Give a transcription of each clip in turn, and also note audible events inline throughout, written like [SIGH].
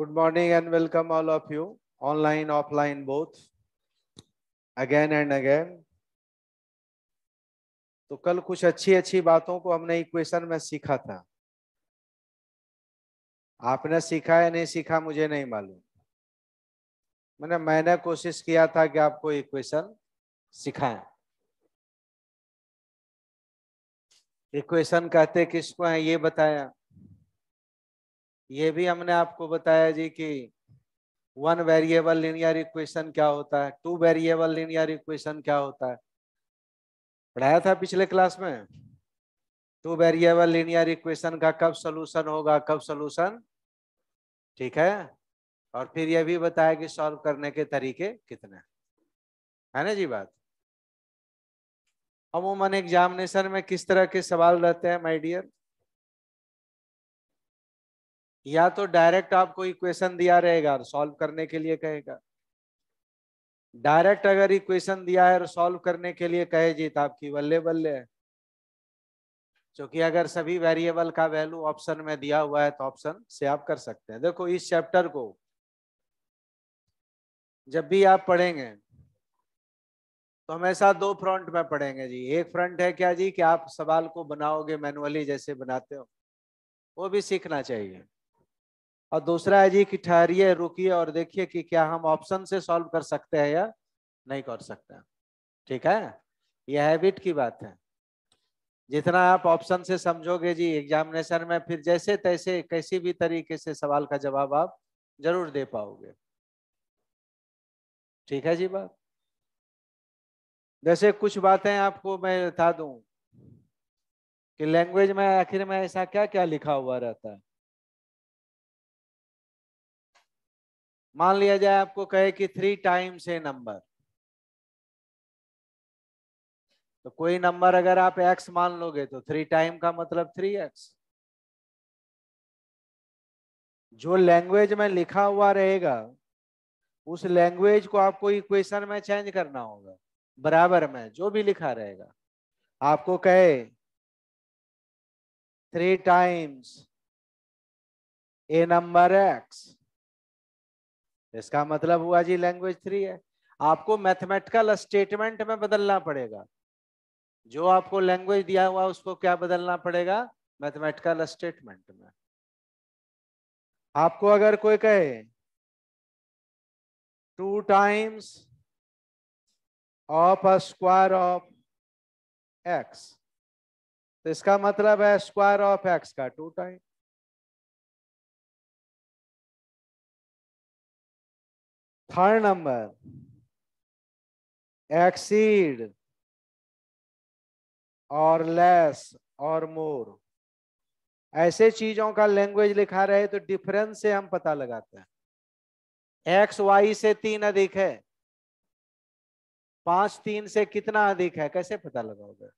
Good morning and welcome all of you, online, offline, both, again and again. तो कल कुछ अच्छी अच्छी बातों को हमने इक्वेशन में सीखा था आपने सीखा या नहीं सीखा मुझे नहीं मालूम मैंने मैंने कोशिश किया था कि आपको इक्वेशन सिखाएं इक्वेशन कहते किसको है ये बताया ये भी हमने आपको बताया जी कि वन वेरिएबल लिनियर इक्वेशन क्या होता है टू वेरिएबल लिनियर इक्वेशन क्या होता है पढ़ाया था पिछले क्लास में टू वेरिएबल लिनियर इक्वेशन का कब सोल्यूशन होगा कब सोल्यूशन ठीक है और फिर यह भी बताया कि सॉल्व करने के तरीके कितने है ना जी बात अमूमन एग्जामिनेशन में किस तरह के सवाल रहते हैं माइडियर डियर या तो डायरेक्ट आपको इक्वेशन दिया रहेगा और सॉल्व करने के लिए कहेगा डायरेक्ट अगर इक्वेशन दिया है और सॉल्व करने के लिए कहे जी तो आपकी बल्ले बल्ले है क्योंकि अगर सभी वेरिएबल का वैल्यू ऑप्शन में दिया हुआ है तो ऑप्शन से आप कर सकते हैं देखो इस चैप्टर को जब भी आप पढ़ेंगे तो हमेशा दो फ्रंट में पढ़ेंगे जी एक फ्रंट है क्या जी कि आप सवाल को बनाओगे मैनुअली जैसे बनाते हो वो भी सीखना चाहिए और दूसरा है जी कि ठहरिए रुकिए और देखिए कि क्या हम ऑप्शन से सॉल्व कर सकते हैं या नहीं कर सकते ठीक है यह हैबिट की बात है जितना आप ऑप्शन से समझोगे जी एग्जामिनेशन में फिर जैसे तैसे कैसी भी तरीके से सवाल का जवाब आप जरूर दे पाओगे ठीक है जी बात जैसे कुछ बातें आपको मैं बता दूं कि लैंग्वेज में आखिर में ऐसा क्या क्या लिखा हुआ रहता है मान लिया जाए आपको कहे कि थ्री टाइम्स ए नंबर तो कोई नंबर अगर आप एक्स मान लोगे तो थ्री टाइम का मतलब थ्री एक्स जो लैंग्वेज में लिखा हुआ रहेगा उस लैंग्वेज को आपको इक्वेशन में चेंज करना होगा बराबर में जो भी लिखा रहेगा आपको कहे three times a number x इसका मतलब हुआ जी लैंग्वेज थ्री है आपको मैथमेटिकल स्टेटमेंट में बदलना पड़ेगा जो आपको लैंग्वेज दिया हुआ उसको क्या बदलना पड़ेगा मैथमेटिकल स्टेटमेंट में आपको अगर कोई कहे two times of a square of x तो इसका मतलब है स्क्वायर ऑफ एक्स का two time third number exceed और लेस और मोर ऐसे चीजों का लैंग्वेज लिखा रहे तो डिफरेंस से हम पता लगाते हैं एक्स वाई से तीन अधिक है पांच तीन से कितना अधिक है कैसे पता लगाओगे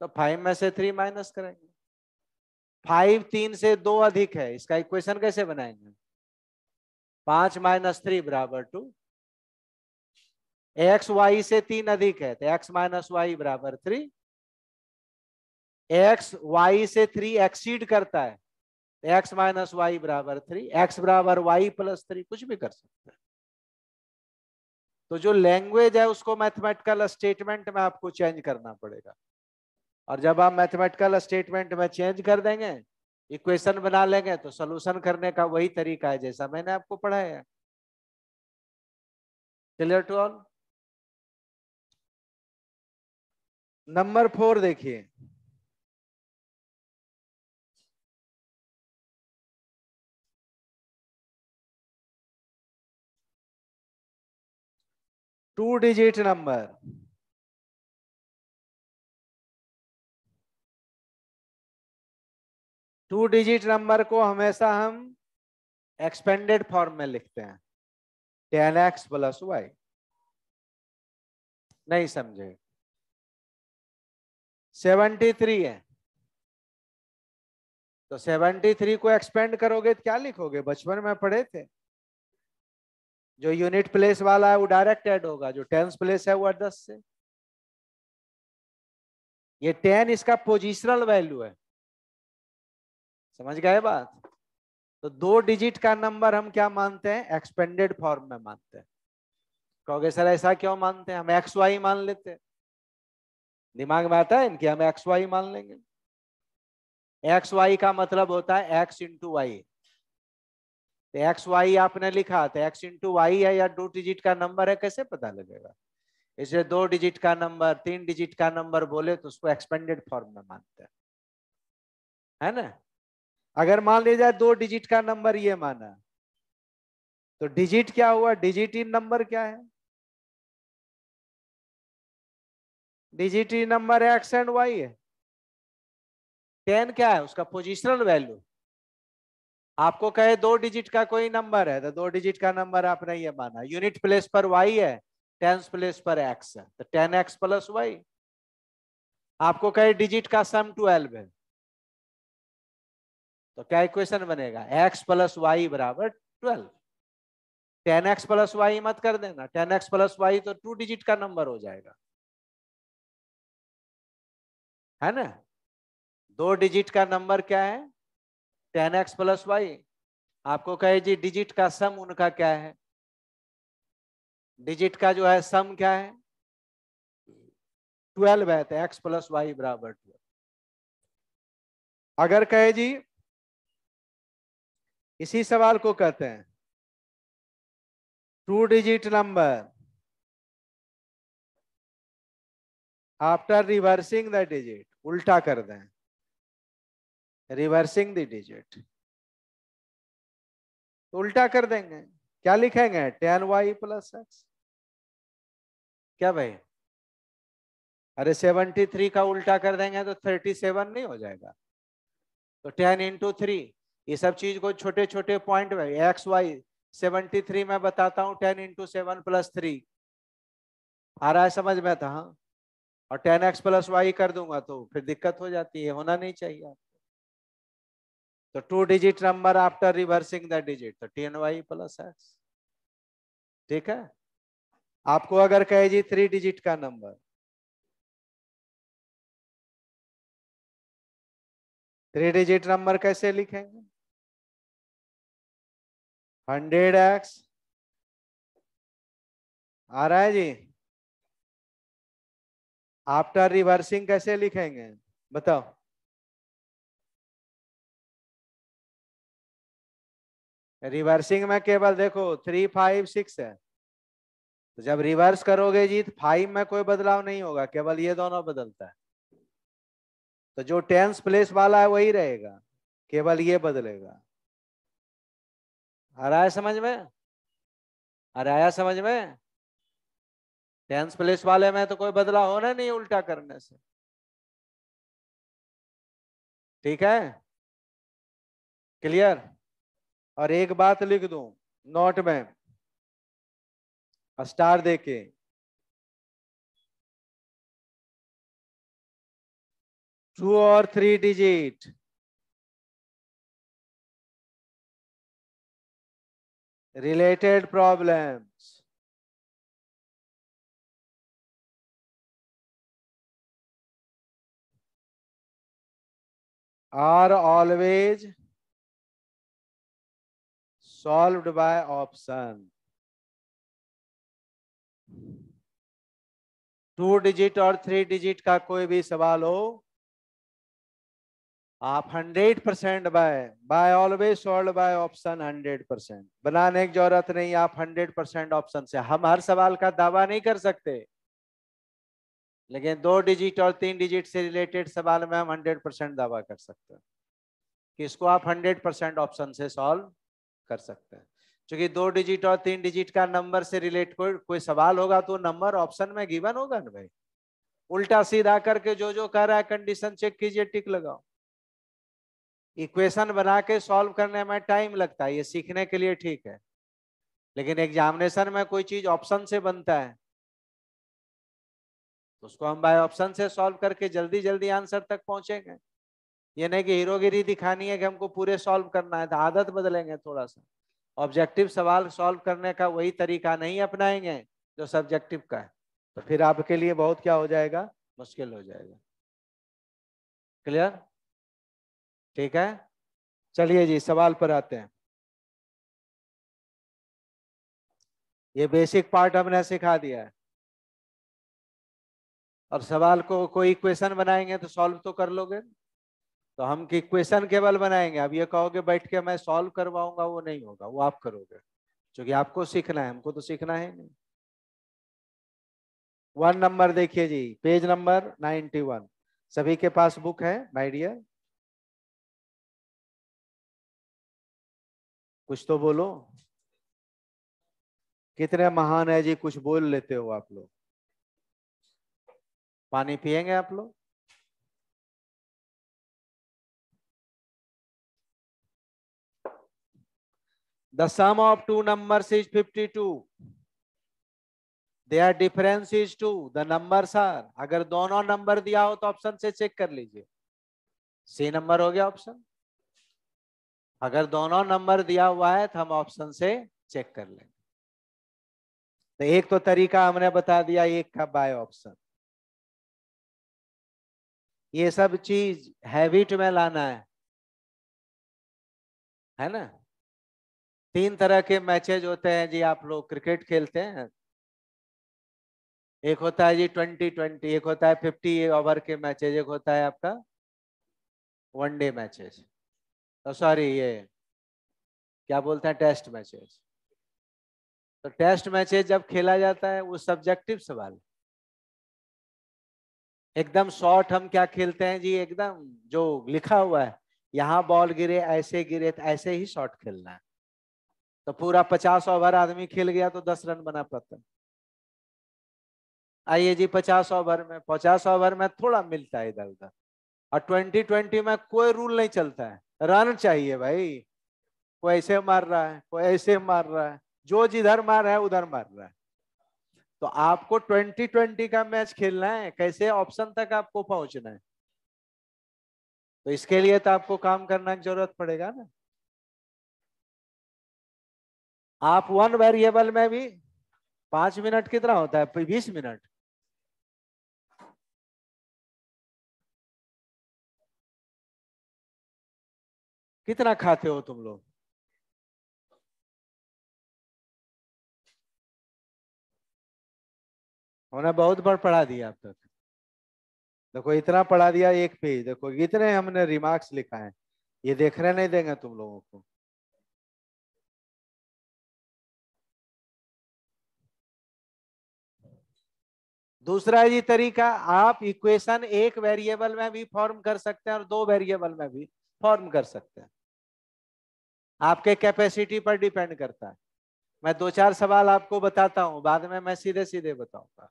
तो फाइव में से थ्री माइनस करेंगे फाइव तीन से दो अधिक है इसका इक्वेशन कैसे बनाएंगे पांच माइनस थ्री बराबर टू एक्स वाई से तीन अधिक है तो एक्स माइनस वाई बराबर थ्री एक्स वाई से थ्री एक्सीड करता है तो एक्स माइनस वाई बराबर थ्री एक्स बराबर वाई प्लस थ्री कुछ भी कर सकते हैं तो जो लैंग्वेज है उसको मैथमेटिकल स्टेटमेंट में आपको चेंज करना पड़ेगा और जब आप मैथमेटिकल स्टेटमेंट में चेंज कर देंगे इक्वेशन बना लेंगे तो सोल्यूशन करने का वही तरीका है जैसा मैंने आपको पढ़ाया clear to all number four देखिए two digit number two digit number को हमेशा हम एक्सपेंडेड फॉर्म में लिखते हैं टेन एक्स प्लस वाई नहीं समझे सेवेंटी थ्री है तो सेवेंटी थ्री को एक्सपेंड करोगे तो क्या लिखोगे बचपन में पढ़े थे जो यूनिट प्लेस वाला है वो डायरेक्ट ऐड होगा जो टेंस प्लेस है वो दस से ये टेन इसका पोजिशनल वैल्यू है समझ गए बात तो दो डिजिट का नंबर हम क्या मानते हैं एक्सपेंडेड फॉर्म में मानते हैं कहोगे सर ऐसा क्यों मानते हैं हम एक्स वाई मान लेते हैं दिमाग में आता है इनके हम एक्स वाई मान लेंगे एक्स वाई का मतलब होता है एक्स इंटू वाई तो एक्स वाई आपने लिखा तो एक्स इंटू वाई है या दो डिजिट का नंबर है कैसे पता लगेगा इसे दो डिजिट का नंबर तीन डिजिट का नंबर बोले तो उसको एक्सपेंडेड फॉर्म में मानते हैं है ना अगर मान लिया जाए दो डिजिट का नंबर ये माना तो डिजिट क्या हुआ डिजिट इन नंबर क्या है digit in number x and y है टेन क्या है उसका पोजिशनल वैल्यू आपको कहे दो डिजिट का कोई नंबर है तो दो डिजिट का नंबर आपने ये माना यूनिट प्लेस पर वाई है टेंस प्लेस पर एक्स है तो टेन एक्स प्लस वाई आपको कहे डिजिट का सम ट्वेल्व है तो क्या इक्वेशन बनेगा एक्स प्लस वाई बराबर twelve ten x plus y मत कर देना टेन एक्स प्लस वाई तो टू डिजिट का नंबर हो जाएगा है ना दो डिजिट का नंबर क्या है टेन एक्स प्लस वाई आपको कहे जी डिजिट का सम उनका क्या है डिजिट का जो है सम क्या है ट्वेल्व है तो एक्स प्लस वाई बराबर ट्वेल्व अगर कहे जी इसी सवाल को कहते हैं two digit number after reversing the digit उल्टा कर दें रिवर्सिंग द डिजिट तो उल्टा कर देंगे क्या लिखेंगे टेन वाई प्लस एक्स क्या भाई अरे सेवेंटी थ्री का उल्टा कर देंगे तो थर्टी सेवन नहीं हो जाएगा तो टेन इंटू थ्री ये सब चीज को छोटे छोटे पॉइंट में एक्स वाई सेवेंटी थ्री में बताता हूँ ten into seven plus three आ रहा है समझ में था हाँ और टेन एक्स प्लस वाई कर दूंगा तो फिर दिक्कत हो जाती है होना नहीं चाहिए आपको तो two digit number after reversing the digit तो टेन वाई प्लस एक्स ठीक है आपको अगर कहे जी थ्री डिजिट का नंबर थ्री डिजिट नंबर कैसे लिखेंगे हंड्रेड एक्स आ रहा है जी आफ्टर रिवर्सिंग कैसे लिखेंगे बताओ रिवर्सिंग में केवल देखो थ्री फाइव सिक्स है तो जब रिवर्स करोगे जी तो फाइव में कोई बदलाव नहीं होगा केवल ये दोनों बदलता है तो जो टेंस प्लेस वाला है वही रहेगा केवल ये बदलेगा आ रहा है समझ में अरे आया समझ में टेंस प्लेस वाले में तो कोई बदलाव होना नहीं उल्टा करने से ठीक है क्लियर और एक बात लिख दू नोट में स्टार देके टू और three digit related problems. are always solved by option. Two digit और थ्री डिजिट का कोई भी सवाल हो आप 100 percent by by always solved by option 100 percent बनाने की जरूरत नहीं आप 100 परसेंट ऑप्शन से हम हर सवाल का दावा नहीं कर सकते लेकिन दो डिजिट और तीन डिजिट से रिलेटेड सवाल में हम 100 परसेंट दावा कर सकते हैं कि इसको आप 100 परसेंट ऑप्शन से सॉल्व कर सकते हैं क्योंकि दो डिजिट और तीन डिजिट का नंबर से रिलेट कोई कोई सवाल होगा तो नंबर ऑप्शन में गिवन होगा ना भाई उल्टा सीधा करके जो जो कह रहा है कंडीशन चेक कीजिए टिक लगाओ इक्वेशन बना के सॉल्व करने में टाइम लगता है ये सीखने के लिए ठीक है लेकिन एग्जामिनेशन में कोई चीज ऑप्शन से बनता है तो उसको हम बाय ऑप्शन से सॉल्व करके जल्दी जल्दी आंसर तक पहुंचेंगे ये नहीं कि हीरोगिरी दिखानी है कि हमको पूरे सॉल्व करना है तो आदत बदलेंगे थोड़ा सा ऑब्जेक्टिव सवाल सॉल्व करने का वही तरीका नहीं अपनाएंगे जो सब्जेक्टिव का है तो फिर आपके लिए बहुत क्या हो जाएगा मुश्किल हो जाएगा क्लियर ठीक है चलिए जी सवाल पर आते हैं ये बेसिक पार्ट हमने सिखा दिया है और सवाल को कोई इक्वेशन बनाएंगे तो सॉल्व तो कर लोगे तो हम इक्वेशन केवल बनाएंगे अब ये कहोगे बैठ के मैं सॉल्व करवाऊंगा वो नहीं होगा वो आप करोगे क्योंकि आपको सीखना है हमको तो सीखना है नहीं वन नंबर देखिए जी पेज नंबर नाइन्टी वन सभी के पास बुक है माय डियर कुछ तो बोलो कितने महान है जी कुछ बोल लेते हो आप लोग पानी पिएंगे आप लोग the of two number is fifty two they are difference is two the number are. अगर दोनों नंबर दिया हो तो ऑप्शन से चेक कर लीजिए सी नंबर हो गया ऑप्शन अगर दोनों नंबर दिया हुआ है तो हम ऑप्शन से चेक कर लेंगे तो एक तो तरीका हमने बता दिया एक का बाय ऑप्शन ये सब चीज हैबिट में लाना है है ना तीन तरह के मैचेज होते हैं जी आप लोग क्रिकेट खेलते हैं एक होता है जी ट्वेंटी ट्वेंटी एक होता है फिफ्टी ओवर के मैचेज एक होता है आपका one day matches sorry oh, ये क्या बोलते हैं टेस्ट मैचेस तो टेस्ट मैचेस जब खेला जाता है वो सब्जेक्टिव सवाल एकदम शॉर्ट हम क्या खेलते हैं जी एकदम जो लिखा हुआ है यहाँ बॉल गिरे ऐसे गिरे तो ऐसे ही शॉर्ट खेलना है तो पूरा पचास ओवर आदमी खेल गया तो दस रन बना पाता आइए जी पचास ओवर में पचास ओवर में थोड़ा मिलता है इधर उधर और ट्वेंटी ट्वेंटी में कोई रूल नहीं चलता है रन चाहिए भाई वो ऐसे मार रहा है कोई ऐसे मार रहा है जो जिधर मार रहा है उधर मार रहा है तो आपको ट्वेंटी ट्वेंटी का मैच खेलना है कैसे ऑप्शन तक आपको पहुंचना है तो इसके लिए तो आपको काम करना की जरूरत पड़ेगा ना आप वन वेरिएबल में भी पांच मिनट कितना होता है बीस मिनट कितना खाते हो तुम लोग हमने बहुत बार पढ़ा दिया अब तक देखो इतना पढ़ा दिया एक पेज देखो इतने हमने रिमार्क्स लिखा है ये देखने नहीं देंगे तुम लोगों को दूसरा जी तरीका आप इक्वेशन एक वेरिएबल में भी फॉर्म कर सकते हैं और दो वेरिएबल में भी फॉर्म कर सकते हैं आपके कैपेसिटी पर डिपेंड करता है मैं दो चार सवाल आपको बताता हूं बाद में मैं सीधे सीधे बताऊंगा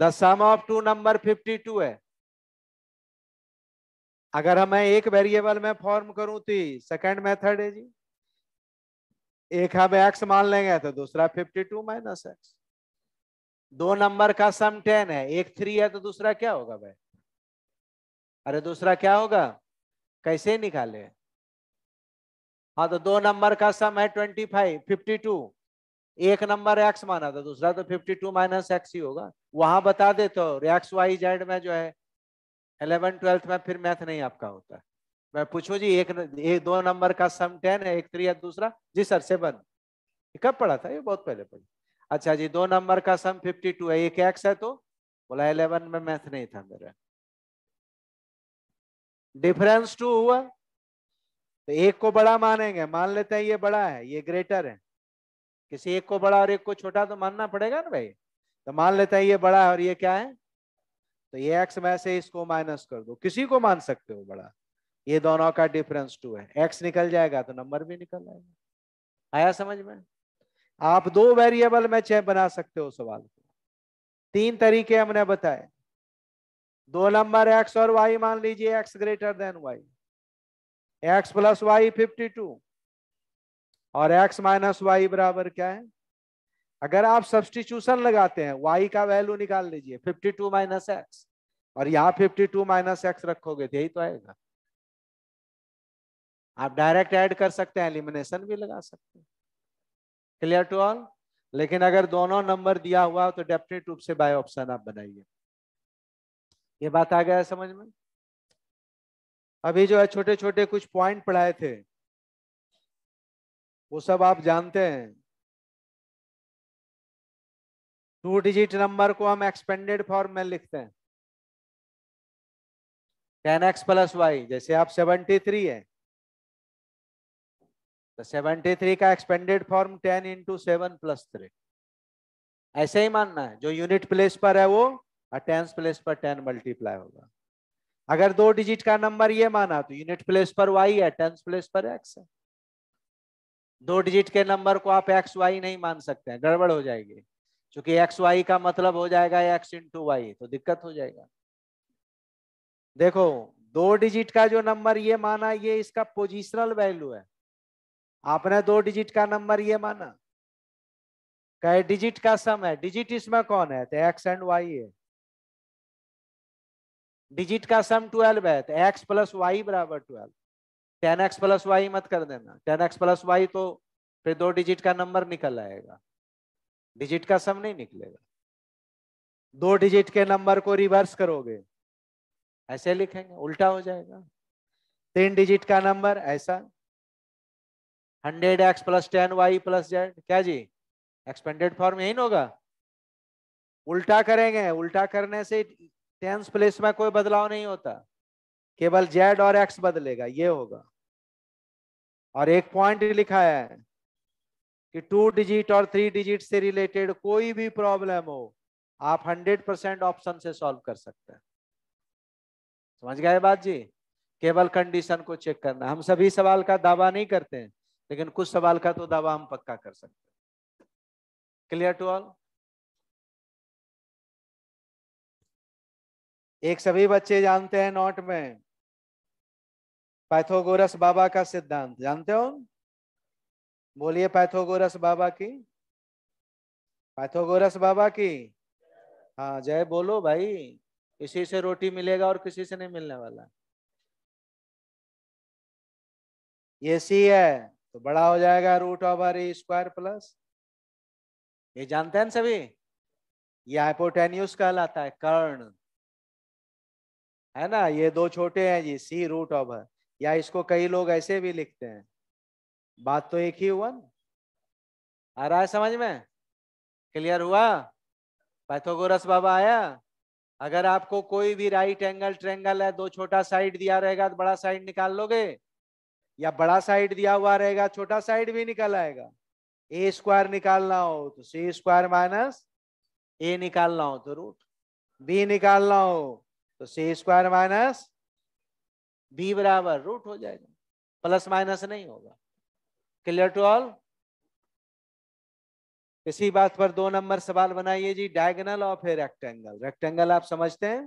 the sum of two number two है अगर हमें एक वेरिएबल में फॉर्म करूं तो सेकेंड मेथड है जी एक हम एक्स मान लेंगे तो दूसरा फिफ्टी टू माइनस एक्स दो नंबर का सम टेन है एक थ्री है तो दूसरा क्या होगा भाई अरे दूसरा क्या होगा कैसे निकाले हाँ तो दो नंबर का सम है ट्वेंटी फाइव फिफ्टी टू एक नंबर एक्स माना था दूसरा तो फिफ्टी टू माइनस एक्स ही होगा वहां बता दे तो एक्स वाई जेड में जो है एलेवन ट्वेल्थ में फिर मैथ नहीं आपका होता मैं पूछू जी एक, एक दो नंबर का सम टेन है एक थ्री है दूसरा जी सर सेवन कब पढ़ा था ये बहुत पहले पढ़ा अच्छा जी दो नंबर का सम फिफ्टी टू है एक एक्स है तो बोला इलेवन में मैथ नहीं था मेरा डिफरेंस टू हुआ तो एक को बड़ा मानेंगे मान लेते हैं ये बड़ा है ये ग्रेटर है किसी एक को बड़ा और एक को छोटा तो मानना पड़ेगा ना भाई तो मान लेते हैं ये बड़ा है और ये क्या है तो ये एक्स में से इसको माइनस कर दो किसी को मान सकते हो बड़ा ये दोनों का डिफरेंस टू है एक्स निकल जाएगा तो नंबर भी निकल जाएगा आया समझ में आप दो वेरिएबल में चेक बना सकते हो सवाल को तीन तरीके हमने बताए दो नंबर एक्स और वाई मान लीजिए x greater than y x plus y fifty two और x माइनस वाई बराबर क्या है अगर आप सब्सटीट्यूशन लगाते हैं वाई का वैल्यू निकाल लीजिए फिफ्टी टू माइनस एक्स और यहाँ फिफ्टी टू माइनस एक्स रखोगे तो यही तो आएगा आप डायरेक्ट ऐड कर सकते हैं एलिमिनेशन भी लगा सकते हैं क्लियर टू ऑल लेकिन अगर दोनों नंबर दिया हुआ तो डेफिनेट रूप से बाय ऑप्शन आप बनाइए ये बात आ गया समझ में अभी जो है छोटे छोटे कुछ पॉइंट पढ़ाए थे वो सब आप जानते हैं टू डिजिट नंबर को हम एक्सपेंडेड फॉर्म में लिखते हैं टेन एक्स प्लस वाई जैसे आप सेवेंटी थ्री है तो सेवेंटी थ्री का expanded form ten into seven plus three ऐसे ही मानना है जो यूनिट प्लेस पर है वो टेंस प्लेस पर टेन मल्टीप्लाई होगा अगर दो डिजिट का नंबर ये माना तो यूनिट प्लेस पर वाई है टेंस प्लेस पर एक्स है दो डिजिट के नंबर को आप एक्स वाई नहीं मान सकते हैं गड़बड़ हो जाएगी क्योंकि एक्स वाई का मतलब हो जाएगा एक्स इंटू वाई तो दिक्कत हो जाएगा देखो दो डिजिट का जो नंबर ये माना ये इसका पोजिशनल वैल्यू है आपने दो डिजिट का नंबर ये माना कहे डिजिट का सम है डिजिट इसमें कौन है तो एक्स एंड वाई है डिजिट का सम ट्वेल्व है तो एक्स प्लस वाई बराबर twelve ten x plus y मत कर देना टेन एक्स प्लस वाई तो फिर दो डिजिट का नंबर निकल आएगा डिजिट का सम नहीं निकलेगा दो डिजिट के नंबर को रिवर्स करोगे ऐसे लिखेंगे उल्टा हो जाएगा तीन डिजिट का नंबर ऐसा hundred x plus ten Y plus z क्या जी एक्सपेंडेड फॉर्म यही होगा उल्टा करेंगे उल्टा करने से टेंस प्लेस में कोई बदलाव नहीं होता केवल जेड और एक्स बदलेगा ये होगा और एक पॉइंट लिखा है कि टू डिजिट और थ्री डिजिट से रिलेटेड कोई भी प्रॉब्लम हो आप हंड्रेड परसेंट ऑप्शन से सॉल्व कर सकते हैं समझ गए बात जी केवल कंडीशन को चेक करना हम सभी सवाल का दावा नहीं करते हैं लेकिन कुछ सवाल का तो दावा हम पक्का कर सकते हैं क्लियर टू ऑल एक सभी बच्चे जानते हैं नोट में पैथोगोरस बाबा का सिद्धांत जानते हो बोलिए पैथोगोरस बाबा की पैथोगोरस बाबा की हाँ जय बोलो भाई किसी से रोटी मिलेगा और किसी से नहीं मिलने वाला ये सी है तो बड़ा हो जाएगा root over a square plus ये जानते हैं सभी ये हाइपोटेन्यूस कहलाता है कर्ण है ना ये दो छोटे हैं जी सी रूट ऑफ है या इसको कई लोग ऐसे भी लिखते हैं बात तो एक ही हुआ ना आ रहा है समझ में क्लियर हुआ पैथोगोरस बाबा आया अगर आपको कोई भी राइट एंगल ट्रेंगल है दो छोटा साइड दिया रहेगा तो बड़ा साइड निकाल लोगे या बड़ा साइड दिया हुआ रहेगा छोटा साइड भी निकल आएगा ए स्क्वायर निकालना हो तो सी स्क्वायर माइनस ए निकालना हो तो रूट बी निकालना हो तो सी स्क्वायर माइनस बी बराबर रूट हो जाएगा प्लस माइनस नहीं होगा क्लियर टू ऑल इसी बात पर दो नंबर सवाल बनाइए जी डायगोनल और फिर रेक्टेंगल रेक्टेंगल आप समझते हैं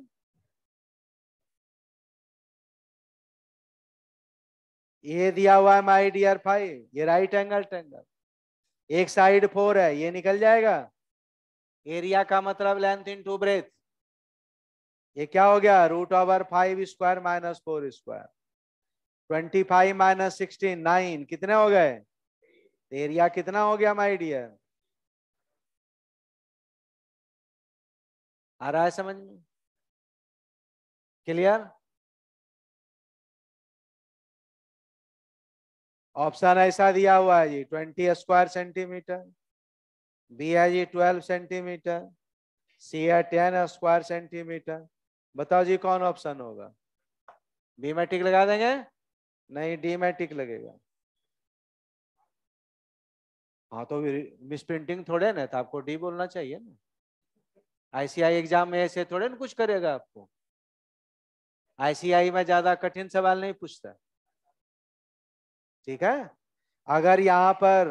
ये दिया हुआ है माई डियर फाइव ये राइट एंगल टेंगल एक साइड फोर है ये निकल जाएगा एरिया का मतलब लेंथ इन टू ब्रेथ ये क्या हो गया root over five square minus four square twenty five minus sixteen nine कितने हो गए एरिया कितना हो गया माई डियर आ रहा है समझ में क्लियर ऑप्शन ऐसा दिया हुआ है जी ट्वेंटी स्क्वायर सेंटीमीटर बी है जी ट्वेल्व सेंटीमीटर सी है टेन स्क्वायर सेंटीमीटर बताओ जी कौन ऑप्शन होगा बी में टिक लगा देंगे नहीं डी में टिक लगेगा हाँ तो मिस प्रिंटिंग थोड़े ना तो आपको डी बोलना चाहिए ना आईसीआई एग्जाम में ऐसे थोड़े ना कुछ करेगा आपको आईसीआई में ज्यादा कठिन सवाल नहीं पूछता ठीक है अगर यहाँ पर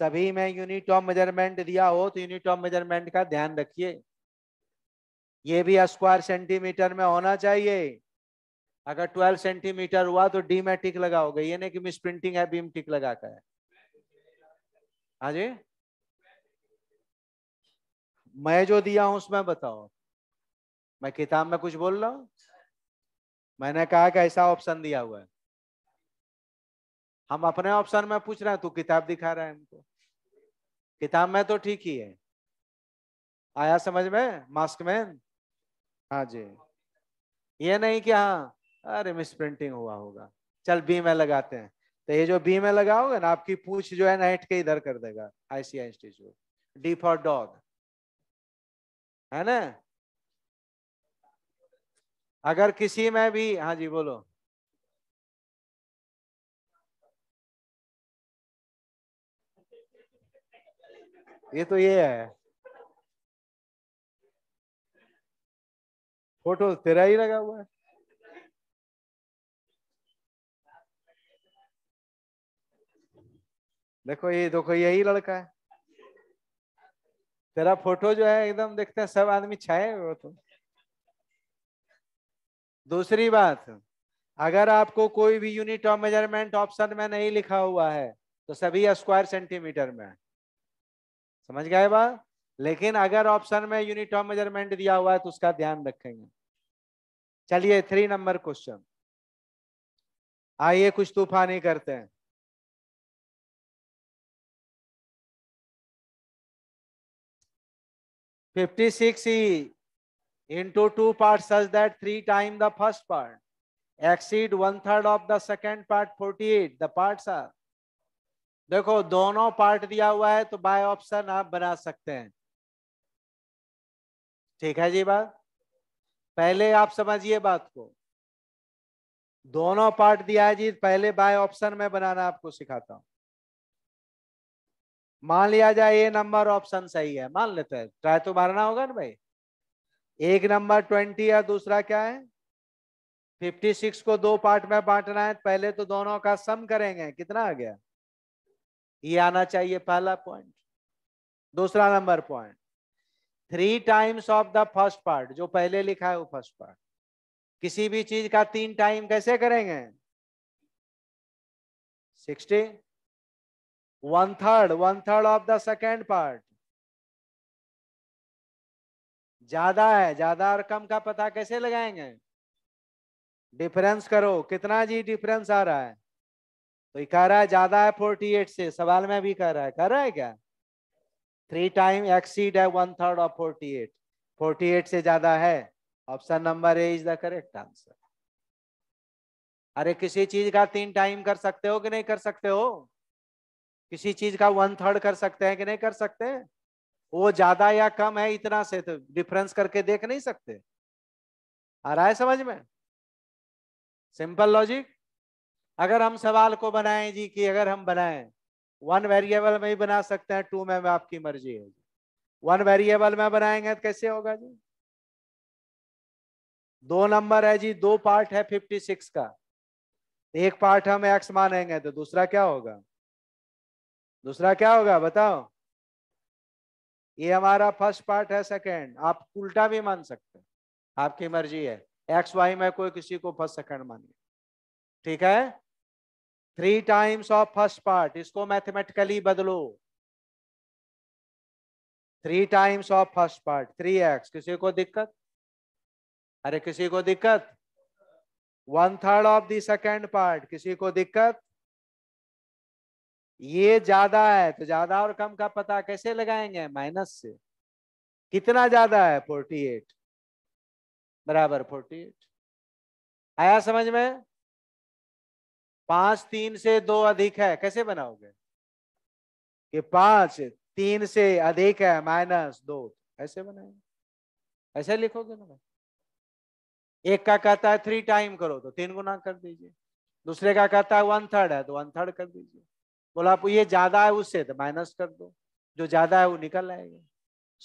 सभी में यूनिट ऑफ मेजरमेंट दिया हो तो यूनिट ऑफ मेजरमेंट का ध्यान रखिए ये भी स्क्वायर सेंटीमीटर में होना चाहिए अगर 12 सेंटीमीटर हुआ तो डी में टिक लगाओगे ये नहीं कि मिस प्रिंटिंग है बीम टिक लगा कर हाजी मैं जो दिया हूं उसमें बताओ मैं किताब में कुछ बोल रहा हूं मैंने कहा कि ऐसा ऑप्शन दिया हुआ है हम अपने ऑप्शन में पूछ रहे हैं तू किताब दिखा रहा है हमको किताब में तो ठीक ही है आया समझ में मास्क मैन हाँ जी ये नहीं कि हाँ अरे मिस प्रिंटिंग हुआ होगा चल बी में लगाते हैं तो ये जो बी में लगाओगे ना आपकी पूछ जो है ना हिट के इधर कर देगा ICI institute D for dog है ना अगर किसी में भी हाँ जी बोलो ये तो ये है फोटो तेरा ही लगा हुआ है देखो ये देखो यही लड़का है तेरा फोटो जो है एकदम देखते हैं सब आदमी छाए हुए तो दूसरी बात अगर आपको कोई भी यूनिट ऑफ मेजरमेंट ऑप्शन में नहीं लिखा हुआ है तो सभी स्क्वायर सेंटीमीटर में समझ गए बात लेकिन अगर ऑप्शन में यूनिटॉम मेजरमेंट दिया हुआ है तो उसका ध्यान रखेंगे चलिए थ्री नंबर क्वेश्चन आइए कुछ तूफानी करते हैं fifty six into two part such that three time the first part exceed one third of the second part forty eight the part देखो दोनों पार्ट दिया हुआ है तो बाय ऑप्शन आप बना सकते हैं ठीक है जी बात पहले आप समझिए बात को दोनों पार्ट दिया है जी पहले बाय ऑप्शन में बनाना आपको सिखाता हूं मान लिया जाए ये नंबर ऑप्शन सही है मान लेते हैं ट्राई तो मारना होगा ना भाई एक नंबर ट्वेंटी है दूसरा क्या है फिफ्टी सिक्स को दो पार्ट में बांटना है पहले तो दोनों का सम करेंगे कितना आ गया ये आना चाहिए पहला पॉइंट दूसरा number point three times of the first part जो पहले लिखा है वो फर्स्ट पार्ट किसी भी चीज का तीन टाइम कैसे करेंगे sixty one third one third of the second part ज्यादा है ज्यादा और कम का पता कैसे लगाएंगे डिफरेंस करो कितना जी डिफरेंस आ रहा है तो कह रहा है ज्यादा है फोर्टी एट से सवाल में भी कह रहा है कह रहा है क्या थ्री टाइम एक्सीड है one third of forty eight forty eight से ज्यादा है option number A is the correct answer अरे किसी चीज का तीन टाइम कर सकते हो कि नहीं कर सकते हो किसी चीज का वन थर्ड कर सकते हैं कि नहीं कर सकते वो ज्यादा या कम है इतना से तो डिफरेंस करके देख नहीं सकते आ रहा है समझ में सिंपल लॉजिक अगर हम सवाल को बनाएं जी कि अगर हम बनाएं वन वेरिएबल में ही बना सकते हैं टू में आपकी मर्जी है वन वेरिएबल में बनाएंगे तो कैसे होगा जी दो नंबर है जी दो पार्ट है फिफ्टी सिक्स का एक पार्ट हम एक्स मानेंगे तो दूसरा क्या होगा दूसरा क्या होगा बताओ ये हमारा फर्स्ट पार्ट है सेकंड आप उल्टा भी मान सकते हैं आपकी मर्जी है एक्स वाई में कोई किसी को फर्स्ट सेकंड मानिए ठीक है three times of first part इसको मैथमेटिकली बदलो three times of first part three x किसी को दिक्कत अरे किसी को दिक्कत one third of the second part किसी को दिक्कत ये ज्यादा है तो ज्यादा और कम का पता कैसे लगाएंगे माइनस से कितना ज्यादा है फोर्टी एट बराबर फोर्टी एट आया समझ में पांच तीन से दो अधिक है कैसे बनाओगे कि पांच तीन से अधिक है माइनस दो ऐसे बनाएंगे ऐसे लिखोगे ना एक का कहता है थ्री टाइम करो तो तीन गुना कर दीजिए दूसरे का कहता है वन थर्ड है तो वन थर्ड कर दीजिए बोला आप ये ज्यादा है उससे तो माइनस कर दो जो ज्यादा है वो निकल आएगा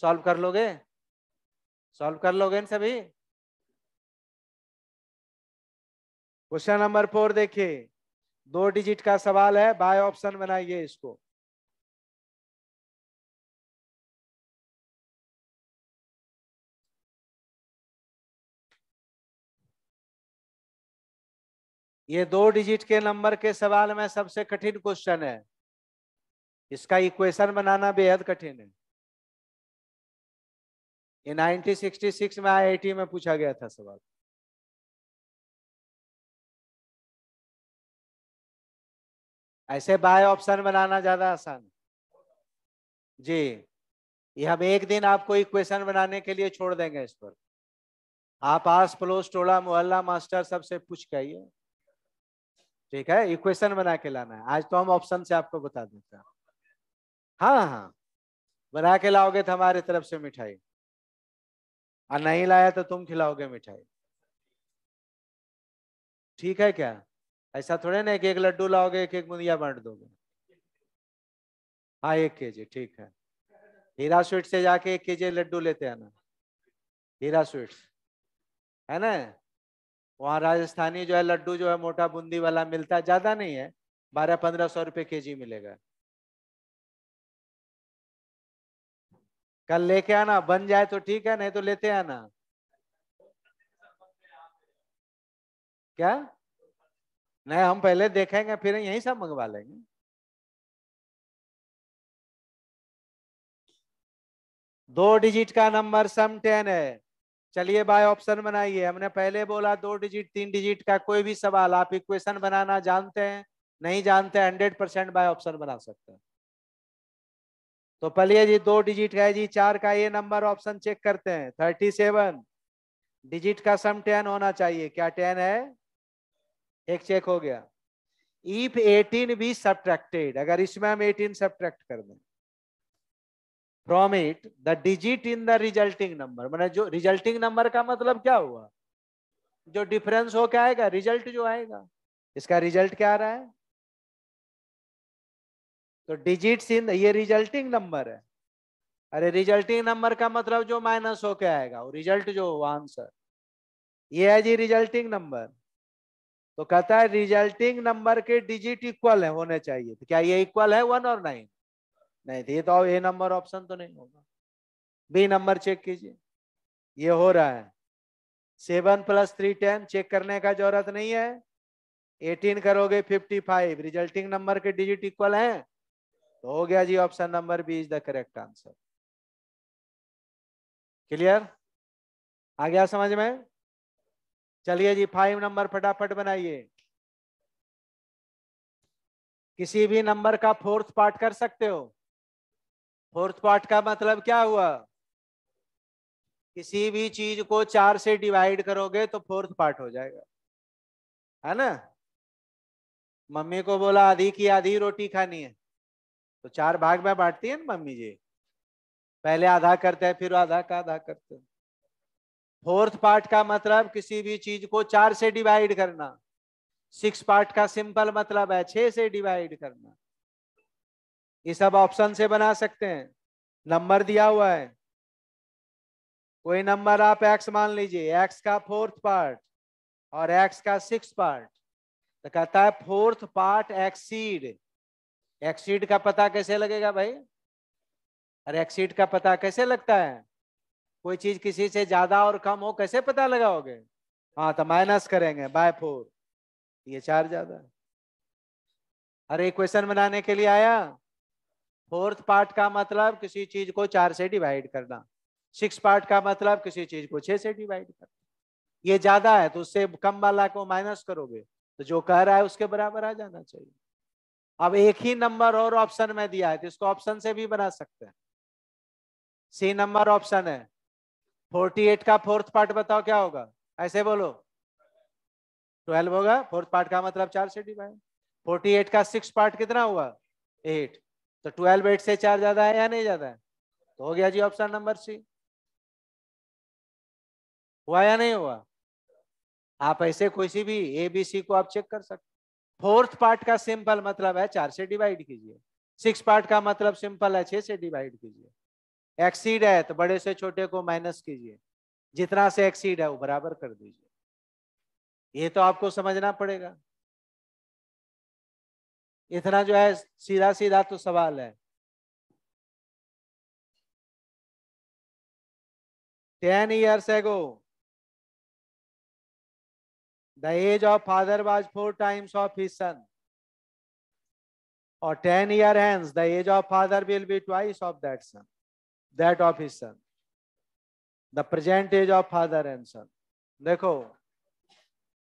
सॉल्व कर लोगे सॉल्व कर लोगे इन सभी क्वेश्चन नंबर फोर देखिए दो डिजिट का सवाल है बाय ऑप्शन बनाइए इसको ये दो डिजिट के नंबर के सवाल में सबसे कठिन क्वेश्चन है इसका इक्वेशन बनाना बेहद कठिन है ये 1966 में आई में पूछा गया था सवाल ऐसे बाय ऑप्शन बनाना ज्यादा आसान जी ये हम एक दिन आपको इक्वेशन बनाने के लिए छोड़ देंगे इस पर आप आस पड़ोस टोला मोहल्ला मास्टर सबसे पूछ के आइए ठीक है इक्वेशन बना के लाना है आज तो हम ऑप्शन से आपको बता देते हैं हाँ हाँ बना के लाओगे तो हमारे तरफ से मिठाई और नहीं लाया तो तुम खिलाओगे मिठाई ठीक है क्या ऐसा थोड़े ना एक एक लड्डू लाओगे एक एक बुंदिया बांट दोगे हाँ एक के जी ठीक है हीरा स्वीट से जाके एक के जी लड्डू लेते आना हीरा स्वीट है ना वहाँ राजस्थानी जो है लड्डू जो है मोटा बूंदी वाला मिलता है ज्यादा नहीं है बारह पंद्रह सौ रुपये के जी मिलेगा कल लेके आना बन जाए तो ठीक है नहीं तो लेते आना क्या नहीं हम पहले देखेंगे फिर यहीं सब मंगवा लेंगे दो डिजिट का नंबर सम टेन है चलिए बाय ऑप्शन बनाइए हमने पहले बोला दो डिजिट तीन डिजिट का कोई भी सवाल आप इक्वेशन बनाना जानते हैं नहीं जानते हंड्रेड परसेंट बाय ऑप्शन बना सकते हैं तो पलिए जी दो डिजिट का है जी चार का ये नंबर ऑप्शन चेक करते हैं थर्टी सेवन डिजिट का सम टेन होना चाहिए क्या टेन है एक चेक हो गया इफ 18 भी सब्ट्रैक्टेड अगर इसमें हम 18 सब्ट्रैक्ट कर दें from it the digit in the resulting number मैंने जो रिजल्टिंग नंबर का मतलब क्या हुआ जो डिफरेंस हो क्या आएगा रिजल्ट जो आएगा इसका रिजल्ट क्या आ रहा है तो डिजिट इन ये रिजल्टिंग नंबर है अरे रिजल्टिंग नंबर का मतलब जो माइनस होके आएगा वो रिजल्ट जो आंसर ये है जी रिजल्टिंग नंबर तो कहता है रिजल्टिंग नंबर के डिजिट इक्वल है होने चाहिए तो क्या ये इक्वल है वन और नाइन नहीं तो ये तो ए नंबर ऑप्शन तो नहीं होगा बी नंबर चेक कीजिए ये हो रहा है seven plus three ten check करने का जरूरत नहीं है एटीन करोगे फिफ्टी फाइव रिजल्टिंग नंबर के डिजिट इक्वल है तो हो गया जी option number B is the correct answer clear आ गया समझ में चलिए जी फाइव नंबर फटाफट बनाइए किसी भी नंबर का फोर्थ पार्ट कर सकते हो फोर्थ पार्ट का मतलब क्या हुआ किसी भी चीज को चार से डिवाइड करोगे तो फोर्थ पार्ट हो जाएगा है ना मम्मी को बोला आधी की आधी रोटी खानी है तो चार भाग में बांटती है ना मम्मी जी पहले आधा करते हैं फिर आधा का आधा करते हैं फोर्थ पार्ट का मतलब किसी भी चीज को चार से डिवाइड करना सिक्स पार्ट का सिंपल मतलब है छह से डिवाइड करना ये सब ऑप्शन से बना सकते हैं नंबर दिया हुआ है कोई नंबर आप एक्स मान लीजिए एक्स का फोर्थ पार्ट और एक्स का सिक्स पार्ट तो कहता है फोर्थ पार्ट एक्सीड एक्सीड का पता कैसे लगेगा भाई अरे एक्सीड का पता कैसे लगता है कोई चीज किसी से ज्यादा और कम हो कैसे पता लगाओगे हाँ तो माइनस करेंगे बाय फोर ये चार ज्यादा है अरे क्वेश्चन बनाने के लिए आया फोर्थ पार्ट का मतलब किसी चीज को चार से डिवाइड करना सिक्स पार्ट का मतलब किसी चीज को छह से डिवाइड करना ये ज्यादा है तो उससे कम वाला को माइनस करोगे तो जो कह रहा है उसके बराबर आ जाना चाहिए अब एक ही नंबर और ऑप्शन में दिया है तो इसको ऑप्शन से भी बना सकते हैं सी नंबर ऑप्शन है फोर्टी एट का फोर्थ पार्ट बताओ क्या होगा ऐसे बोलो ट्वेल्व होगा फोर्थ पार्ट का मतलब चार से डिवाइड फोर्टी एट का सिक्स पार्ट कितना हुआ एट तो ट्वेल्व एट से चार ज्यादा है या नहीं ज्यादा है तो हो गया जी ऑप्शन नंबर सी हुआ या नहीं हुआ आप ऐसे कोई भी ए बी सी को आप चेक कर सकते फोर्थ पार्ट का सिंपल मतलब है चार से डिवाइड कीजिए सिक्स पार्ट का मतलब सिंपल है छह से डिवाइड कीजिए एक्सीड है तो बड़े से छोटे को माइनस कीजिए जितना से एक्सीड है वो बराबर कर दीजिए ये तो आपको समझना पड़ेगा इतना जो है सीधा सीधा तो सवाल है ten years ago the age of father was four times of his son और ten year hence the age of father will be twice of that son that of his son the present age of father and son देखो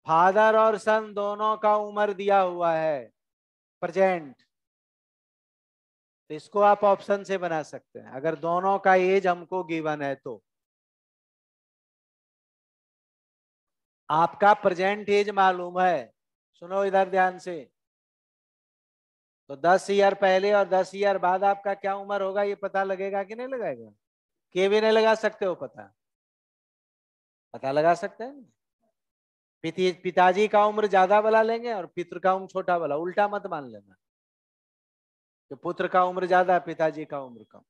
father और son दोनों का उम्र दिया हुआ है present तो इसको आप ऑप्शन से बना सकते हैं अगर दोनों का एज हमको गिवन है तो आपका प्रेजेंट एज मालूम है सुनो इधर ध्यान से तो दस ईयर पहले और दस ईयर बाद आपका क्या उम्र होगा ये पता लगेगा कि नहीं लगाएगा के भी नहीं लगा सकते हो पता पता लगा सकते हैं पिति पिताजी का उम्र ज्यादा वाला लेंगे और पितृ का उम्र छोटा वाला उल्टा मत मान लेना कि पुत्र का उम्र ज्यादा पिताजी का उम्र कम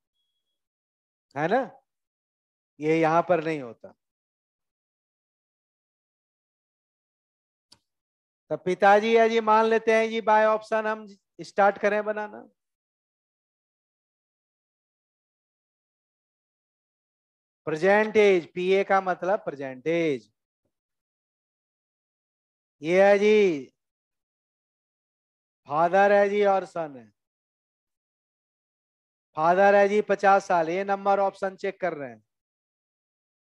है ना ये यहां पर नहीं होता तो पिताजी या जी मान लेते हैं जी बाय ऑप्शन हम स्टार्ट करें बनाना प्रजेंटेज पीए का मतलब प्रजेंटेज ये है जी फादर है जी और सन है फादर है जी पचास साल ये नंबर ऑप्शन चेक कर रहे हैं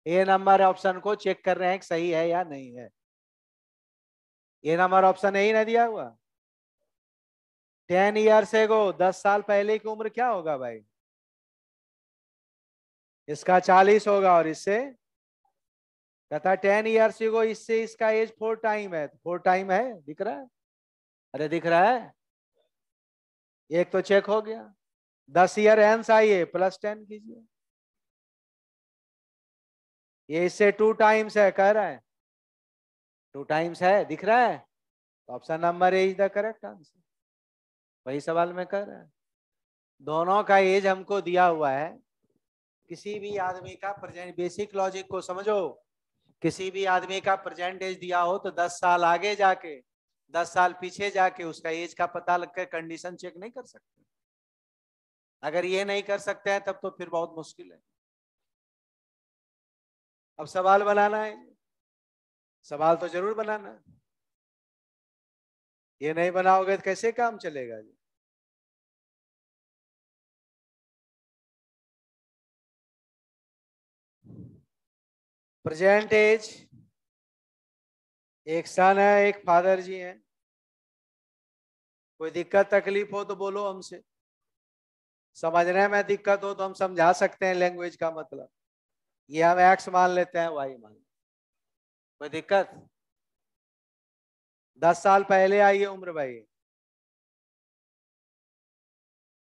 ये नंबर ऑप्शन को चेक कर रहे हैं कि सही है या नहीं है ये नंबर ऑप्शन यही ना दिया हुआ टेन ईयर्स एगो दस साल पहले की उम्र क्या होगा भाई इसका चालीस होगा और इससे कहता टेन ईयर्स एगो इससे इसका एज फोर टाइम है फोर टाइम है दिख रहा है अरे दिख रहा है एक तो चेक हो गया दस ईयर एंस आइए प्लस टेन कीजिए ये इससे टू टाइम्स है कह रहा है टू टाइम्स है दिख रहा है option number A is the correct answer वही सवाल मैं कर रहा दोनों का एज हमको दिया हुआ है किसी भी आदमी का प्रेजेंट बेसिक लॉजिक को समझो किसी भी आदमी का प्रेजेंट एज दिया हो तो 10 साल आगे जाके 10 साल पीछे जाके उसका एज का पता लगकर कंडीशन चेक नहीं कर सकते अगर ये नहीं कर सकते हैं तब तो फिर बहुत मुश्किल है अब सवाल बनाना है सवाल तो जरूर बनाना है ये नहीं बनाओगे तो कैसे काम चलेगा जी प्रेजेंट एज एक सन है एक फादर जी हैं कोई दिक्कत तकलीफ हो तो बोलो हमसे समझने में दिक्कत हो तो हम समझा सकते हैं लैंग्वेज का मतलब ये हम एक्स मान लेते हैं वाई मान कोई दिक्कत दस साल पहले आई है उम्र भाई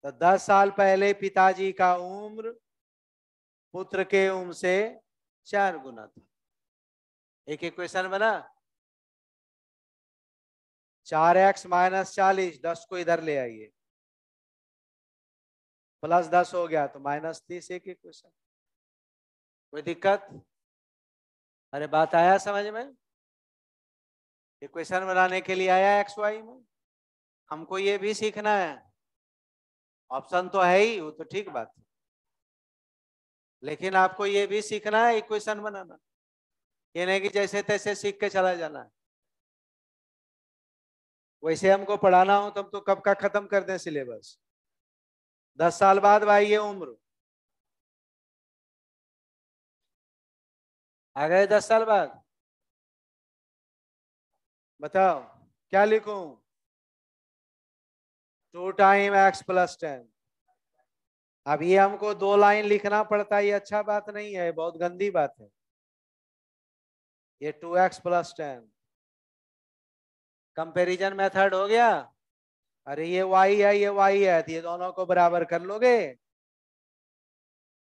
तो दस साल पहले पिताजी का उम्र पुत्र के उम्र से चार गुना था एक एक क्वेश्चन बना चार एक्स माइनस चालीस दस को इधर ले आइए प्लस दस हो गया तो माइनस तीस एक एक क्वेश्चन कोई दिक्कत अरे बात आया समझ में इक्वेशन बनाने के लिए आया एक्स वाई में हमको ये भी सीखना है ऑप्शन तो है ही वो तो ठीक बात है लेकिन आपको ये भी सीखना है इक्वेशन बनाना ये नहीं कि जैसे तैसे सीख के चला जाना है वैसे हमको पढ़ाना हो तो हम तो कब का खत्म कर दें सिलेबस दस साल बाद भाई ये उम्र आ गए दस साल बाद बताओ क्या लिखूं two time X plus ten अब ये हमको दो लाइन लिखना पड़ता है ये अच्छा बात नहीं है बहुत गंदी बात है ये two X plus ten comparison method हो गया अरे ये वाई है ये वाई है तो ये दोनों को बराबर कर लोगे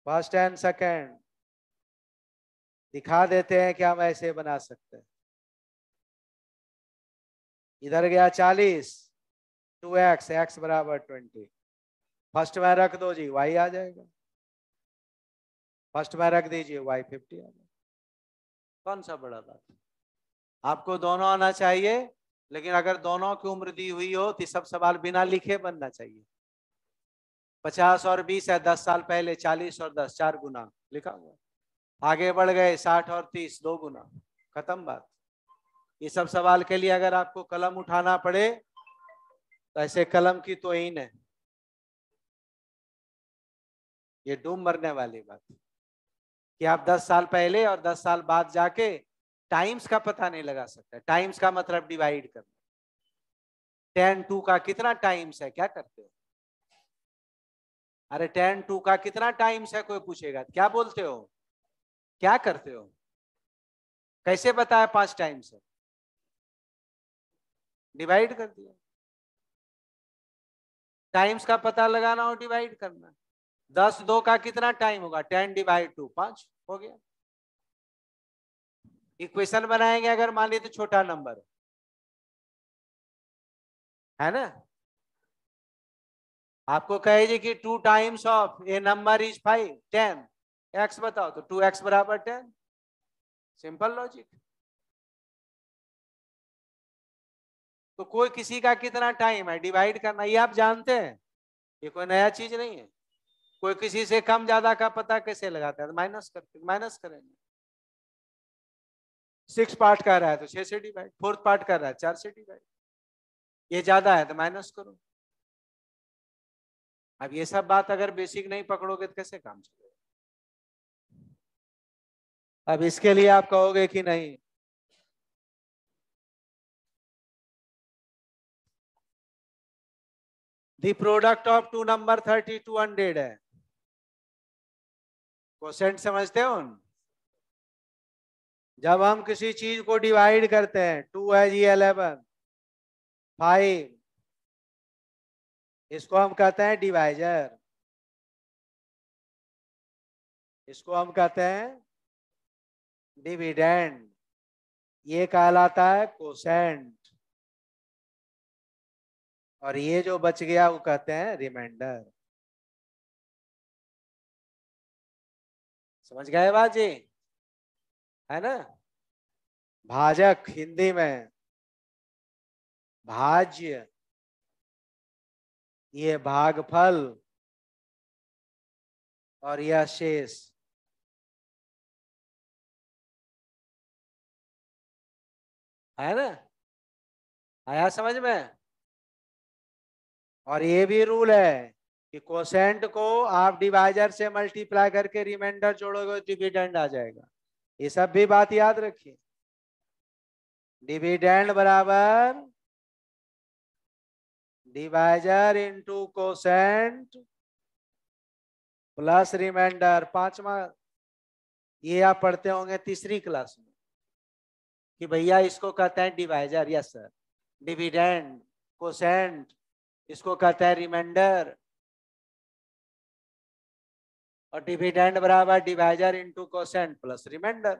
फर्स्ट एंड सेकेंड दिखा देते हैं कि हम ऐसे बना सकते हैं इधर गया चालीस टू एक्स एक्स बराबर ट्वेंटी फर्स्ट में रख दो जी वाई आ जाएगा फर्स्ट में रख दीजिए वाई फिफ्टी आ जाएगा कौन सा बड़ा बात आपको दोनों आना चाहिए लेकिन अगर दोनों की उम्र दी हुई हो तो सब सवाल बिना लिखे बनना चाहिए पचास और बीस है दस साल पहले चालीस और दस चार गुना लिखा हुआ आगे बढ़ गए साठ और तीस दो गुना खत्म बात ये सब सवाल के लिए अगर आपको कलम उठाना पड़े तो ऐसे कलम की तोहिन है ये डूम मरने वाली बात कि आप 10 साल पहले और 10 साल बाद जाके टाइम्स का पता नहीं लगा सकते टाइम्स का मतलब डिवाइड करना टेन टू का कितना टाइम्स है क्या करते हो अरे टेन टू का कितना टाइम्स है कोई पूछेगा क्या बोलते हो क्या करते हो कैसे बताया पांच टाइम्स है डिवाइड कर दिया टाइम्स का पता लगाना हो डिवाइड करना दस दो का कितना टाइम होगा टेन डिवाइड टू पांच हो गया इक्वेशन बनाएंगे अगर मान लीजिए तो छोटा नंबर है ना आपको कहेगी कि two times of a number is five ten X बताओ तो टू एक्स बराबर टेन सिंपल लॉजिक तो कोई किसी का कितना टाइम है डिवाइड करना ये आप जानते हैं ये कोई नया चीज नहीं है कोई किसी से कम ज्यादा का पता कैसे लगाते हैं तो माइनस करते माइनस करेंगे सिक्स पार्ट कर रहा है तो छह से डिवाइड फोर्थ पार्ट कर रहा है चार से डिवाइड ये ज्यादा है तो माइनस करो अब ये सब बात अगर बेसिक नहीं पकड़ोगे तो कैसे काम चलेगा अब इसके लिए आप कहोगे कि नहीं the product of two number thirty two hundred है क्वेश्चन समझते हो जब हम किसी चीज को डिवाइड करते हैं टू है जी एलेवन फाइव इसको हम कहते हैं डिवाइजर इसको हम कहते हैं डिविडेंड ये कहलाता है कोसेंट और ये जो बच गया वो कहते हैं रिमाइंडर समझ गए जी है ना भाजक हिंदी में भाज्य ये भागफल और यह शेष है ना आया समझ में और ये भी रूल है कि कोसेंट को आप डिवाइजर से मल्टीप्लाई करके रिमाइंडर जोड़ोगे डिविडेंड तो आ जाएगा ये सब भी बात याद रखिए डिविडेंड बराबर divisor into quotient plus remainder पांचवा ये आप पढ़ते होंगे तीसरी क्लास में कि भैया इसको कहते हैं divisor yes sir dividend quotient इसको कहते हैं रिमाइंडर और डिविडेंड बराबर divisor into quotient plus remainder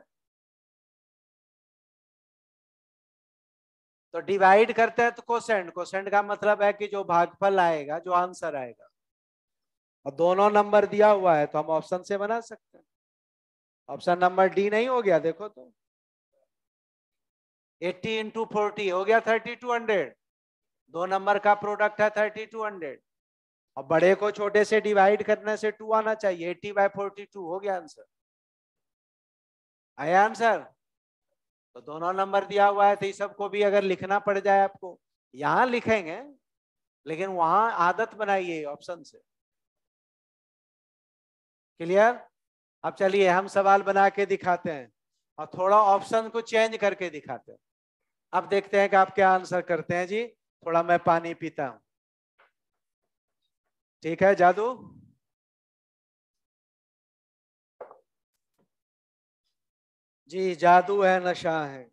तो डिवाइड करते हैं तो कोसेंट कोसेंट का मतलब है कि जो भागफल आएगा जो आंसर आएगा और दोनों नंबर दिया हुआ है तो हम ऑप्शन से बना सकते हैं ऑप्शन नंबर डी नहीं हो गया देखो तो 80 इंटू फोर्टी हो गया थर्टी टू हंड्रेड दो नंबर का प्रोडक्ट है थर्टी टू हंड्रेड और बड़े को छोटे से डिवाइड करने से टू आना चाहिए एटी बाई फोर्टी टू हो गया आंसर आया आंसर तो दोनों नंबर दिया हुआ है तो सबको भी अगर लिखना पड़ जाए आपको यहां लिखेंगे लेकिन वहां आदत बनाइए ऑप्शन से क्लियर अब चलिए हम सवाल बना के दिखाते हैं और थोड़ा ऑप्शन को चेंज करके दिखाते हैं अब देखते हैं कि आप क्या आंसर करते हैं जी थोड़ा मैं पानी पीता हूं ठीक है जादू जी जादू है नशा है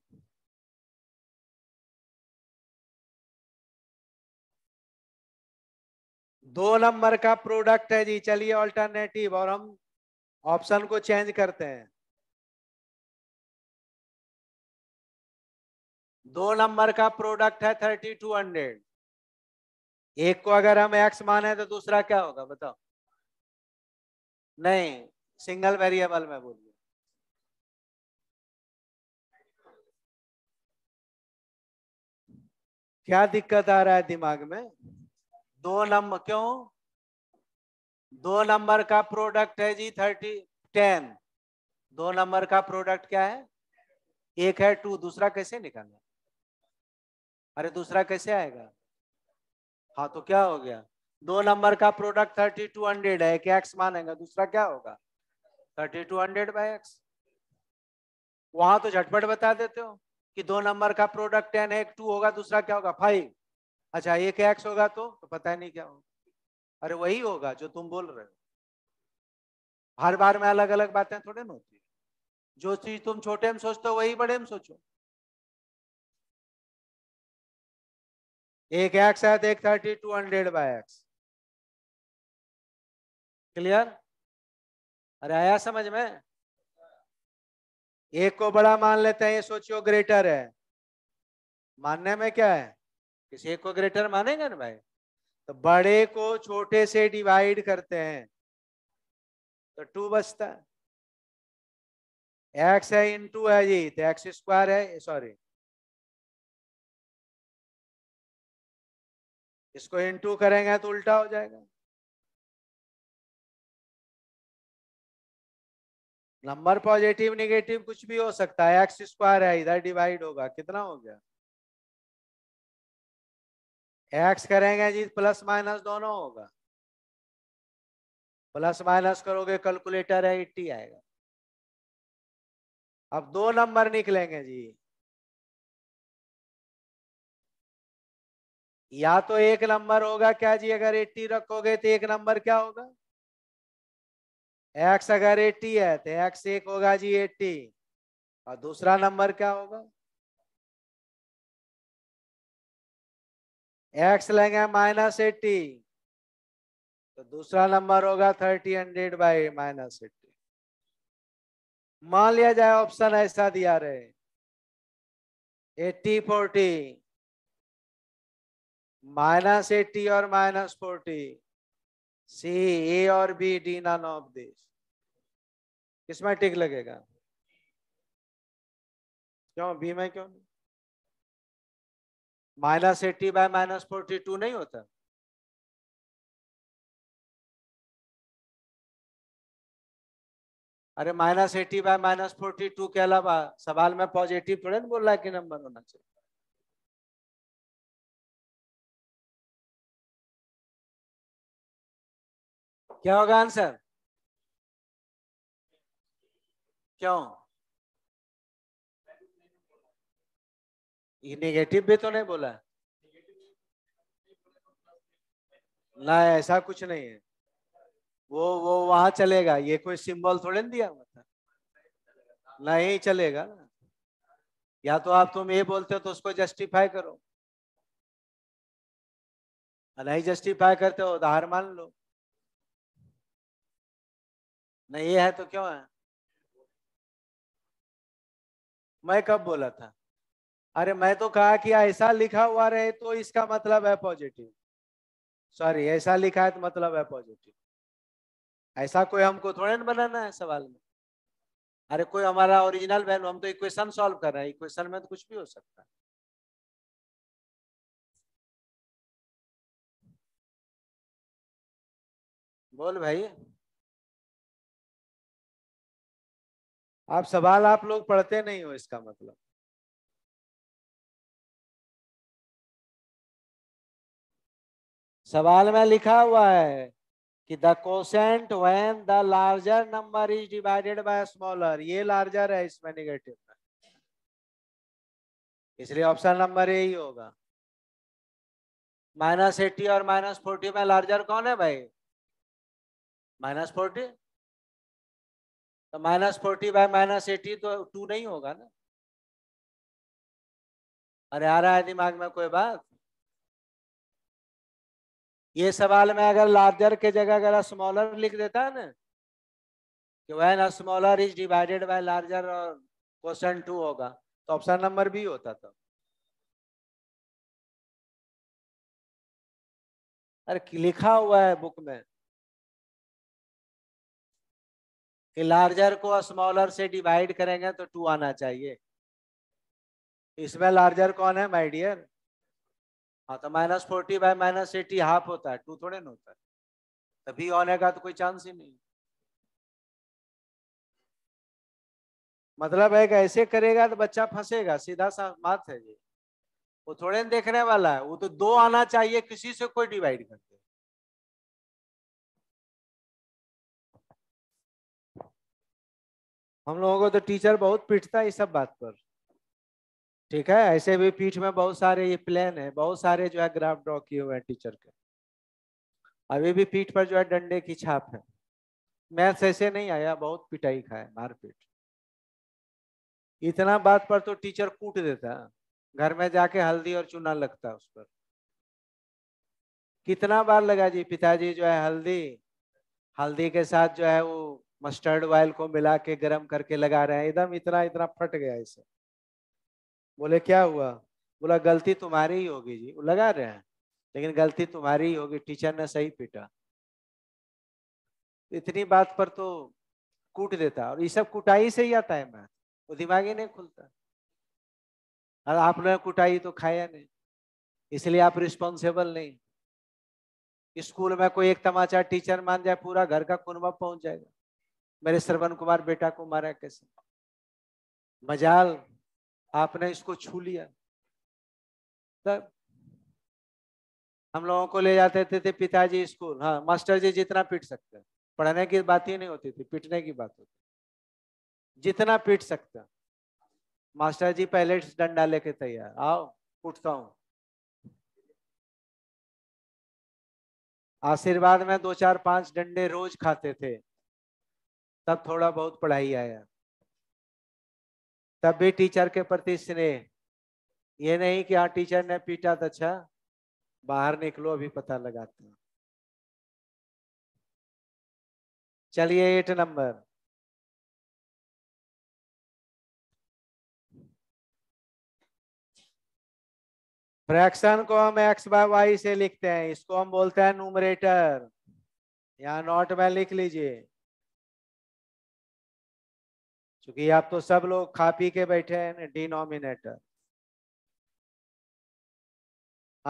दो नंबर का प्रोडक्ट है जी चलिए ऑल्टरनेटिव और हम ऑप्शन को चेंज करते हैं दो नंबर का प्रोडक्ट है थर्टी टू हंड्रेड एक को अगर हम एक्स माने तो दूसरा क्या होगा बताओ नहीं सिंगल वेरिएबल में बोलिए क्या दिक्कत आ रहा है दिमाग में दो नंबर क्यों दो नंबर का प्रोडक्ट है जी थर्टी टेन दो नंबर का प्रोडक्ट क्या है एक है टू दूसरा कैसे निकालना अरे दूसरा कैसे आएगा हाँ तो क्या हो गया दो नंबर का प्रोडक्ट थर्टी टू हंड्रेड है एक एक्स मानेगा दूसरा क्या होगा thirty two hundred by X वहां तो झटपट बता देते हो कि दो नंबर का प्रोडक्ट टेन है एक टू होगा दूसरा क्या होगा फाइव अच्छा एक एक्स होगा तो, तो पता नहीं क्या होगा अरे वही होगा जो तुम बोल रहे हो हर बार में अलग अलग बातें थोड़े ना होती जो चीज तुम छोटे में सोचते हो वही बड़े में सोचो एक एक्स है तो एक thirty two hundred by X clear अरे आया समझ में एक को बड़ा मान लेते हैं ये सोचियो ग्रेटर है मानने में क्या है किसी एक को ग्रेटर मानेंगे ना भाई तो बड़े को छोटे से डिवाइड करते हैं तो टू बचता है एक्स है इन टू है जी तो एक्स स्क्वायर है सॉरी इसको टू करेंगे तो उल्टा हो जाएगा नंबर पॉजिटिव नेगेटिव कुछ भी हो सकता है एक्स स्क्वायर है इधर डिवाइड होगा कितना हो गया एक्स करेंगे जी प्लस माइनस दोनों होगा प्लस माइनस करोगे कैलकुलेटर है एट्टी आएगा अब दो नंबर निकलेंगे जी या तो एक नंबर होगा क्या जी अगर 80 रखोगे तो एक नंबर क्या होगा एक्स अगर 80 है तो एक्स एक होगा जी 80 और दूसरा नंबर क्या होगा एक्स लेंगे माइनस एट्टी तो दूसरा नंबर होगा thirty hundred by minus eighty मान लिया जाए ऑप्शन ऐसा दिया रहे एट्टी फोर्टी माइनस एटी और माइनस फोर्टी सी ए और B D none of this किसमें टिक लगेगा क्यों बी में क्यों नहीं minus eighty by minus forty two नहीं होता अरे minus eighty by minus forty two के अलावा सवाल में पॉजिटिव थोड़े ना बोल रहा है कि नंबर होना चाहिए क्या होगा आंसर क्यों ये नेगेटिव भी तो नहीं बोला ना ऐसा कुछ नहीं है वो वो वहां चलेगा ये कोई सिंबल थोड़े ना दिया मतलब नहीं चलेगा या तो आप तुम ये बोलते हो तो उसको जस्टिफाई करो नहीं जस्टिफाई करते हो उधार मान लो नहीं है तो क्यों है मैं कब बोला था अरे मैं तो कहा कि ऐसा लिखा हुआ रहे तो इसका मतलब है पॉजिटिव सॉरी ऐसा लिखा है तो मतलब है पॉजिटिव ऐसा कोई हमको थोड़ा ना बनाना है सवाल में अरे कोई हमारा ओरिजिनल वैल्यू हम तो इक्वेशन सॉल्व कर रहे हैं इक्वेशन में तो कुछ भी हो सकता है बोल भाई आप सवाल आप लोग पढ़ते नहीं हो इसका मतलब सवाल में लिखा हुआ है कि the quotient when the larger number is divided by smaller ये लार्जर है इसमें निगेटिव इसलिए ऑप्शन नंबर ए ही होगा माइनस एटी और माइनस फोर्टी में लार्जर कौन है भाई माइनस फोर्टी तो minus forty by minus eighty तो टू नहीं होगा ना अरे आ रहा है दिमाग में कोई बात ये सवाल में अगर लार्जर के जगह अगर स्मॉलर लिख देता है ना कि ना smaller is divided by larger और क्वेश्चन टू होगा तो ऑप्शन नंबर भी होता था तो। अरे लिखा हुआ है बुक में कि लार्जर को स्मॉलर से डिवाइड करेंगे तो टू आना चाहिए इसमें लार्जर कौन है माय डियर हाँ तो minus forty by minus eighty half होता है टू थोड़े ना होता है तभी होने का तो कोई चांस ही नहीं मतलब है कि ऐसे करेगा तो बच्चा फंसेगा सीधा सा बात है ये वो थोड़े देखने वाला है वो तो दो आना चाहिए किसी से कोई डिवाइड करके हम लोगों को तो टीचर बहुत पीटता है इस सब बात पर ठीक है ऐसे भी पीठ में बहुत सारे ये प्लान है बहुत सारे जो है ग्राफ ड्रॉ किए हुए हैं टीचर के अभी भी पीठ पर जो है डंडे की छाप है मैथ्स ऐसे नहीं आया बहुत पिटाई खाए मारपीट इतना बात पर तो टीचर कूट देता घर में जाके हल्दी और चूना लगता उस पर कितना बार लगा जी पिताजी जो है हल्दी हल्दी के साथ जो है वो मस्टर्ड ऑयल को मिला के गर्म करके लगा रहे हैं एकदम इतना इतना फट गया इसे बोले क्या हुआ बोला गलती तुम्हारी ही होगी जी वो लगा रहे हैं लेकिन गलती तुम्हारी ही होगी टीचर ने सही पीटा इतनी बात पर तो कूट देता और ये सब कुटाई से ही आता है मैं वो दिमाग ही नहीं खुलता और आपने कुटाई तो खाया नहीं इसलिए आप रिस्पॉन्सिबल नहीं स्कूल में कोई एक तमाचा टीचर मान जाए पूरा घर का कुनबा पहुंच जाएगा मेरे श्रवण कुमार बेटा को मारा कैसे मजाल आपने इसको छू लिया तब हम लोगों को ले जाते थे, थे पिताजी स्कूल हाँ मास्टर जी जितना पीट सकते पढ़ने की बात ही नहीं होती थी पीटने की बात होती जितना पीट सकता मास्टर जी पहले डंडा लेके तैयार आओ उठता हूं आशीर्वाद में दो चार पांच डंडे रोज खाते थे तब थोड़ा बहुत पढ़ाई आया तब भी टीचर के प्रति स्नेह ये नहीं कि हाँ टीचर ने पीटा तो अच्छा बाहर निकलो अभी पता लगाते हैं चलिए एट नंबर फ्रैक्शन को हम एक्स बाय वाई से लिखते हैं इसको हम बोलते हैं नूमरेटर यहां नोट में लिख लीजिए क्योंकि आप तो सब लोग खा पी के बैठे हैं डिनोमिनेटर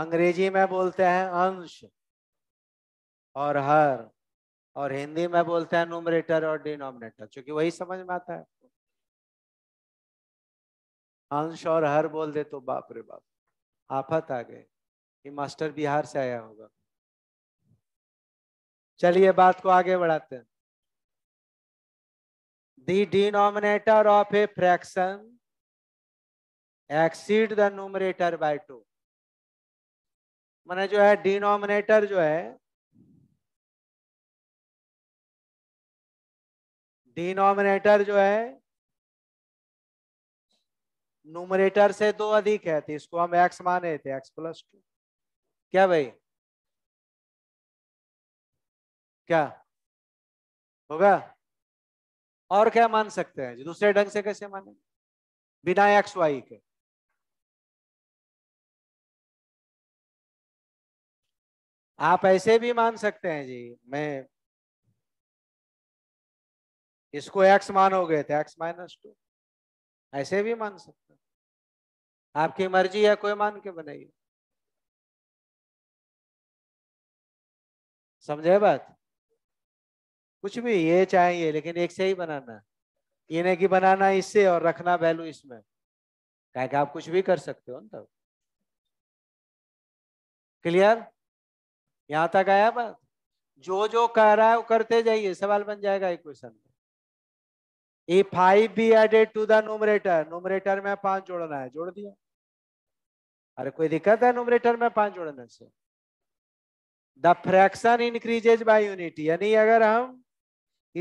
अंग्रेजी में बोलते हैं अंश और हर और हिंदी में बोलते हैं नोमरेटर और डिनोमिनेटर क्योंकि वही समझ में आता है अंश और हर बोल दे तो बाप रे बाप आफत आ गए कि मास्टर बिहार से आया होगा चलिए बात को आगे बढ़ाते हैं the denominator of a fraction exceed the numerator by two मैंने जो है डिनोमिनेटर जो है डिनोमिनेटर जो है नूमरेटर से दो अधिक है तो इसको हम एक्स माने थे एक्स प्लस टू क्या भाई क्या होगा और क्या मान सकते हैं दूसरे ढंग से कैसे माने बिना एक्स वाई के आप ऐसे भी मान सकते हैं जी मैं इसको एक्स मानोगे तो एक्स माइनस टू ऐसे भी मान सकते हैं आपकी मर्जी है कोई मान के बनाइए समझे बात कुछ भी ये चाहिए लेकिन एक से ही बनाना ये नहीं कि बनाना इससे और रखना वैल्यू इसमें क्या आप कुछ भी कर सकते हो ना क्लियर यहां तक आया बात जो जो कह रहा है वो करते जाइए सवाल बन जाएगा इक्वेशन में A five B added to the numerator numerator में पांच जोड़ना है जोड़ दिया अरे कोई दिक्कत है नोमरेटर में पांच जोड़ने से the fraction increases by unit यानी अगर हम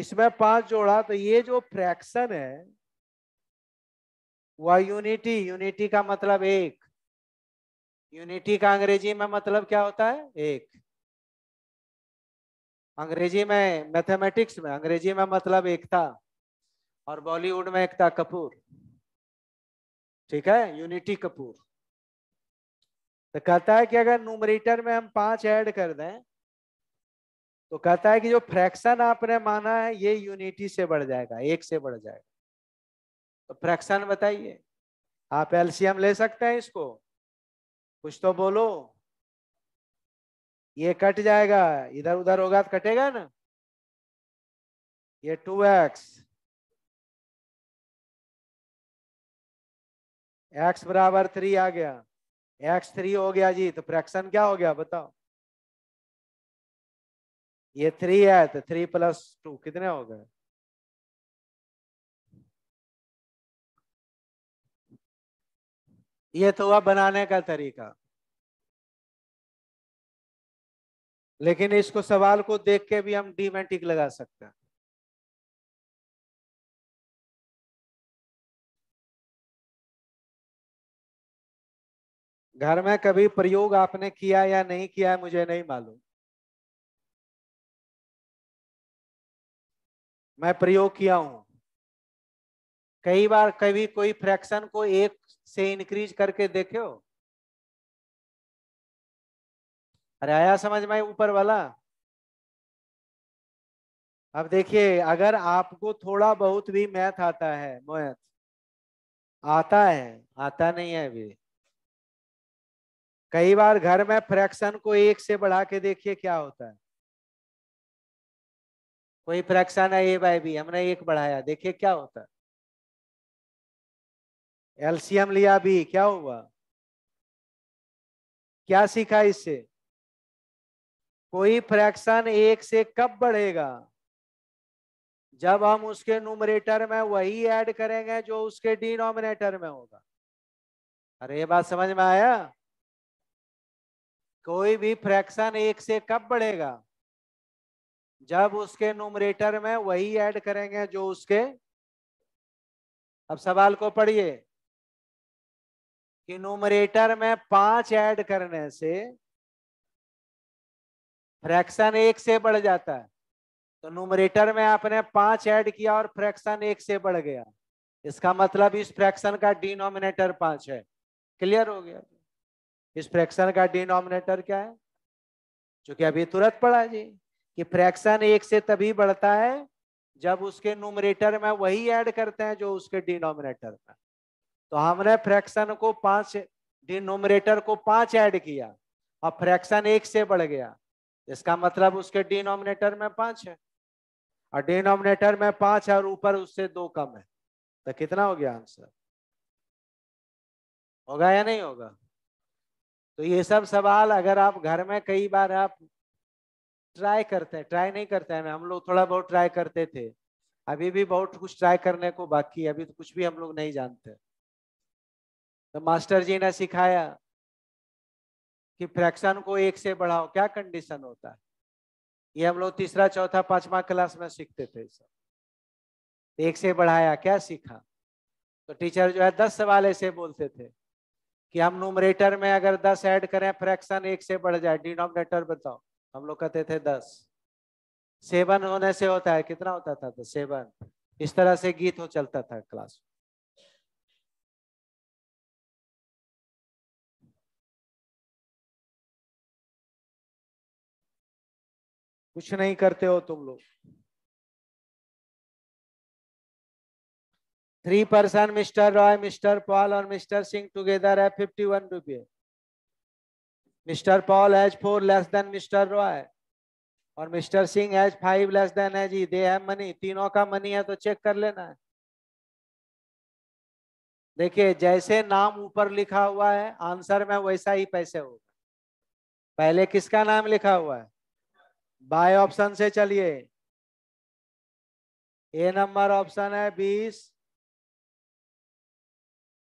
इसमें पांच जोड़ा तो ये जो फ्रैक्शन है वह यूनिटी यूनिटी का मतलब एक यूनिटी का अंग्रेजी में मतलब क्या होता है एक अंग्रेजी में मैथमेटिक्स में अंग्रेजी में मतलब एकता और बॉलीवुड में एकता कपूर ठीक है यूनिटी कपूर तो कहता है कि अगर न्यूमरेटर में हम पांच ऐड कर दें तो कहता है कि जो फ्रैक्शन आपने माना है ये यूनिटी से बढ़ जाएगा एक से बढ़ जाएगा तो फ्रैक्शन बताइए आप एलसीएम ले सकते हैं इसको कुछ तो बोलो ये कट जाएगा इधर उधर होगा तो कटेगा ना ये टू एक्स एक्स बराबर थ्री आ गया एक्स थ्री हो गया जी तो फ्रैक्शन क्या हो गया बताओ ये थ्री है तो थ्री प्लस टू कितने हो गए ये तो हुआ बनाने का तरीका लेकिन इसको सवाल को देख के भी हम डी में टिक लगा सकते हैं घर में कभी प्रयोग आपने किया या नहीं किया है मुझे नहीं मालूम मैं प्रयोग किया हूं कई बार कभी कोई फ्रैक्शन को एक से इंक्रीज करके देखे हो अरे आया समझ में ऊपर वाला अब देखिए अगर आपको थोड़ा बहुत भी मैथ आता है मोहत आता है आता नहीं है अभी कई बार घर में फ्रैक्शन को एक से बढ़ा के देखिए क्या होता है कोई फ्रैक्शन है ए बाई बी हमने एक बढ़ाया देखिए क्या होता है एलसीएम लिया बी क्या हुआ क्या सीखा इससे कोई फ्रैक्शन एक से कब बढ़ेगा जब हम उसके नूमरेटर में वही ऐड करेंगे जो उसके डिनोमिनेटर में होगा अरे ये बात समझ में आया कोई भी फ्रैक्शन एक से कब बढ़ेगा जब उसके नोमरेटर में वही ऐड करेंगे जो उसके अब सवाल को पढ़िए कि नोमरेटर में पांच ऐड करने से फ्रैक्शन एक से बढ़ जाता है तो नोमरेटर में आपने पांच ऐड किया और फ्रैक्शन एक से बढ़ गया इसका मतलब इस फ्रैक्शन का डिनोमिनेटर पांच है क्लियर हो गया इस फ्रैक्शन का डिनोमिनेटर क्या है चूंकि अभी तुरंत पढ़ा जी कि फ्रैक्शन एक से तभी बढ़ता है जब उसके नोमरेटर में वही ऐड करते हैं जो उसके डिनोमिनेटर में तो हमने फ्रैक्शन को पांच डिनोमिनेटर को पांच ऐड किया और फ्रैक्शन एक से बढ़ गया इसका मतलब उसके डिनोमिनेटर में पांच है और डिनोमिनेटर में पांच है और ऊपर उससे दो कम है तो कितना हो गया आंसर होगा या नहीं होगा तो ये सब सवाल अगर आप घर में कई बार आप ट्राई करते हैं ट्राई नहीं करते हैं हम लोग थोड़ा बहुत ट्राई करते थे अभी भी बहुत कुछ ट्राई करने को बाकी अभी तो कुछ भी हम लोग नहीं जानते तो मास्टर जी ने सिखाया कि फ्रैक्शन को एक से बढ़ाओ क्या कंडीशन होता है ये हम लोग तीसरा चौथा पांचवा क्लास में सीखते थे सब एक से बढ़ाया क्या सीखा तो टीचर जो है दस सवाल ऐसे बोलते थे कि हम नोमरेटर में अगर दस ऐड करें फ्रैक्शन एक से बढ़ जाए डिनोमिनेटर बताओ हम लोग कहते थे दस सेवन होने से होता है कितना होता था तो सेवन इस तरह से गीत हो चलता था क्लास कुछ नहीं करते हो तुम लोग three person mister Roy mister Paul और मिस्टर सिंह टुगेदर है फिफ्टी वन रुपये mister Paul has four less than mister Roy और mister Singh has five less than है जी दे है मनी तीनों का मनी है तो चेक कर लेना है देखिए जैसे नाम ऊपर लिखा हुआ है आंसर में वैसा ही पैसे होगा पहले किसका नाम लिखा हुआ है बाय ऑप्शन से चलिए ए नंबर ऑप्शन है बीस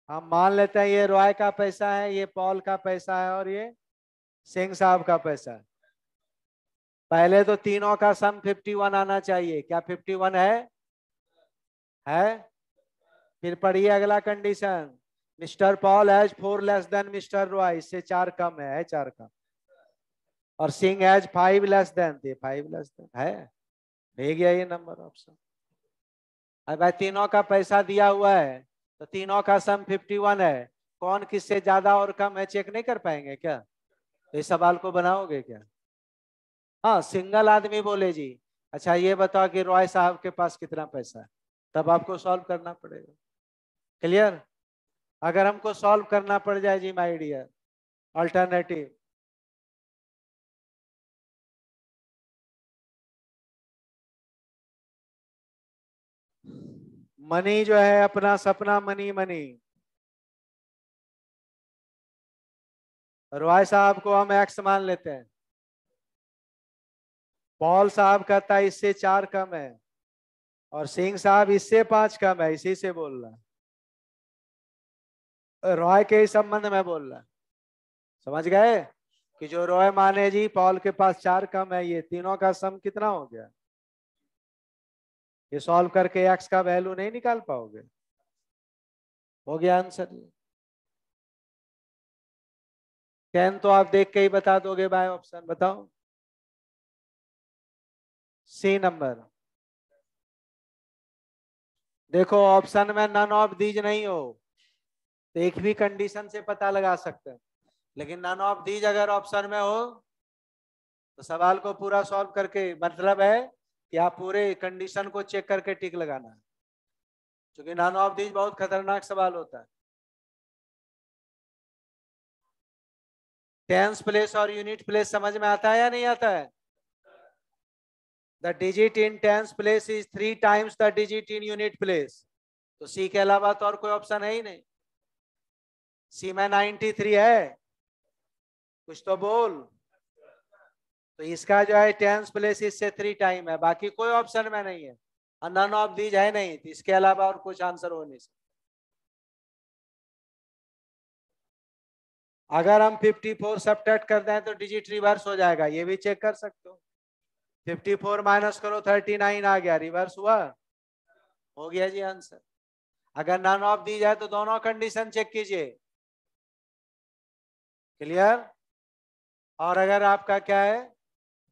हम मान लेते हैं ये रॉय का पैसा है ये पॉल का पैसा है और ये सिंह साहब का पैसा पहले तो तीनों का सम 51 आना चाहिए क्या 51 है है फिर पढ़िए अगला condition mister Paul has four less than mister Roy इससे चार कम है, है चार कम और Singh has five less than they five less than है भेज गया ये नंबर ऑप्शन अब तीनों का पैसा दिया हुआ है तो तीनों का सम 51 है कौन किससे ज्यादा और कम है चेक नहीं कर पाएंगे क्या तो इस सवाल को बनाओगे क्या हाँ सिंगल आदमी बोले जी अच्छा ये बताओ कि रॉय साहब के पास कितना पैसा है तब आपको सॉल्व करना पड़ेगा क्लियर अगर हमको सॉल्व करना पड़ जाए जी माई डियर अल्टरनेटिव मनी जो है अपना सपना मनी मनी और साहब को हम एक्स मान लेते हैं पॉल साहब कहता है इससे चार कम है और सिंह साहब इससे पांच कम है इसी से बोल रहा रॉय के ही संबंध में बोल रहा समझ गए कि जो रॉय माने जी पॉल के पास चार कम है ये तीनों का सम कितना हो गया ये सॉल्व करके एक्स का वैल्यू नहीं निकाल पाओगे हो गया आंसर ये कैन तो आप देख के ही बता दोगे बाय ऑप्शन बताओ सी नंबर देखो ऑप्शन में नन ऑफ दीज नहीं हो तो एक भी कंडीशन से पता लगा सकते हैं लेकिन नन ऑफ दीज अगर ऑप्शन में हो तो सवाल को पूरा सॉल्व करके मतलब है कि आप पूरे कंडीशन को चेक करके टिक लगाना क्योंकि नन ऑफ दीज बहुत खतरनाक सवाल होता है टेंस प्लेस और यूनिट प्लेस समझ में आता है या नहीं आता है the digit in tens place is three times the digit in unit place तो सी के अलावा तो और कोई ऑप्शन है ही नहीं सी में नाइन्टी थ्री है कुछ तो बोल तो इसका जो है टेंस प्लेस इससे थ्री टाइम है बाकी कोई ऑप्शन में नहीं है और नन ऑफ दीज है नहीं तो इसके अलावा और कुछ आंसर हो नहीं सकता अगर हम 54 फोर कर दें तो डिजिट रिवर्स हो जाएगा ये भी चेक कर सकते हो 54 फोर माइनस करो 39 आ गया रिवर्स हुआ हो गया जी आंसर अगर नन ऑफ दी जाए तो दोनों कंडीशन चेक कीजिए क्लियर और अगर आपका क्या है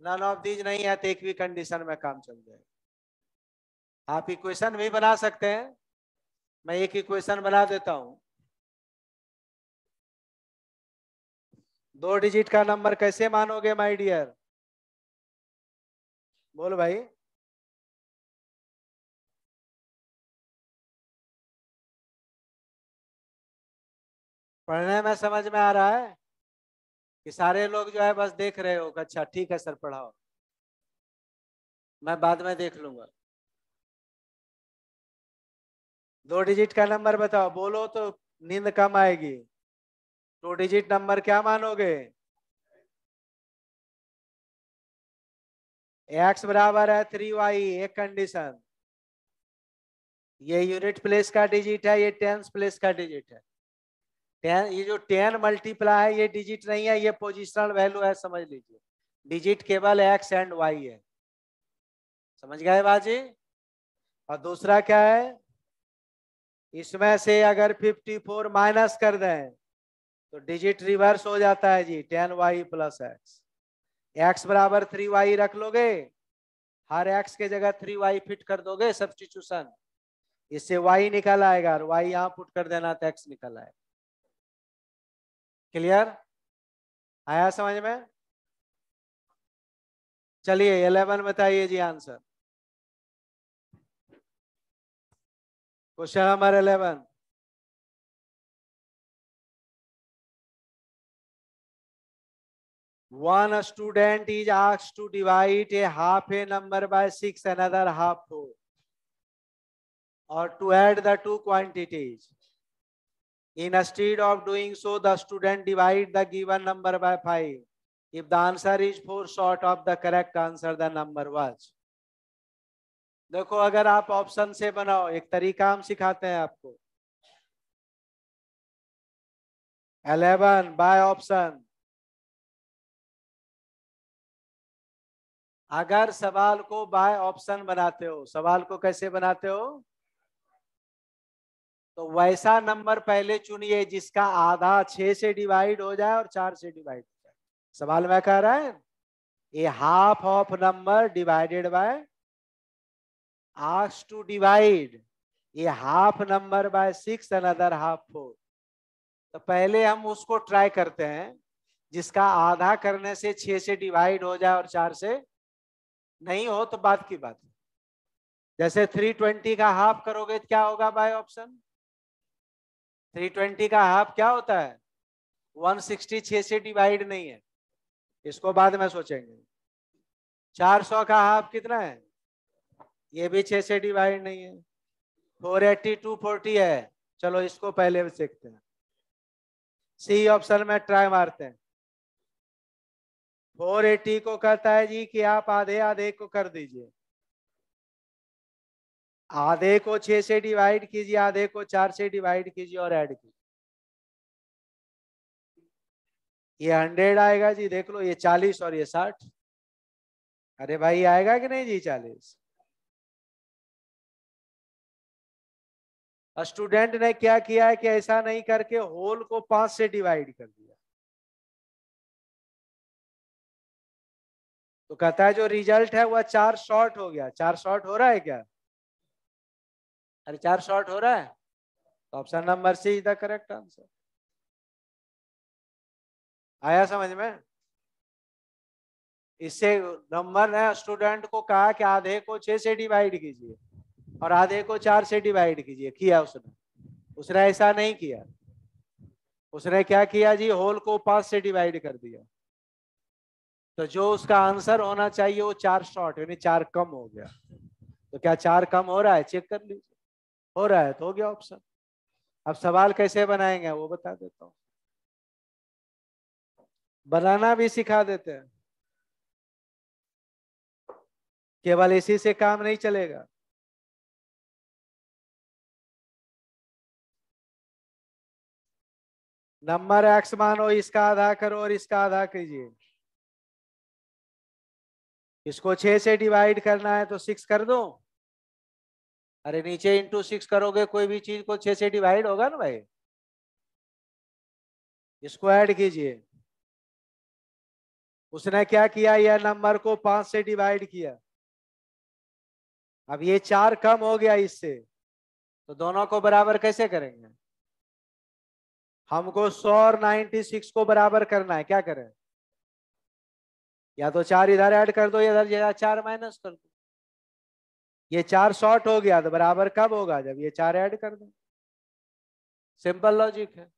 नन ऑफ दीज नहीं है तो एक भी कंडीशन में काम चल जाएगा आप इक्वेशन भी बना सकते हैं मैं एक इक्वेशन बना देता हूं दो डिजिट का नंबर कैसे मानोगे माय डियर बोल भाई पढ़ने में समझ में आ रहा है कि सारे लोग जो है बस देख रहे हो अच्छा ठीक है सर पढ़ाओ मैं बाद में देख लूंगा दो डिजिट का नंबर बताओ बोलो तो नींद कम आएगी टू डिजिट नंबर क्या मानोगे एक्स बराबर है थ्री वाई एक कंडीशन ये यूनिट प्लेस का डिजिट है ये टेंस प्लेस का डिजिट है टेन ये जो टेन मल्टीप्लाई है ये डिजिट नहीं है ये पोजिशनल वैल्यू है समझ लीजिए डिजिट केवल एक्स एंड वाई है समझ गए बाजी और दूसरा क्या है इसमें से अगर 54 माइनस कर दें तो डिजिट रिवर्स हो जाता है जी ten Y plus X x बराबर थ्री वाई रख लोगे हर एक्स के जगह थ्री वाई फिट कर दोगे सब्सटीट्यूशन इससे वाई निकल आएगा और वाई यहां पुट कर देना तो एक्स निकल आएगा क्लियर आया समझ में चलिए इलेवन बताइए जी answer question number eleven one student is asked to divide a half a number by 6 another half 4 or to add the two quantities instead of doing so the student divide the given number by 5 if the answer is 4 short of the correct answer the number was देखो अगर आप option से बनाओ एक तरीका हम सिखाते हैं आपको 11 बाय ऑप्शन अगर सवाल को बाय ऑप्शन बनाते हो सवाल को कैसे बनाते हो तो वैसा नंबर पहले चुनिए जिसका आधा छ से डिवाइड हो जाए और चार से डिवाइड हो जाए सवाल में कह रहा है ये half of number divided by as two divide ये half number by six another half four तो पहले हम उसको ट्राई करते हैं जिसका आधा करने से छ से डिवाइड हो जाए और चार से नहीं हो तो बाद की बात जैसे 320 का हाफ करोगे तो क्या होगा बाय ऑप्शन 320 का हाफ क्या होता है 166 से डिवाइड नहीं है इसको बाद में सोचेंगे 400 का हाफ कितना है ये भी 6 से डिवाइड नहीं है 480 फोर्टी है चलो इसको पहले देखते हैं सी ऑप्शन में ट्राई मारते हैं फोर एटी को कहता है जी कि आप आधे आधे को कर दीजिए आधे को छह से डिवाइड कीजिए आधे को चार से डिवाइड कीजिए और ऐड कीजिए ये हंड्रेड आएगा जी देख लो ये चालीस और ये साठ अरे भाई आएगा कि नहीं जी चालीस स्टूडेंट ने क्या किया है कि ऐसा नहीं करके होल को पांच से डिवाइड कर दिया तो कहता है जो रिजल्ट है वह चार शॉर्ट हो गया चार शॉर्ट हो रहा है क्या अरे चार शॉर्ट हो रहा है तो option number C the correct answer आया समझ में इससे नंबर ने स्टूडेंट को कहा कि आधे को छह से डिवाइड कीजिए और आधे को चार से डिवाइड कीजिए किया उसने उसने ऐसा नहीं किया उसने क्या किया जी होल को पांच से डिवाइड कर दिया तो जो उसका आंसर होना चाहिए वो चार शॉर्ट यानी चार कम हो गया तो क्या चार कम हो रहा है चेक कर लीजिए हो रहा है तो हो गया ऑप्शन अब सवाल कैसे बनाएंगे वो बता देता हूँ बनाना भी सिखा देते हैं केवल इसी से काम नहीं चलेगा नंबर एक्स मानो इसका आधा करो और इसका आधा कीजिए इसको छे से डिवाइड करना है तो सिक्स कर दो अरे नीचे इंटू सिक्स करोगे कोई भी चीज को छह से डिवाइड होगा ना भाई इसको ऐड कीजिए उसने क्या किया यह नंबर को पांच से डिवाइड किया अब ये चार कम हो गया इससे तो दोनों को बराबर कैसे करेंगे हमको सौ और नाइन्टी सिक्स को बराबर करना है क्या करें या तो चार इधर ऐड कर दो इधर जगह चार माइनस कर दो ये चार शॉर्ट हो गया तो बराबर कब होगा जब ये चार ऐड कर दो सिंपल लॉजिक है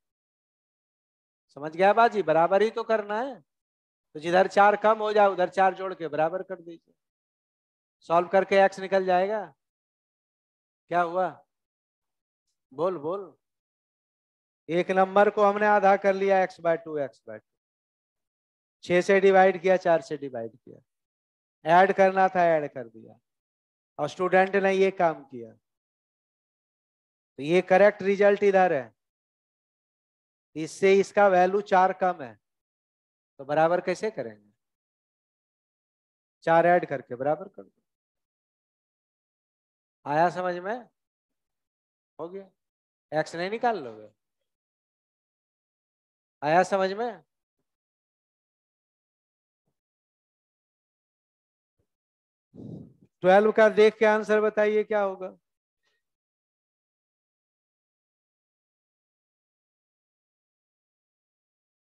समझ गया बाजी बराबर ही तो करना है तो जिधर चार कम हो जाए उधर चार जोड़ के बराबर कर दीजिए सॉल्व करके एक्स निकल जाएगा क्या हुआ बोल बोल एक नंबर को हमने आधा कर लिया X by two X by two छे से डिवाइड किया चार से डिवाइड किया ऐड करना था ऐड कर दिया और स्टूडेंट ने ये काम किया तो ये करेक्ट रिजल्ट इधर है इससे इसका वैल्यू चार कम है तो बराबर कैसे करेंगे चार ऐड करके बराबर कर दो आया समझ में हो गया एक्स नहीं निकाल लोगे आया समझ में ट्वेल्व का देख के आंसर बताइए क्या होगा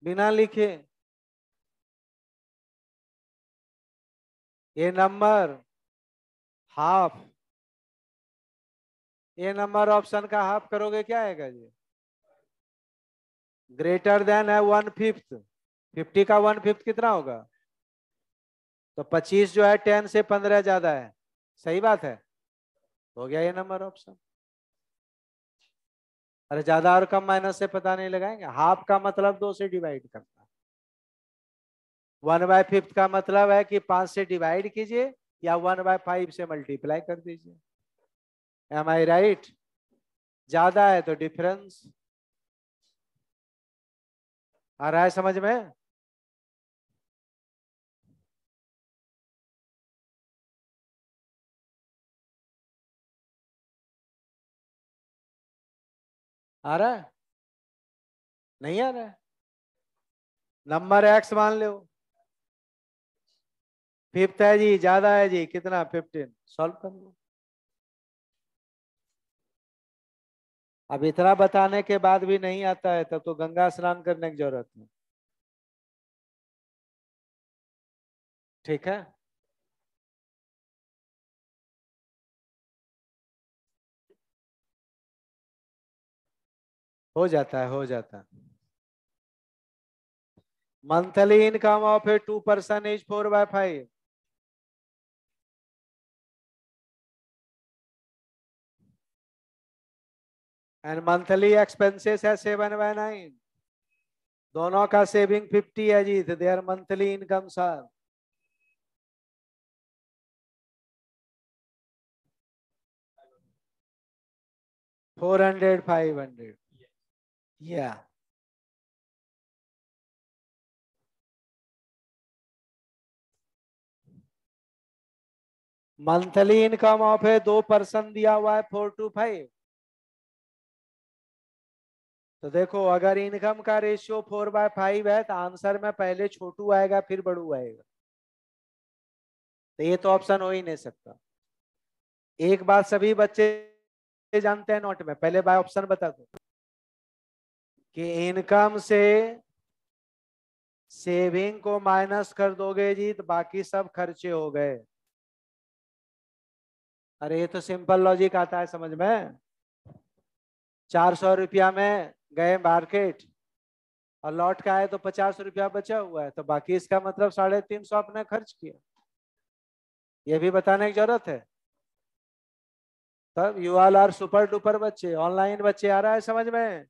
बिना लिखे ये नंबर हाफ ये नंबर ऑप्शन का हाफ करोगे क्या आएगा जी ग्रेटर देन है वन फिफ्थ फिफ्टी का वन फिफ्थ कितना होगा तो 25 जो है 10 से 15 ज्यादा है सही बात है हो गया ये नंबर ऑप्शन अरे ज्यादा और कम माइनस से पता नहीं लगाएंगे हाफ का मतलब दो से डिवाइड करना वन बाय फिफ्थ का मतलब है कि पांच से डिवाइड कीजिए या वन बाय फाइव से मल्टीप्लाई कर दीजिए एम आई राइट ज्यादा है तो डिफरेंस आ रहा है समझ में आ रहा है नहीं आ रहा है नंबर एक्स मान लो फिफ्थ है जी ज्यादा है जी कितना फिफ्टीन सॉल्व कर लो अब इतना बताने के बाद भी नहीं आता है तब तो गंगा स्नान करने की जरूरत है ठीक है हो जाता है हो जाता है monthly income of a two person is four by five and monthly expenses है सेवन बाय नाइन दोनों का सेविंग फिफ्टी है जीत they are monthly income sir four hundred five hundred Yeah. Monthly income of है दो percent दिया हुआ है फोर टू फाइव तो देखो अगर इनकम का रेशियो फोर बाय फाइव है तो आंसर में पहले छोटू आएगा फिर बड़ू आएगा तो ये तो ऑप्शन हो ही नहीं सकता एक बात सभी बच्चे जानते हैं नोट में पहले बाय ऑप्शन बता दो कि इनकम से सेविंग को माइनस कर दोगे जी तो बाकी सब खर्चे हो गए अरे ये तो सिंपल लॉजिक आता है समझ में चार सौ रुपया में गए मार्केट और लौट के आए तो पचास रुपया बचा हुआ है तो बाकी इसका मतलब साढ़े तीन सौ अपने खर्च किया ये भी बताने की जरूरत है तब यू आर सुपर डुपर बच्चे ऑनलाइन बच्चे आ रहा है समझ में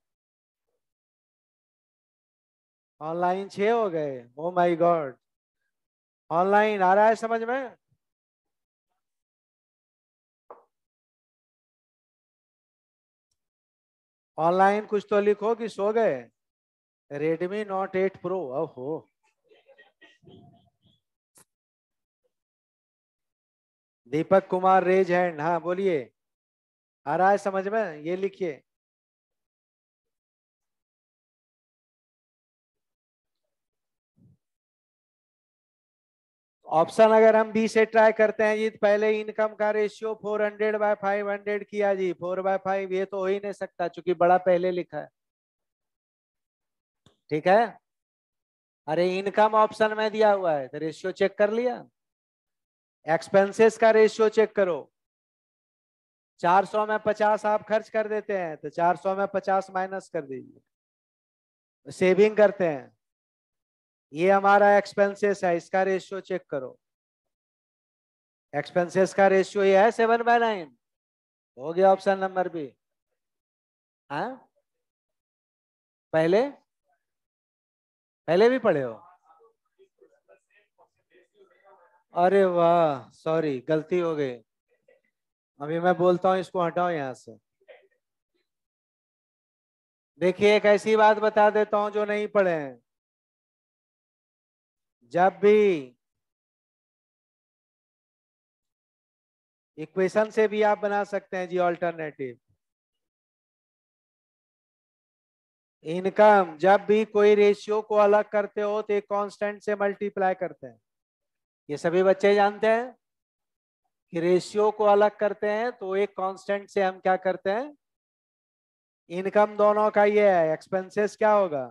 ऑनलाइन छे हो गए ओ माई गॉड ऑनलाइन आ रहा है समझ में ऑनलाइन कुछ तो लिखो कि सो गए रेडमी नोट एट प्रो अब हो दीपक कुमार रेज हैंड हाँ बोलिए आ रहा है समझ में ये लिखिए ऑप्शन अगर हम बी से ट्राई करते हैं जी तो पहले इनकम का ratio 400 hundred by five hundred किया जी 4 बाय फाइव ये तो हो ही नहीं सकता क्योंकि बड़ा पहले लिखा है ठीक है अरे इनकम ऑप्शन में दिया हुआ है तो रेशियो चेक कर लिया एक्सपेंसेस का रेशियो चेक करो 400 में 50 आप खर्च कर देते हैं तो 400 में 50 माइनस कर दीजिए सेविंग करते हैं ये हमारा एक्सपेंसेस है इसका रेशियो चेक करो एक्सपेंसेस का रेशियो ये है सेवन बाय नाइन हो गया ऑप्शन नंबर बी हाँ पहले पहले भी पढ़े हो अरे वाह सॉरी गलती हो गई अभी मैं बोलता हूँ इसको हटाओ यहाँ से देखिए एक ऐसी बात बता देता हूँ जो नहीं पढ़े हैं जब भी इक्वेशन से भी आप बना सकते हैं जी ऑल्टरनेटिव इनकम जब भी कोई रेशियो को अलग करते हो तो एक कांस्टेंट से मल्टीप्लाई करते हैं ये सभी बच्चे जानते हैं कि रेशियो को अलग करते हैं तो एक कांस्टेंट से हम क्या करते हैं इनकम दोनों का ये है एक्सपेंसेस क्या होगा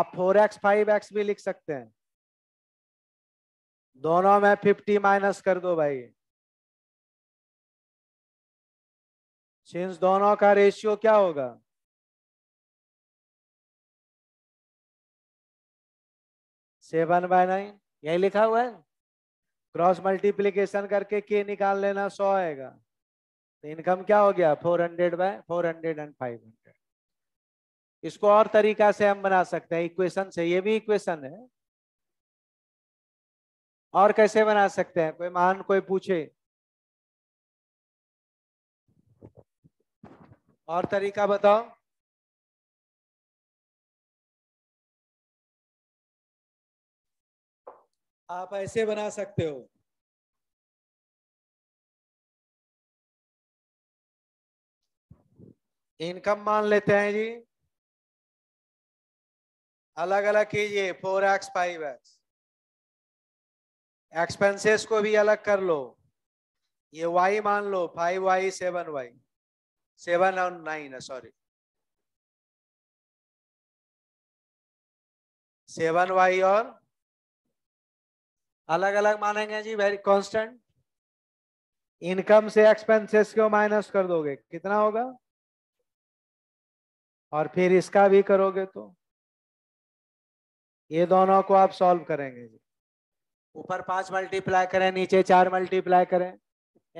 आप फोर एक्स फाइव एक्स भी लिख सकते हैं दोनों में फिफ्टी माइनस कर दो भाई सिंस दोनों का रेशियो क्या होगा सेवन बाय नाइन यही लिखा हुआ है क्रॉस मल्टीप्लीकेशन करके के निकाल लेना सौ आएगा तो इनकम क्या हो गया four hundred by four hundred and five hundred इसको और तरीका से हम बना सकते हैं इक्वेशन से ये भी इक्वेशन है और कैसे बना सकते हैं कोई महान कोई पूछे और तरीका बताओ आप ऐसे बना सकते हो इनकम मान लेते हैं जी अलग अलग कीजिए four X five X expenses को भी अलग कर लो ये वाई मान लो five Y seven Y seven और नाइन है सॉरी सेवन वाई और अलग अलग मानेंगे जी वेरी कांस्टेंट इनकम से एक्सपेंसेस को माइनस कर दोगे कितना होगा और फिर इसका भी करोगे तो ये दोनों को आप सॉल्व करेंगे जी ऊपर पांच मल्टीप्लाई करें नीचे चार मल्टीप्लाई करें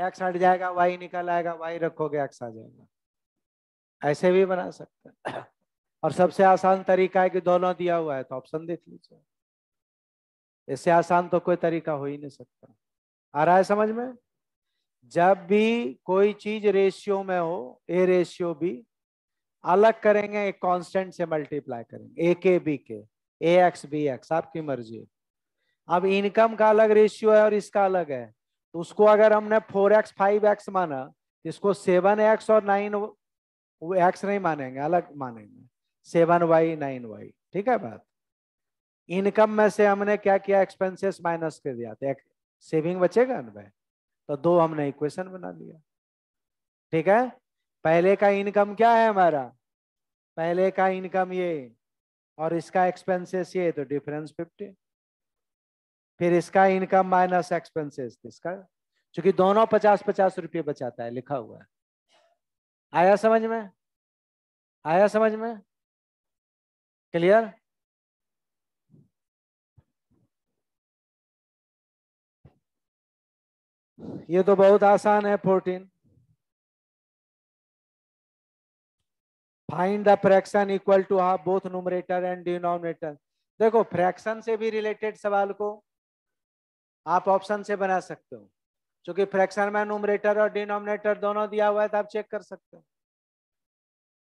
एक्स हट जाएगा वाई निकल आएगा वाई रखोगे एक्स आ जाएगा ऐसे भी बना सकते हैं [CLEARS THROAT] और सबसे आसान तरीका है कि दोनों दिया हुआ है तो ऑप्शन देख लीजिए इससे आसान तो कोई तरीका हो ही नहीं सकता आ रहा है समझ में जब भी कोई चीज रेशियो में हो ए रेशियो बी अलग करेंगे एक कांस्टेंट से मल्टीप्लाई करेंगे ए के बी के ए एक्स बी एक्स आपकी मर्जी है अब इनकम का अलग रेशियो है और इसका अलग है तो उसको अगर हमने फोर एक्स फाइव एक्स माना तो इसको सेवन एक्स और नाइन एक्स नहीं मानेंगे अलग मानेंगे सेवन वाई नाइन वाई ठीक है बात इनकम में से हमने क्या किया एक्सपेंसेस माइनस कर दिया था तो सेविंग बचेगा ना भाई तो दो हमने इक्वेशन बना लिया ठीक है पहले का इनकम क्या है हमारा पहले का इनकम ये और इसका एक्सपेंसेस ये तो डिफरेंस फिफ्टी फिर इसका इनकम माइनस एक्सपेंसेस इसका क्योंकि दोनों पचास पचास रुपये बचाता है लिखा हुआ है आया समझ में आया समझ में क्लियर ये तो बहुत आसान है fourteen find the fraction equal to half both numerator and denominator देखो फ्रैक्शन से भी रिलेटेड सवाल को आप ऑप्शन से बना सकते हो क्योंकि फ्रैक्शन में नोमरेटर और डिनोमिनेटर दोनों दिया हुआ है तो आप चेक कर सकते हो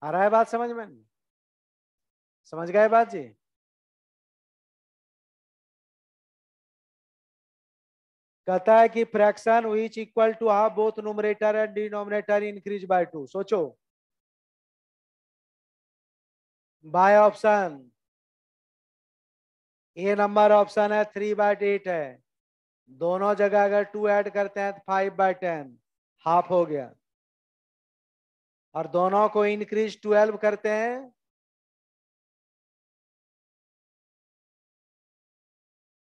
आ रहा है बात समझ में समझ गए बात जी कहता है कि fraction which equal to half both numerator and denominator increase by two सोचो by option A number option है थ्री बाय एट है दोनों जगह अगर टू ऐड करते हैं तो फाइव बाई टेन हाफ हो गया और दोनों को इंक्रीज ट्वेल्व करते हैं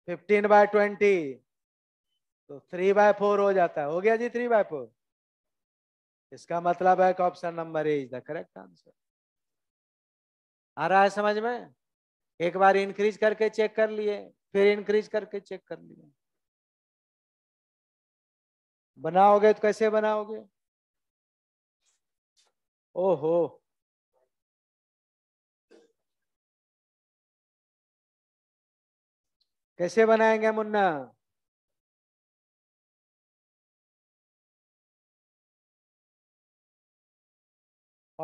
फिफ्टीन बाय ट्वेंटी तो थ्री बाय फोर हो जाता है हो गया जी थ्री बाय फोर इसका मतलब है कि option number A is the correct answer आ रहा है समझ में एक बार इंक्रीज करके चेक कर लिए फिर इंक्रीज करके चेक कर लिए बनाओगे तो कैसे बनाओगे ओहो कैसे बनाएंगे मुन्ना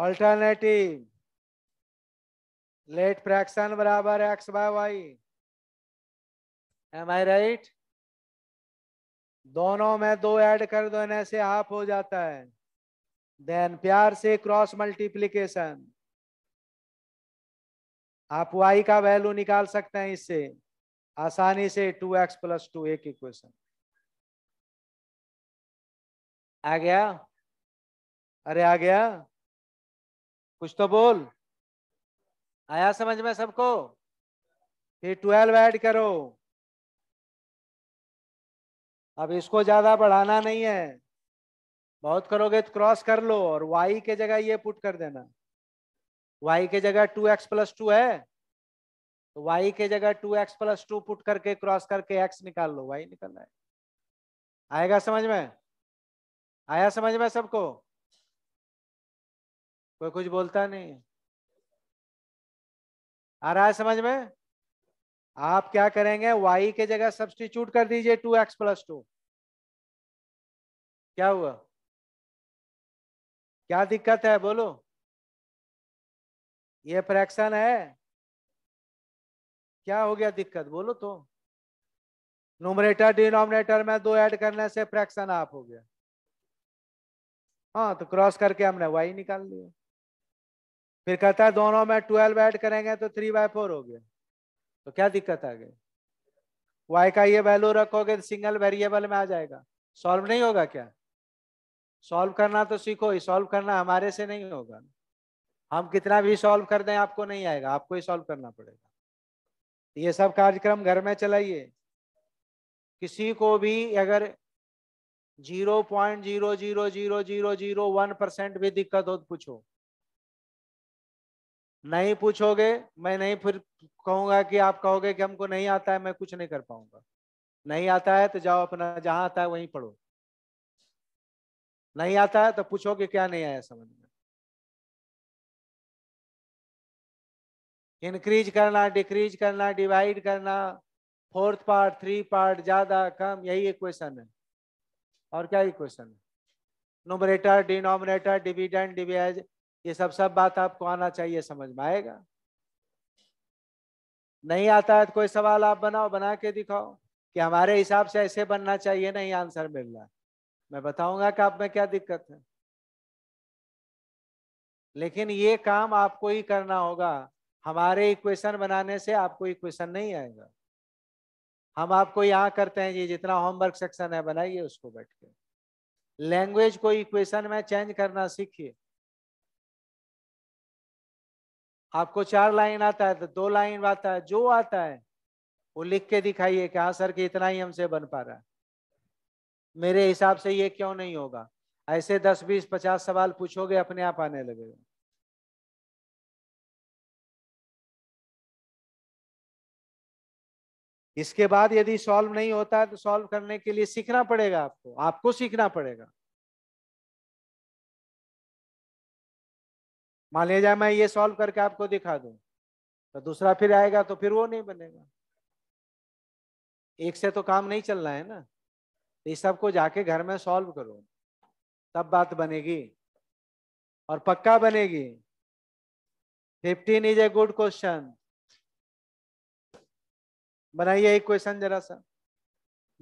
ऑल्टरनेटिव लेट फ्रैक्शन बराबर X by Y am I right दोनों में दो ऐड कर दो ऐसे हाफ हो जाता है देन प्यार से क्रॉस मल्टीप्लीकेशन आप वाई का वैल्यू निकाल सकते हैं इससे आसानी से टू एक्स प्लस टू एक इक्वेशन आ गया अरे आ गया कुछ तो बोल आया समझ में सबको फिर ट्वेल्व ऐड करो अब इसको ज्यादा बढ़ाना नहीं है बहुत करोगे तो क्रॉस कर लो और y के जगह ये पुट कर देना y के जगह 2x एक्स प्लस टू है तो y के जगह 2x X plus two put करके क्रॉस करके x निकाल लो y निकलना है आएगा समझ में आया समझ में सबको कोई कुछ बोलता नहीं आ रहा है समझ में आप क्या करेंगे y के जगह सब्सटीट्यूट कर दीजिए टू एक्स प्लस टू क्या हुआ क्या दिक्कत है बोलो ये फ्रैक्शन है क्या हो गया दिक्कत बोलो तो नोमरेटर डिनोमिनेटर में दो ऐड करने से फ्रैक्शन आप हो गया हाँ तो क्रॉस करके हमने वाई निकाल लिया फिर कहता है दोनों में ट्वेल्व ऐड करेंगे तो थ्री बाय फोर हो गया तो क्या दिक्कत आ गई वाई का ये वैल्यू रखोगे तो सिंगल वेरिएबल में आ जाएगा सॉल्व नहीं होगा क्या सॉल्व करना तो सीखो ही सॉल्व करना हमारे से नहीं होगा हम कितना भी सॉल्व कर दें आपको नहीं आएगा आपको ही सॉल्व करना पड़ेगा ये सब कार्यक्रम घर में चलाइए किसी को भी अगर zero point zero zero zero zero zero one percent भी दिक्कत हो तो पूछो नहीं पूछोगे मैं नहीं फिर कहूंगा कि आप कहोगे कि हमको नहीं आता है मैं कुछ नहीं कर पाऊंगा नहीं आता है तो जाओ अपना जहां आता है वहीं पढ़ो नहीं आता है तो पूछो कि क्या नहीं आया समझ में इंक्रीज करना डिक्रीज करना डिवाइड करना फोर्थ पार्ट थ्री पार्ट ज्यादा कम यही इक्वेशन है और क्या इक्वेशन है नोमरेटर डिनोमिनेटर डिविडेंड डिविज ये सब सब बात आपको आना चाहिए समझ में आएगा नहीं आता है तो कोई सवाल आप बनाओ बना के दिखाओ कि हमारे हिसाब से ऐसे बनना चाहिए नहीं आंसर मिल रहा मैं बताऊंगा कि आप में क्या दिक्कत है लेकिन ये काम आपको ही करना होगा हमारे इक्वेशन बनाने से आपको इक्वेशन नहीं आएगा हम आपको यहाँ करते हैं जी जितना होमवर्क सेक्शन है बनाइए उसको बैठ के लैंग्वेज को इक्वेशन में चेंज करना सीखिए आपको चार लाइन आता है तो दो लाइन आता है जो आता है वो लिख के दिखाइए कि हाँ सर कि इतना ही हमसे बन पा रहा है मेरे हिसाब से ये क्यों नहीं होगा ऐसे दस बीस पचास सवाल पूछोगे अपने आप आने लगेगा इसके बाद यदि सॉल्व नहीं होता है तो सॉल्व करने के लिए सीखना पड़ेगा आपको आपको सीखना पड़ेगा मान लीजिए मैं ये सॉल्व करके आपको दिखा दूं तो दूसरा फिर आएगा तो फिर वो नहीं बनेगा एक से तो काम नहीं चल रहा है ना तो इस सबको जाके घर में सॉल्व करो तब बात बनेगी और पक्का बनेगी fifteen is a good question बनाइए इक्वेशन जरा सा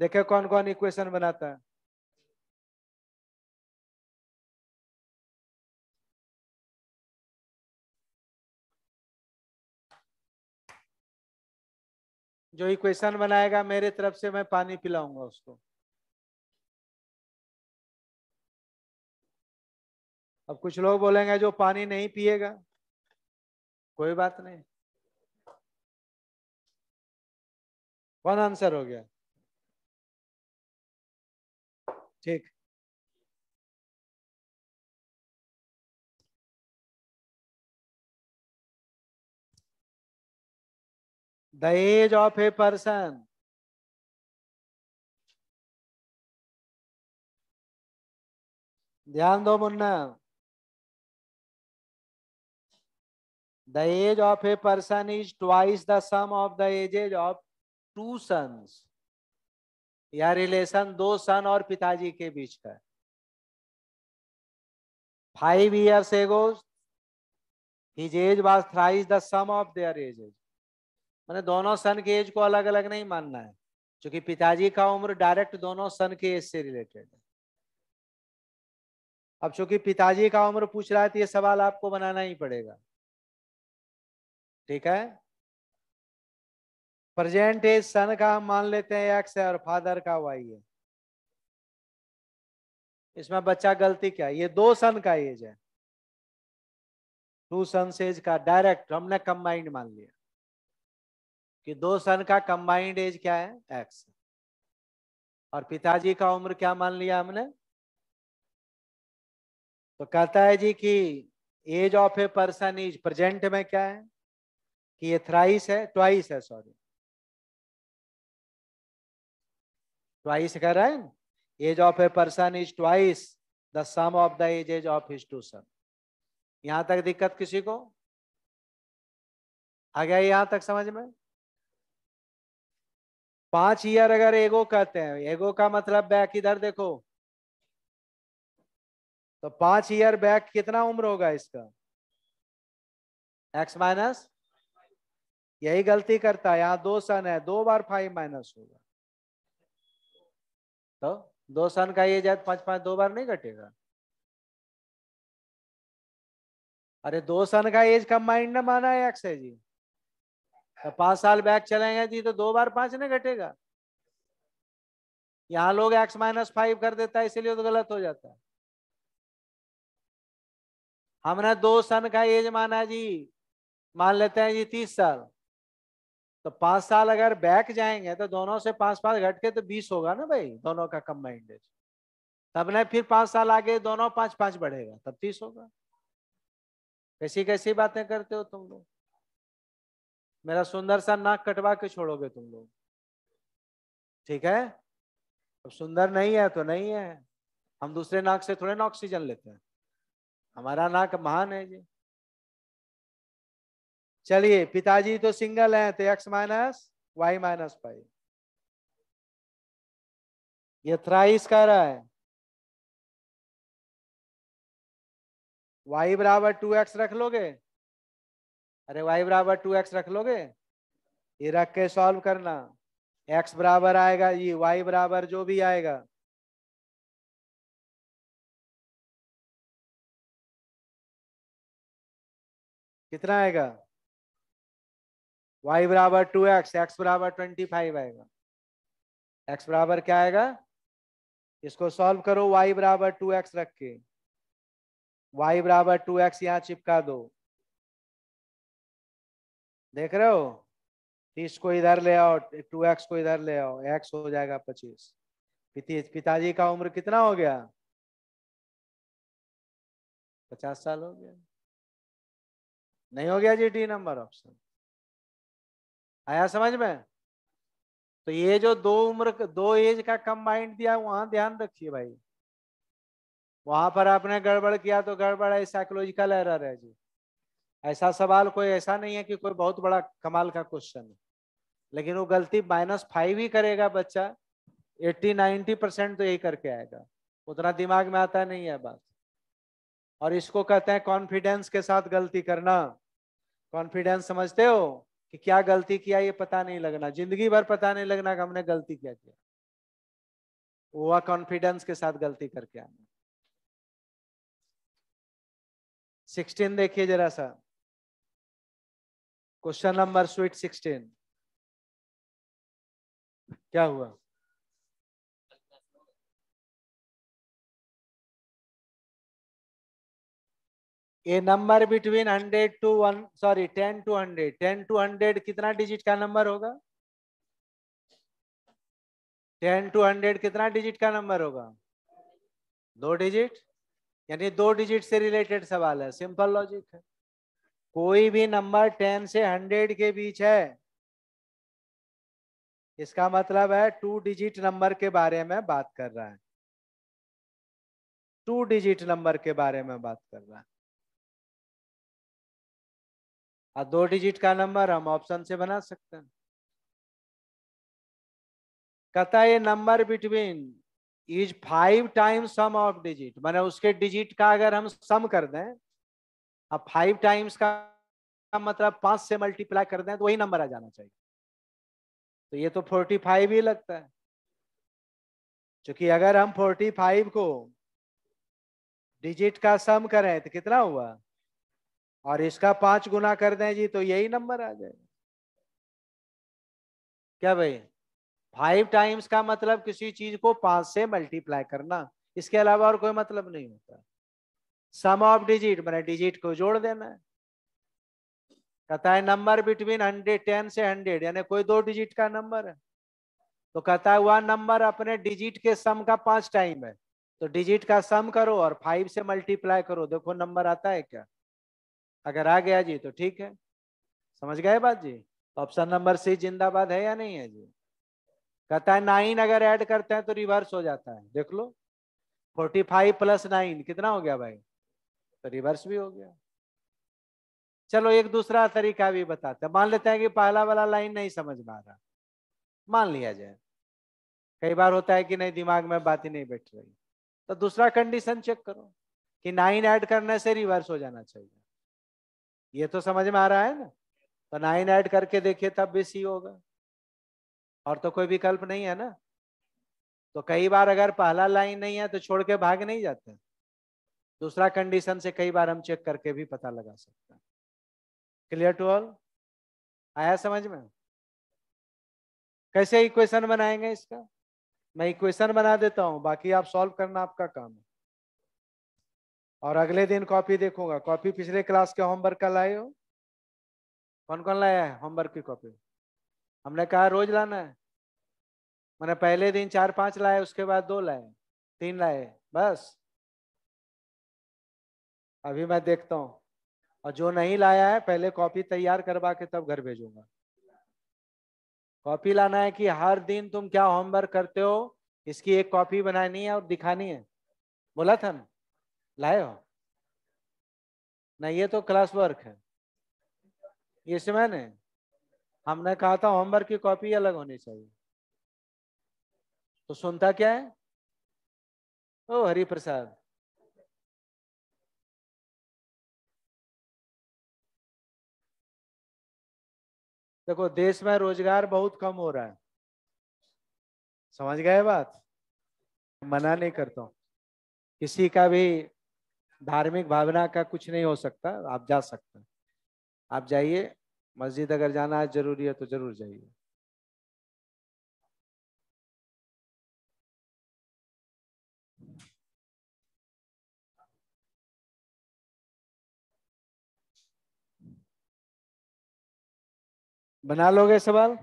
देखे कौन कौन इक्वेशन बनाता है जो इक्वेशन बनाएगा मेरे तरफ से मैं पानी पिलाऊंगा उसको अब कुछ लोग बोलेंगे जो पानी नहीं पिएगा कोई बात नहीं वन आंसर हो गया ठीक the age of a person ध्यान दो मुन्ना the age of a person is twice the sum of the ages of two sons यह रिलेशन दो सन और पिताजी के बीच का five years ago his age was thrice the sum of their ages मैंने दोनों सन के एज को अलग अलग नहीं मानना है क्योंकि पिताजी का उम्र डायरेक्ट दोनों सन के एज से रिलेटेड है अब चूंकि पिताजी का उम्र पूछ रहा है तो ये सवाल आपको बनाना ही पड़ेगा ठीक है प्रेजेंट एज सन का हम मान लेते हैं एक्स है और फादर का वाई है इसमें बच्चा गलती क्या है ये दो सन का एज है टू सन एज का डायरेक्ट हमने कंबाइंड मान लिया कि दो सन का कंबाइंड एज क्या है एक्स और पिताजी का उम्र क्या मान लिया हमने तो कहता है जी कि age of a person is present में क्या है कि ये थ्राइस है ट्वाइस है सॉरी ट्वाइस कह रहा है age of a person is twice the sum of the age age of his two son यहां तक दिक्कत किसी को आ गया यहां तक समझ में पांच ईयर अगर एगो कहते हैं एगो का मतलब बैक इधर देखो तो पांच ईयर बैक कितना उम्र होगा इसका एक्स माइनस यही गलती करता है यहां दो सन है दो बार फाइव माइनस होगा तो दो सन का ये जाए पांच पांच दो बार नहीं कटेगा अरे दो सन का एज कंबाइंड ना माना है एक्स है जी पांच साल बैक चलेंगे जी तो दो बार पांच नहीं घटेगा यहां लोग एक्स माइनस फाइव कर देता है इसीलिए तो गलत हो जाता है हमने दो सन का एज माना जी मान लेते हैं जी तीस साल तो पांच साल अगर बैक जाएंगे तो दोनों से पांच पांच घट के तो बीस होगा ना भाई दोनों का कंबाइंड एज तब ने फिर पांच साल आगे दोनों पांच पांच बढ़ेगा तब तीस होगा कैसी कैसी बातें करते हो तुम लोग मेरा सुंदर सा नाक कटवा के छोड़ोगे तुम लोग ठीक है अब सुंदर नहीं है तो नहीं है हम दूसरे नाक से थोड़े ना ऑक्सीजन लेते हैं हमारा नाक महान है जी चलिए पिताजी तो सिंगल हैं तो x minus y minus five ये थ्राइस कह रहा है वाई बराबर टू एक्स रख लोगे अरे वाई बराबर टू एक्स रख लोगे ये रख के सॉल्व करना एक्स बराबर आएगा ये वाई बराबर जो भी आएगा कितना आएगा y बराबर टू एक्स एक्स बराबर ट्वेंटी फाइव आएगा x बराबर क्या आएगा इसको सॉल्व करो y बराबर टू एक्स रख के y बराबर टू एक्स यहाँ चिपका दो देख रहे हो तीस को इधर ले आओ टू एक्स को इधर ले आओ एक्स हो जाएगा पच्चीस पिताजी का उम्र कितना हो गया पचास साल हो गया नहीं हो गया जी डी नंबर ऑप्शन आया समझ में तो ये जो दो उम्र दो एज का कंबाइंड दिया वहां ध्यान रखिए भाई वहां पर आपने गड़बड़ किया तो गड़बड़ है साइकोलॉजिकल एरर है जी ऐसा सवाल कोई ऐसा नहीं है कि कोई बहुत बड़ा कमाल का क्वेश्चन है लेकिन वो गलती माइनस फाइव ही करेगा बच्चा एट्टी नाइन्टी परसेंट तो यही करके आएगा उतना दिमाग में आता नहीं है बात और इसको कहते हैं कॉन्फिडेंस के साथ गलती करना कॉन्फिडेंस समझते हो कि क्या गलती किया ये पता नहीं लगना जिंदगी भर पता नहीं लगना कि हमने गलती क्या किया वह कॉन्फिडेंस के साथ गलती करके आना सिक्सटीन देखिए जरा सा क्वेश्चन नंबर स्वीट सिक्सटीन क्या हुआ a number between hundred to one sorry ten to hundred ten to hundred कितना डिजिट का नंबर होगा टेन टू हंड्रेड कितना डिजिट का नंबर होगा दो डिजिट यानी दो डिजिट से रिलेटेड सवाल है सिंपल लॉजिक है कोई भी नंबर टेन से हंड्रेड के बीच है इसका मतलब है टू डिजिट नंबर के बारे में बात कर रहा है टू डिजिट नंबर के बारे में बात कर रहा है और दो डिजिट का नंबर हम ऑप्शन से बना सकते हैं कहता ये number between is five times sum of digit माने उसके डिजिट का अगर हम सम कर दें अब फाइव टाइम्स का मतलब पांच से मल्टीप्लाई कर दें तो वही नंबर आ जाना चाहिए तो ये तो फोर्टी फाइव ही लगता है क्योंकि अगर हम फोर्टी फाइव को डिजिट का सम करें तो कितना हुआ और इसका पांच गुना कर दें जी तो यही नंबर आ जाएगा क्या भाई फाइव टाइम्स का मतलब किसी चीज को पांच से मल्टीप्लाई करना इसके अलावा और कोई मतलब नहीं होता सम ऑफ डिजिट मैंने डिजिट को जोड़ देना है कहता है नंबर बिटवीन हंड्रेड टेन से हंड्रेड यानी कोई दो डिजिट का नंबर है तो कहता है वह नंबर अपने डिजिट के सम का पांच टाइम है तो डिजिट का सम करो और फाइव से मल्टीप्लाई करो देखो नंबर आता है क्या अगर आ गया जी तो ठीक है समझ गए बात जी ऑप्शन नंबर सी जिंदाबाद है या नहीं है जी कहता है नाइन अगर ऐड करते हैं तो रिवर्स हो जाता है देख लो फोर्टी फाइव प्लस नाइन कितना हो गया भाई तो रिवर्स भी हो गया चलो एक दूसरा तरीका भी बताते मान लेते हैं कि पहला वाला लाइन नहीं समझ में आ रहा मान लिया जाए कई बार होता है कि नहीं दिमाग में बात ही नहीं बैठ रही तो दूसरा कंडीशन चेक करो कि नाइन ऐड करने से रिवर्स हो जाना चाहिए ये तो समझ में आ रहा है ना तो नाइन ऐड करके देखिए तब भी सी होगा और तो कोई विकल्प नहीं है ना तो कई बार अगर पहला लाइन नहीं है तो छोड़ के भाग नहीं जाते दूसरा कंडीशन से कई बार हम चेक करके भी पता लगा सकते हैं क्लियर टू ऑल आया समझ में कैसे इक्वेशन बनाएंगे इसका मैं इक्वेशन बना देता हूं बाकी आप सॉल्व करना आपका काम है और अगले दिन कॉपी देखूंगा कॉपी पिछले क्लास के होमवर्क का लाए हो कौन कौन लाया है होमवर्क की कॉपी हमने कहा रोज लाना है मैंने पहले दिन चार पांच लाए उसके बाद दो लाए तीन लाए बस अभी मैं देखता हूँ और जो नहीं लाया है पहले कॉपी तैयार करवा के तब घर भेजूंगा कॉपी लाना है कि हर दिन तुम क्या होमवर्क करते हो इसकी एक कॉपी बनानी है और दिखानी है बोला था ना लाए हो ना ये तो क्लास वर्क है ये समय ने हमने कहा था होमवर्क की कॉपी अलग होनी चाहिए तो सुनता क्या है ओ हरि प्रसाद देखो देश में रोजगार बहुत कम हो रहा है समझ गए बात मना नहीं करता हूं किसी का भी धार्मिक भावना का कुछ नहीं हो सकता आप जा सकते हैं आप जाइए मस्जिद अगर जाना है जरूरी है तो जरूर जाइए बना लोगे सवाल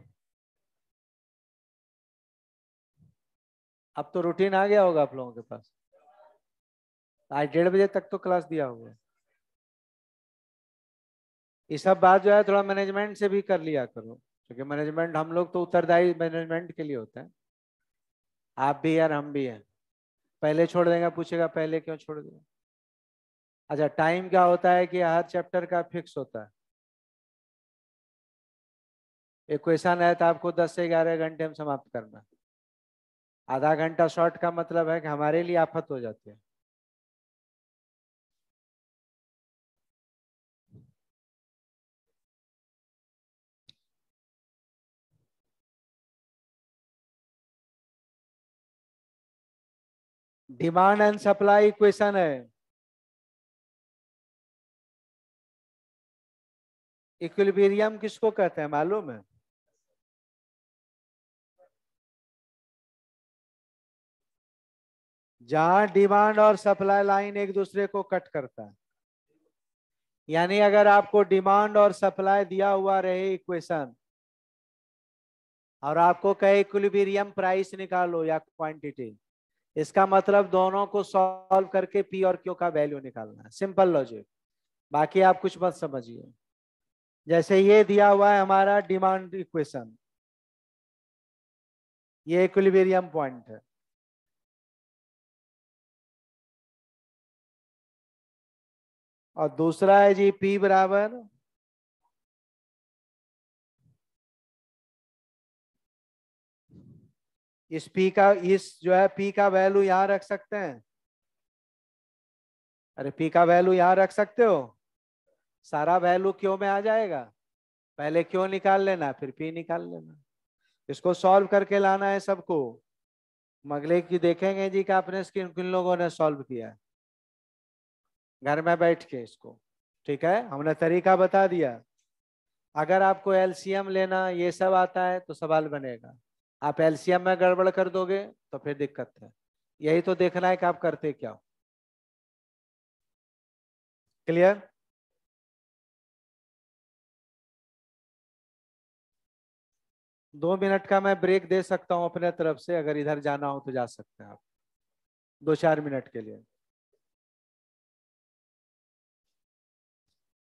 अब तो रूटीन आ गया होगा आप लोगों के पास आज डेढ़ बजे तक तो क्लास दिया होगा ये सब बात जो है थोड़ा मैनेजमेंट से भी कर लिया करो क्योंकि मैनेजमेंट हम लोग तो उत्तरदायी मैनेजमेंट के लिए होते हैं आप भी यार हम भी हैं पहले छोड़ देंगे पूछेगा पहले क्यों छोड़ दिया अच्छा टाइम क्या होता है कि हर चैप्टर का फिक्स होता है एक क्वेश्चन है तो आपको 10 से 11 घंटे में समाप्त करना आधा घंटा शॉर्ट का मतलब है कि हमारे लिए आफत हो जाती है डिमांड एंड सप्लाई इक्वेशन है इक्विलिब्रियम किसको कहते हैं मालूम है जहां डिमांड और सप्लाई लाइन एक दूसरे को कट करता है यानी अगर आपको डिमांड और सप्लाई दिया हुआ रहे इक्वेशन और आपको कहे इक्विलिब्रियम प्राइस निकालो या क्वांटिटी इसका मतलब दोनों को सॉल्व करके पी और क्यू का वैल्यू निकालना है सिंपल लॉजिक बाकी आप कुछ मत समझिए जैसे ये दिया हुआ है हमारा डिमांड इक्वेशन ये इक्विलिब्रियम पॉइंट है और दूसरा है जी P बराबर इस P का इस जो है P का वैल्यू यहां रख सकते हैं अरे P का वैल्यू यहां रख सकते हो सारा वैल्यू क्यों में आ जाएगा पहले क्यों निकाल लेना फिर P निकाल लेना इसको सॉल्व करके लाना है सबको मगले की देखेंगे जी कि आपने किन किन लोगों ने सॉल्व किया है घर में बैठ के इसको ठीक है हमने तरीका बता दिया अगर आपको एलसीएम लेना ये सब आता है तो सवाल बनेगा आप एलसीएम में गड़बड़ कर दोगे तो फिर दिक्कत है यही तो देखना है कि आप करते क्या हो क्लियर दो मिनट का मैं ब्रेक दे सकता हूं अपने तरफ से अगर इधर जाना हो तो जा सकते हैं आप दो चार मिनट के लिए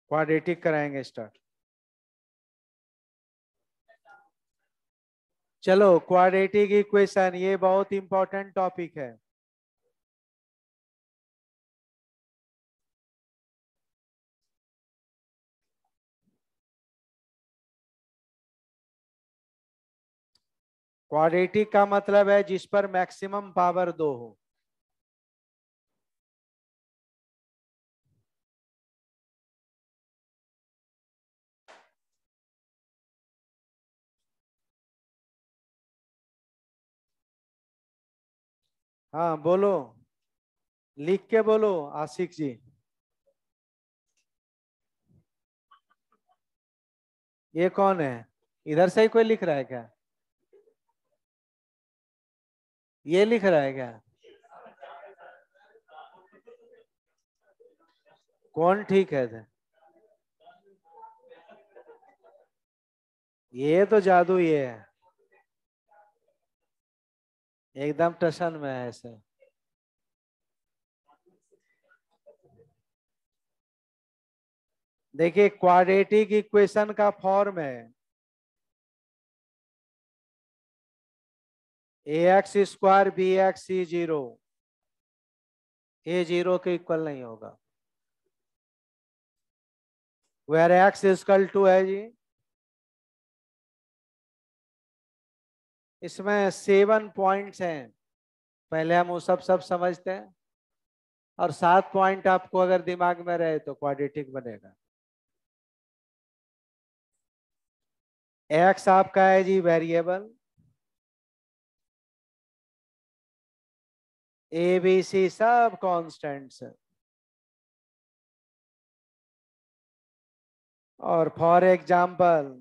क्वाड्रेटिक कराएंगे स्टार्ट चलो क्वाड्रेटिक इक्वेशन ये बहुत इंपॉर्टेंट टॉपिक है क्वाड्रेटिक का मतलब है जिस पर मैक्सिमम पावर दो हो हाँ बोलो लिख के बोलो आशिक जी ये कौन है इधर से ही कोई लिख रहा है क्या ये लिख रहा है क्या कौन ठीक है थे? ये तो जादू ये है एकदम टसन में है ऐसे देखिए क्वाड्रेटिक इक्वेशन का फॉर्म है a x square b x c zero a zero के इक्वल नहीं होगा वेर एक्स इजकल टू है जी इसमें सेवन पॉइंट्स हैं पहले हम वो सब सब समझते हैं और सात पॉइंट आपको अगर दिमाग में रहे तो क्वाड्रेटिक बनेगा एक्स आपका है जी वेरिएबल ए बी सी सब कॉन्स्टेंट है और फॉर एग्जाम्पल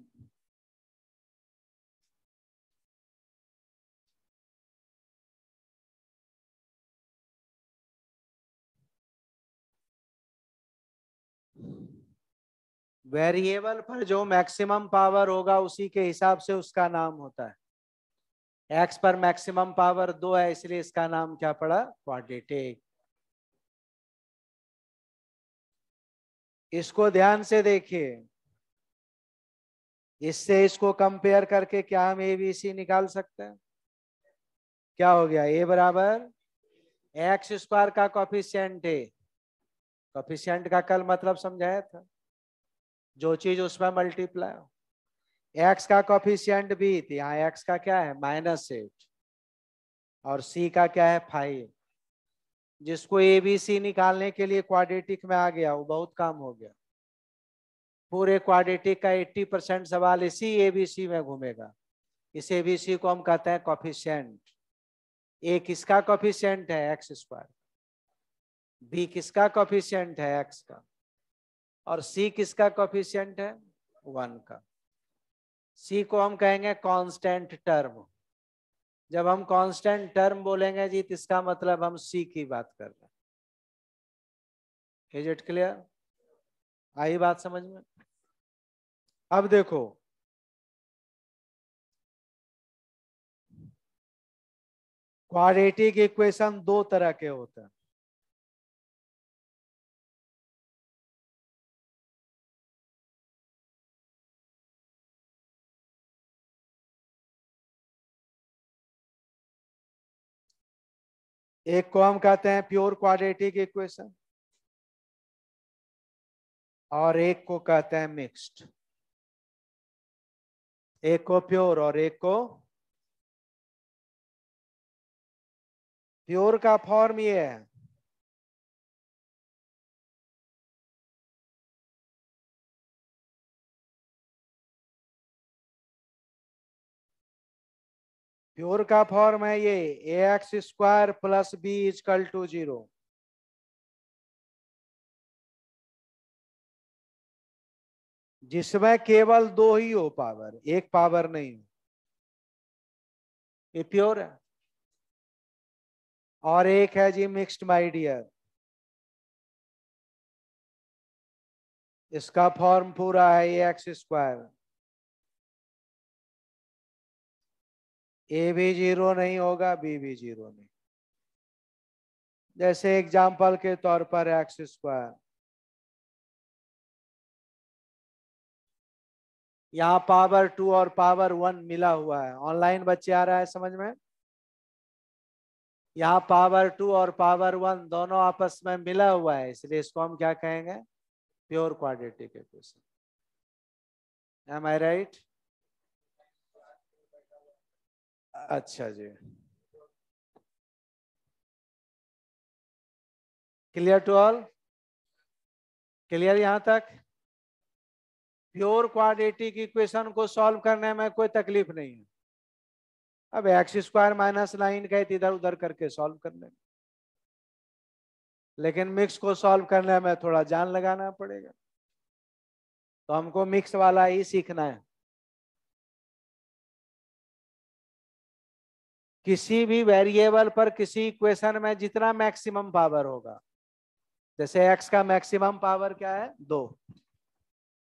वेरिएबल पर जो मैक्सिमम पावर होगा उसी के हिसाब से उसका नाम होता है एक्स पर मैक्सिमम पावर दो है इसलिए इसका नाम क्या पड़ा क्वाड्रेटिक इसको ध्यान से देखिए इससे इसको कंपेयर करके क्या हम ए बी सी निकाल सकते हैं क्या हो गया ए बराबर एक्स स्क्वायर का कॉफिशियंट है कॉफिशियंट का कल मतलब समझाया था जो चीज उसमें मल्टीप्लाई हो एक्स का कॉफिशियंट भी यहाँ एक्स का क्या है माइनस एट और सी का क्या है फाइव जिसको ए बी सी निकालने के लिए क्वाड्रेटिक में आ गया वो बहुत काम हो गया पूरे क्वाड्रेटिक का 80 परसेंट सवाल इसी ए बी सी में घूमेगा इस ए बी सी को हम कहते हैं कॉफिशियंट ए किसका कॉफिशियंट है एक्स स्क्वायर बी किसका कॉफिशियंट है एक्स का और सी किसका कॉफिशियंट है वन का सी को हम कहेंगे कांस्टेंट टर्म जब हम कांस्टेंट टर्म बोलेंगे जी तो इसका मतलब हम सी की बात कर रहे हैं इज इट क्लियर आई बात समझ में अब देखो क्वारेटिक इक्वेशन दो तरह के होते हैं एक को हम कहते हैं प्योर क्वाड्रेटिक इक्वेशन और एक को कहते हैं मिक्स्ड एक को प्योर और एक को प्योर का फॉर्म ये है प्योर का फॉर्म है ये a x square plus b is equal to zero जिसमें केवल दो ही हो पावर एक पावर नहीं ये प्योर है और एक है जी मिक्स्ड माय डियर इसका फॉर्म पूरा है ए एक्स स्क्वायर ए भी जीरो नहीं होगा बी भी जीरो नहीं जैसे एग्जाम्पल के तौर पर एक्स स्क्वायर यहाँ पावर टू और पावर वन मिला हुआ है ऑनलाइन बच्चे आ रहा है समझ में यहाँ पावर टू और पावर वन दोनों आपस में मिला हुआ है इसलिए इसको हम क्या कहेंगे pure quadratic equation am I right अच्छा जी क्लियर टू ऑल क्लियर यहां तक प्योर क्वाड्रेटिक इक्वेशन को सॉल्व करने में कोई तकलीफ नहीं है अब एक्स स्क्वायर माइनस नाइन का इधर उधर करके सॉल्व करने लेकिन मिक्स को सॉल्व करने में थोड़ा जान लगाना पड़ेगा तो हमको मिक्स वाला ही सीखना है किसी भी वेरिएबल पर किसी इक्वेशन में जितना मैक्सिमम पावर होगा जैसे एक्स का मैक्सिमम पावर क्या है दो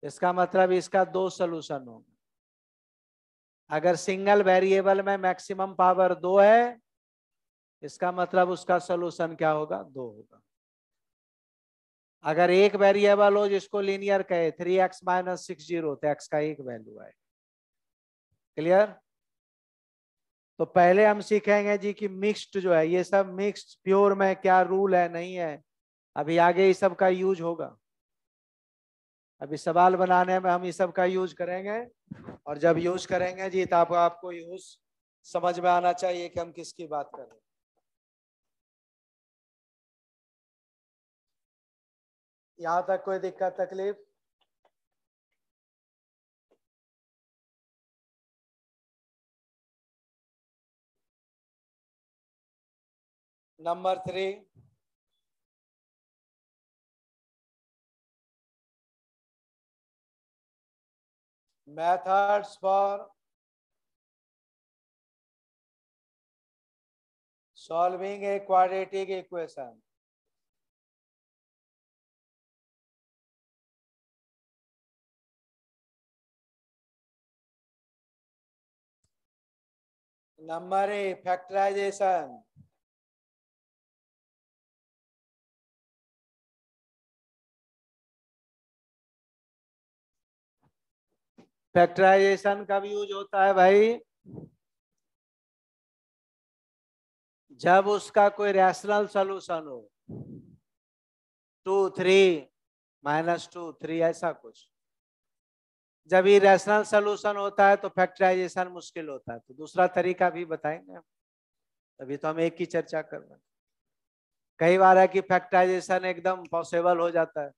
इसका मतलब इसका दो सोल्यूशन होगा अगर सिंगल वेरिएबल में मैक्सिमम पावर दो है इसका मतलब उसका सोल्यूशन क्या होगा दो होगा अगर एक वेरिएबल हो जिसको लीनियर कहे three x minus six zero तो एक्स का एक वैल्यू आएगा क्लियर तो पहले हम सीखेंगे जी कि मिक्स्ड जो है ये सब मिक्स्ड प्योर में क्या रूल है नहीं है अभी आगे इस सब का यूज होगा अभी सवाल बनाने में हम इस सब का यूज करेंगे और जब यूज करेंगे जी तो आपको आपको यूज समझ में आना चाहिए कि हम किसकी बात कर रहे हैं यहाँ तक कोई दिक्कत तकलीफ number 3 methods for solving a quadratic equation number 8 factorization factorization कब यूज होता है भाई जब उसका कोई रैशनल सोल्यूशन हो two three minus two three ऐसा कुछ जब ये रैशनल सोल्यूशन होता है तो फैक्टराइजेशन मुश्किल होता है तो दूसरा तरीका भी बताएंगे अभी तो हम एक ही चर्चा कर रहे हैं कई बार है कि फैक्टराइजेशन एकदम पॉसिबल हो जाता है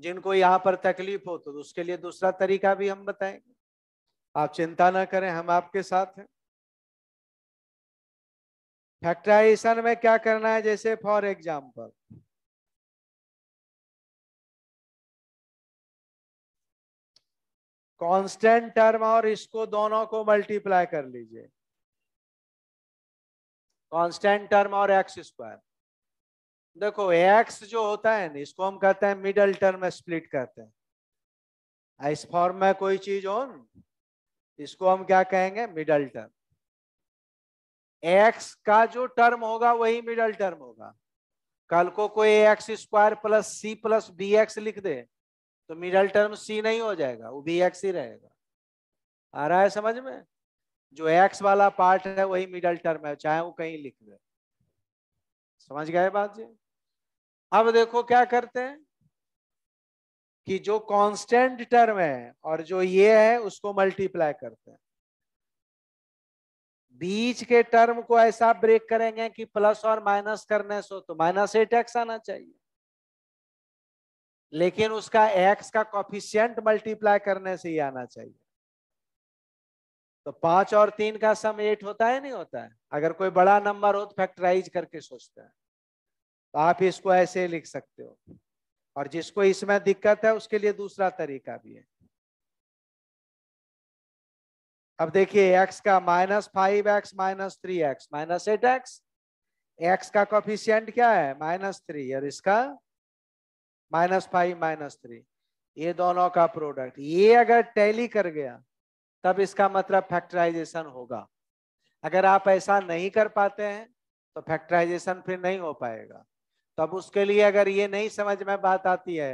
जिनको यहाँ पर तकलीफ हो तो उसके लिए दूसरा तरीका भी हम बताएंगे आप चिंता ना करें हम आपके साथ हैं फैक्ट्राइजेशन में क्या करना है जैसे फॉर एग्जाम्पल कांस्टेंट टर्म और इसको दोनों को मल्टीप्लाई कर लीजिए कांस्टेंट टर्म और एक्स स्क्वायर देखो एक्स जो होता है ना इसको हम कहते हैं मिडल टर्म स्प्लिट कहते हैं इस फॉर्म में कोई चीज हो इसको हम क्या कहेंगे मिडल टर्म एक्स का जो टर्म होगा वही मिडल टर्म होगा कल को कोई x square plus c plus b x लिख दे तो मिडल टर्म सी नहीं हो जाएगा वो बी एक्स ही रहेगा आ रहा है समझ में जो एक्स वाला पार्ट है वही मिडल टर्म है चाहे वो कहीं लिख दे समझ गए बात जी अब देखो क्या करते हैं कि जो कांस्टेंट टर्म है और जो ये है उसको मल्टीप्लाई करते हैं बीच के टर्म को ऐसा ब्रेक करेंगे कि प्लस और माइनस करने से तो माइनस एट एक्स आना चाहिए लेकिन उसका एक्स का कॉफिशियंट मल्टीप्लाई करने से ही आना चाहिए तो पांच और तीन का सम एट होता है नहीं होता है अगर कोई बड़ा नंबर हो तो फैक्टराइज करके सोचता है आप इसको ऐसे लिख सकते हो और जिसको इसमें दिक्कत है उसके लिए दूसरा तरीका भी है अब देखिए x का minus five x minus three x minus eight x x का कॉफिशियंट क्या है माइनस थ्री और इसका माइनस फाइव माइनस थ्री ये दोनों का प्रोडक्ट ये अगर टैली कर गया तब इसका मतलब फैक्टराइजेशन होगा अगर आप ऐसा नहीं कर पाते हैं तो फैक्टराइजेशन फिर नहीं हो पाएगा तब उसके लिए अगर ये नहीं समझ में बात आती है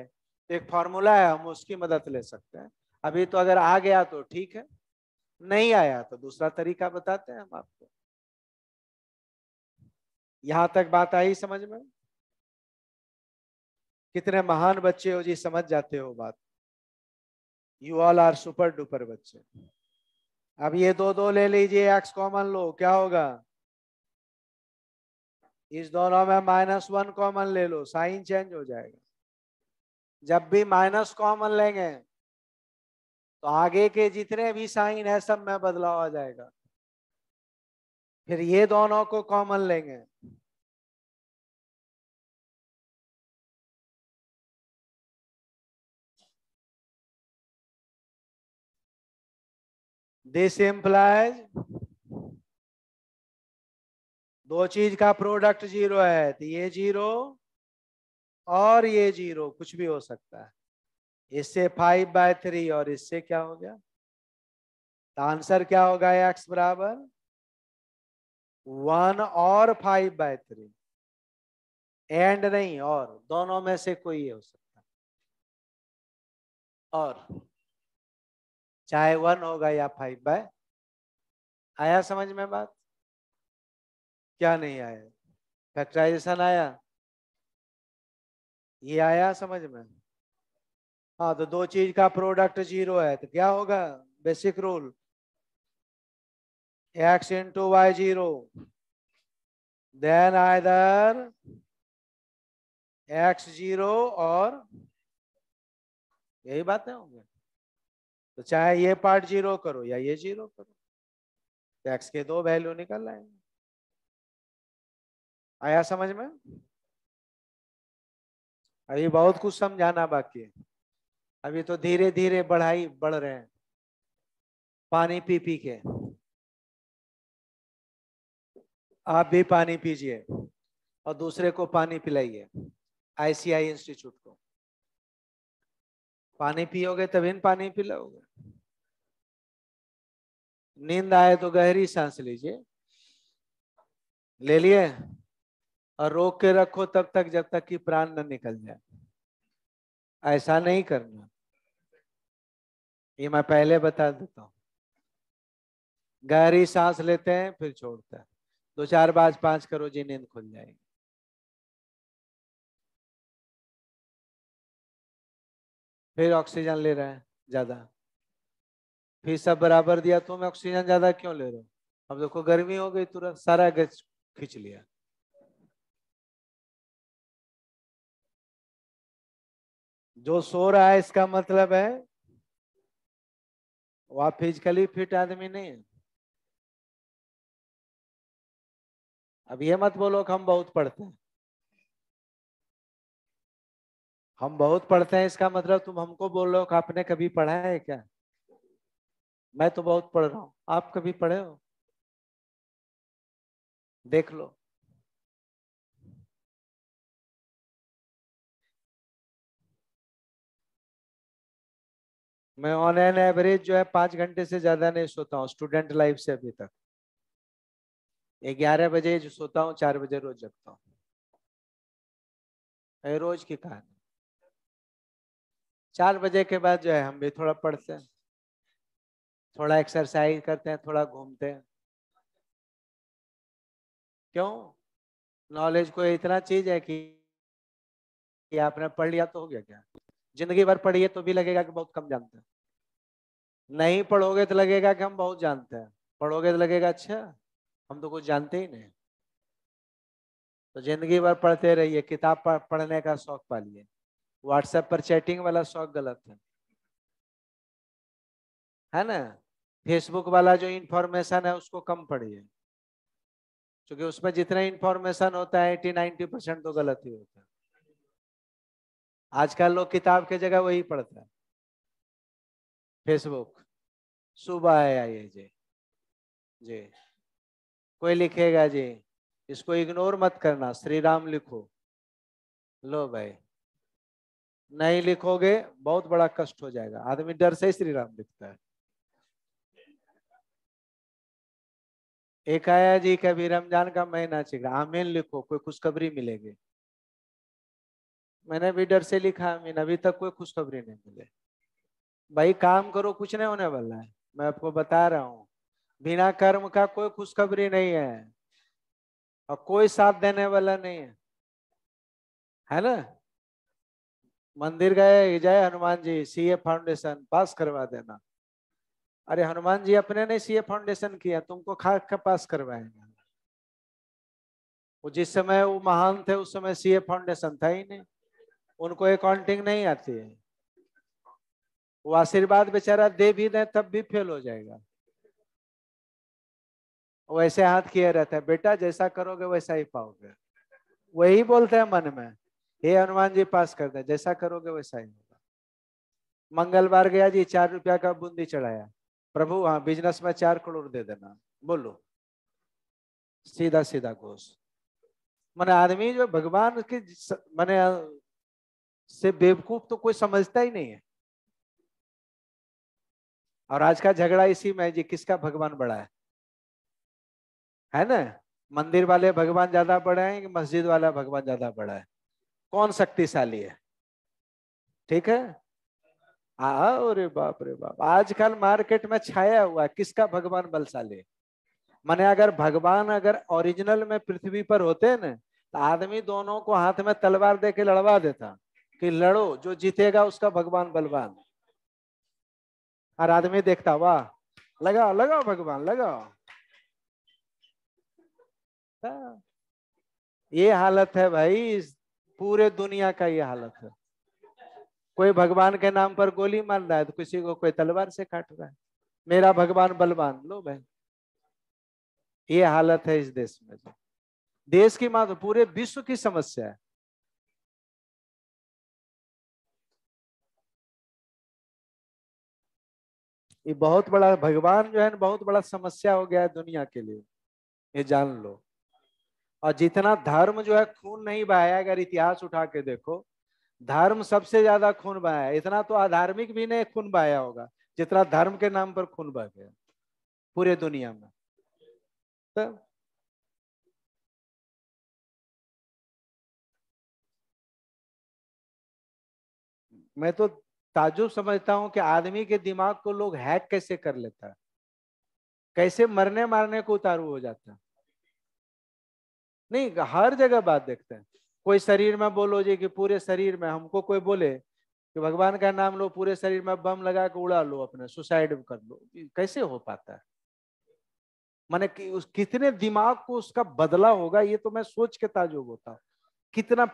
तो एक फॉर्मूला है हम उसकी मदद ले सकते हैं अभी तो अगर आ गया तो ठीक है नहीं आया तो दूसरा तरीका बताते हैं हम आपको यहां तक बात आई समझ में कितने महान बच्चे हो जी समझ जाते हो बात you all are super duper बच्चे अब ये दो दो ले लीजिए एक्स कॉमन लो क्या होगा इस दोनों में माइनस वन कॉमन ले लो साइन चेंज हो जाएगा जब भी माइनस कॉमन लेंगे तो आगे के जितने भी साइन है सब में बदलाव आ जाएगा फिर ये दोनों को कॉमन लेंगे this implies दो चीज का प्रोडक्ट जीरो है तो ये जीरो और ये जीरो कुछ भी हो सकता है इससे फाइव बाय थ्री और इससे क्या हो गया तो आंसर क्या होगा एक्स बराबर वन और फाइव बाय थ्री एंड नहीं और दोनों में से कोई हो सकता और चाहे वन होगा या फाइव बाय आया समझ में बात क्या नहीं आया फैक्टराइजेशन आया ये आया समझ में हाँ तो दो चीज का प्रोडक्ट जीरो है तो क्या होगा basic rule x into y zero then either x zero और यही बातें होंगे तो चाहे ये पार्ट जीरो करो या ये जीरो करो तो एक्स के दो वैल्यू निकल आएंगे आया समझ में अभी बहुत कुछ समझाना बाकी है अभी तो धीरे धीरे बढ़ाई बढ़ रहे हैं पानी पी पी के आप भी पानी पीजिए और दूसरे को पानी पिलाइए आईसीआई इंस्टीट्यूट को पानी पियोगे तभी पानी पिलाओगे नींद आए तो गहरी सांस लीजिए ले लिए और रोक के रखो तब तक जब तक कि प्राण न निकल जाए ऐसा नहीं करना ये मैं पहले बता देता हूं गहरी सांस लेते हैं फिर छोड़ते हैं दो चार बाज पांच करो जी नींद खुल जाएगी फिर ऑक्सीजन ले रहे हैं ज्यादा फिर सब बराबर दिया तुम ऑक्सीजन ज्यादा क्यों ले रहे हो अब देखो गर्मी हो गई तुरंत सारा गज खींच लिया जो सो रहा है इसका मतलब है वह फिजिकली फिट आदमी नहीं है अब ये मत बोलो कि हम बहुत पढ़ते हैं हम बहुत पढ़ते हैं इसका मतलब तुम हमको बोल रहे हो कि आपने कभी पढ़ा है क्या मैं तो बहुत पढ़ रहा हूं आप कभी पढ़े हो देख लो मैं ऑन एन एवरेज जो है पांच घंटे से ज़्यादा नहीं सोता हूँ स्टूडेंट लाइफ से अभी तक ग्यारह बजे जो सोता हूँ चार बजे रोज जगता हूँ रोज की कहानी चार बजे के बाद जो है हम भी थोड़ा पढ़ते हैं थोड़ा एक्सरसाइज करते हैं थोड़ा घूमते हैं क्यों नॉलेज कोई इतना चीज है कि, कि आपने पढ़ लिया तो हो गया क्या जिंदगी भर पढ़िए तो भी लगेगा कि बहुत कम जानते हैं नहीं पढ़ोगे तो लगेगा कि हम बहुत जानते हैं पढ़ोगे तो लगेगा अच्छा हम तो कुछ जानते ही नहीं तो जिंदगी भर पढ़ते रहिए किताब पढ़ने का शौक पालिए व्हाट्सएप पर चैटिंग वाला शौक गलत है है ना फेसबुक वाला जो इंफॉर्मेशन है उसको कम पढ़िए क्योंकि उसमें जितना इंफॉर्मेशन होता है एटी नाइन्टी परसेंट तो गलत ही होता है आजकल लोग किताब के जगह वही पढ़ते हैं फेसबुक सुबह आया ये जी जी कोई लिखेगा जी इसको इग्नोर मत करना श्री राम लिखो लो भाई नहीं लिखोगे बहुत बड़ा कष्ट हो जाएगा आदमी डर से श्री राम लिखता है एक आया जी कभी रमजान का महीना चिक आमीन लिखो कोई खुशखबरी मिलेगी मैंने भी डर से लिखा मीन अभी तक कोई खुशखबरी नहीं मिले भाई काम करो कुछ नहीं होने वाला है मैं आपको बता रहा हूँ बिना कर्म का कोई खुशखबरी नहीं है और कोई साथ देने वाला नहीं है है ना मंदिर गए जय Hanuman ji CA foundation pass करवा देना अरे हनुमान जी अपने ने सीए फाउंडेशन किया तुमको खा का पास करवाएंगे वो जिस समय वो महान थे उस समय सीए फाउंडेशन था ही नहीं उनको अकाउंटिंग नहीं आती है वो आशीर्वाद बेचारा दे भी दे तब भी फेल हो जाएगा वैसे हाथ किए रहते हैं बेटा जैसा करोगे वैसा ही पाओगे वही बोलते हैं मन में हे हनुमान जी पास कर दे जैसा करोगे वैसा ही होगा मंगलवार गया जी चार रुपया का बूंदी चढ़ाया प्रभु हाँ बिजनेस में चार करोड़ दे देना बोलो सीधा सीधा घोष मैंने आदमी जो भगवान की मैंने से बेवकूफ तो कोई समझता ही नहीं है और आज का झगड़ा इसी में जी किसका भगवान बड़ा है है ना मंदिर वाले भगवान ज्यादा बड़े हैं कि मस्जिद वाला भगवान ज्यादा बड़ा है कौन शक्तिशाली है ठीक है अरे बाप रे बाप आजकल मार्केट में छाया हुआ है किसका भगवान बलशाली मैंने अगर भगवान अगर ओरिजिनल में पृथ्वी पर होते ना तो आदमी दोनों को हाथ में तलवार दे के लड़वा देता कि लड़ो जो जीतेगा उसका भगवान बलवान हर आदमी देखता वाह लगाओ लगाओ भगवान लगाओ हाँ। ये हालत है भाई पूरे दुनिया का ये हालत है कोई भगवान के नाम पर गोली मार रहा है तो किसी को कोई तलवार से काट रहा है मेरा भगवान बलवान लो भाई ये हालत है इस देश में देश की मात्र तो पूरे विश्व की समस्या है ये बहुत बड़ा भगवान जो है ना बहुत बड़ा समस्या हो गया है दुनिया के लिए ये जान लो और जितना धर्म जो है खून नहीं बहाया अगर इतिहास उठा के देखो धर्म सबसे ज्यादा खून बहाया इतना तो आधार्मिक भी नहीं खून बहाया होगा जितना धर्म के नाम पर खून बह गया पूरे दुनिया में तो मैं तो ताजुब समझता हूं कि आदमी के दिमाग को लोग हैक कैसे कर लेता है कैसे मरने मारने को उतारू हो जाता है नहीं हर जगह बात देखते हैं कोई शरीर में बोलो जी कि पूरे शरीर में हमको कोई बोले कि भगवान का नाम लो पूरे शरीर में बम लगा के उड़ा लो अपने सुसाइड कर लो कैसे हो पाता है मैंने कि उस कितने दिमाग को उसका बदला होगा ये तो मैं सोच के ताजुब होता हूँ कितना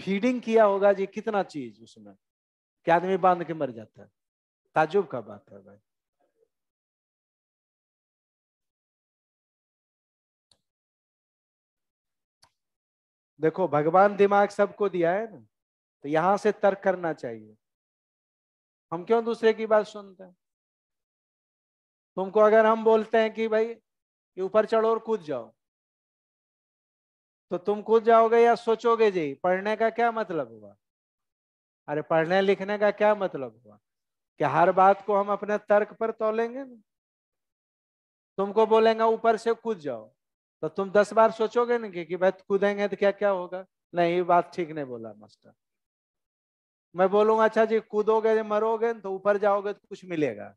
फीडिंग किया होगा जी कितना चीज उसमें कि आदमी बांध के मर जाता है ताजुब का बात है भाई देखो भगवान दिमाग सबको दिया है ना तो यहां से तर्क करना चाहिए हम क्यों दूसरे की बात सुनते हैं तुमको अगर हम बोलते हैं कि भाई कि ऊपर चढ़ो और कूद जाओ तो तुम कूद जाओगे या सोचोगे जी पढ़ने का क्या मतलब हुआ अरे पढ़ने लिखने का क्या मतलब हुआ कि हर बात को हम अपने तर्क पर तोलेंगे ना तुमको बोलेंगे ऊपर से कूद जाओ तो तुम दस बार सोचोगे ना कि, कि भाई कूदेंगे तो क्या क्या होगा नहीं ये बात ठीक नहीं बोला मास्टर मैं बोलूंगा अच्छा जी कूदोगे मरोगे तो ऊपर जाओगे तो कुछ मिलेगा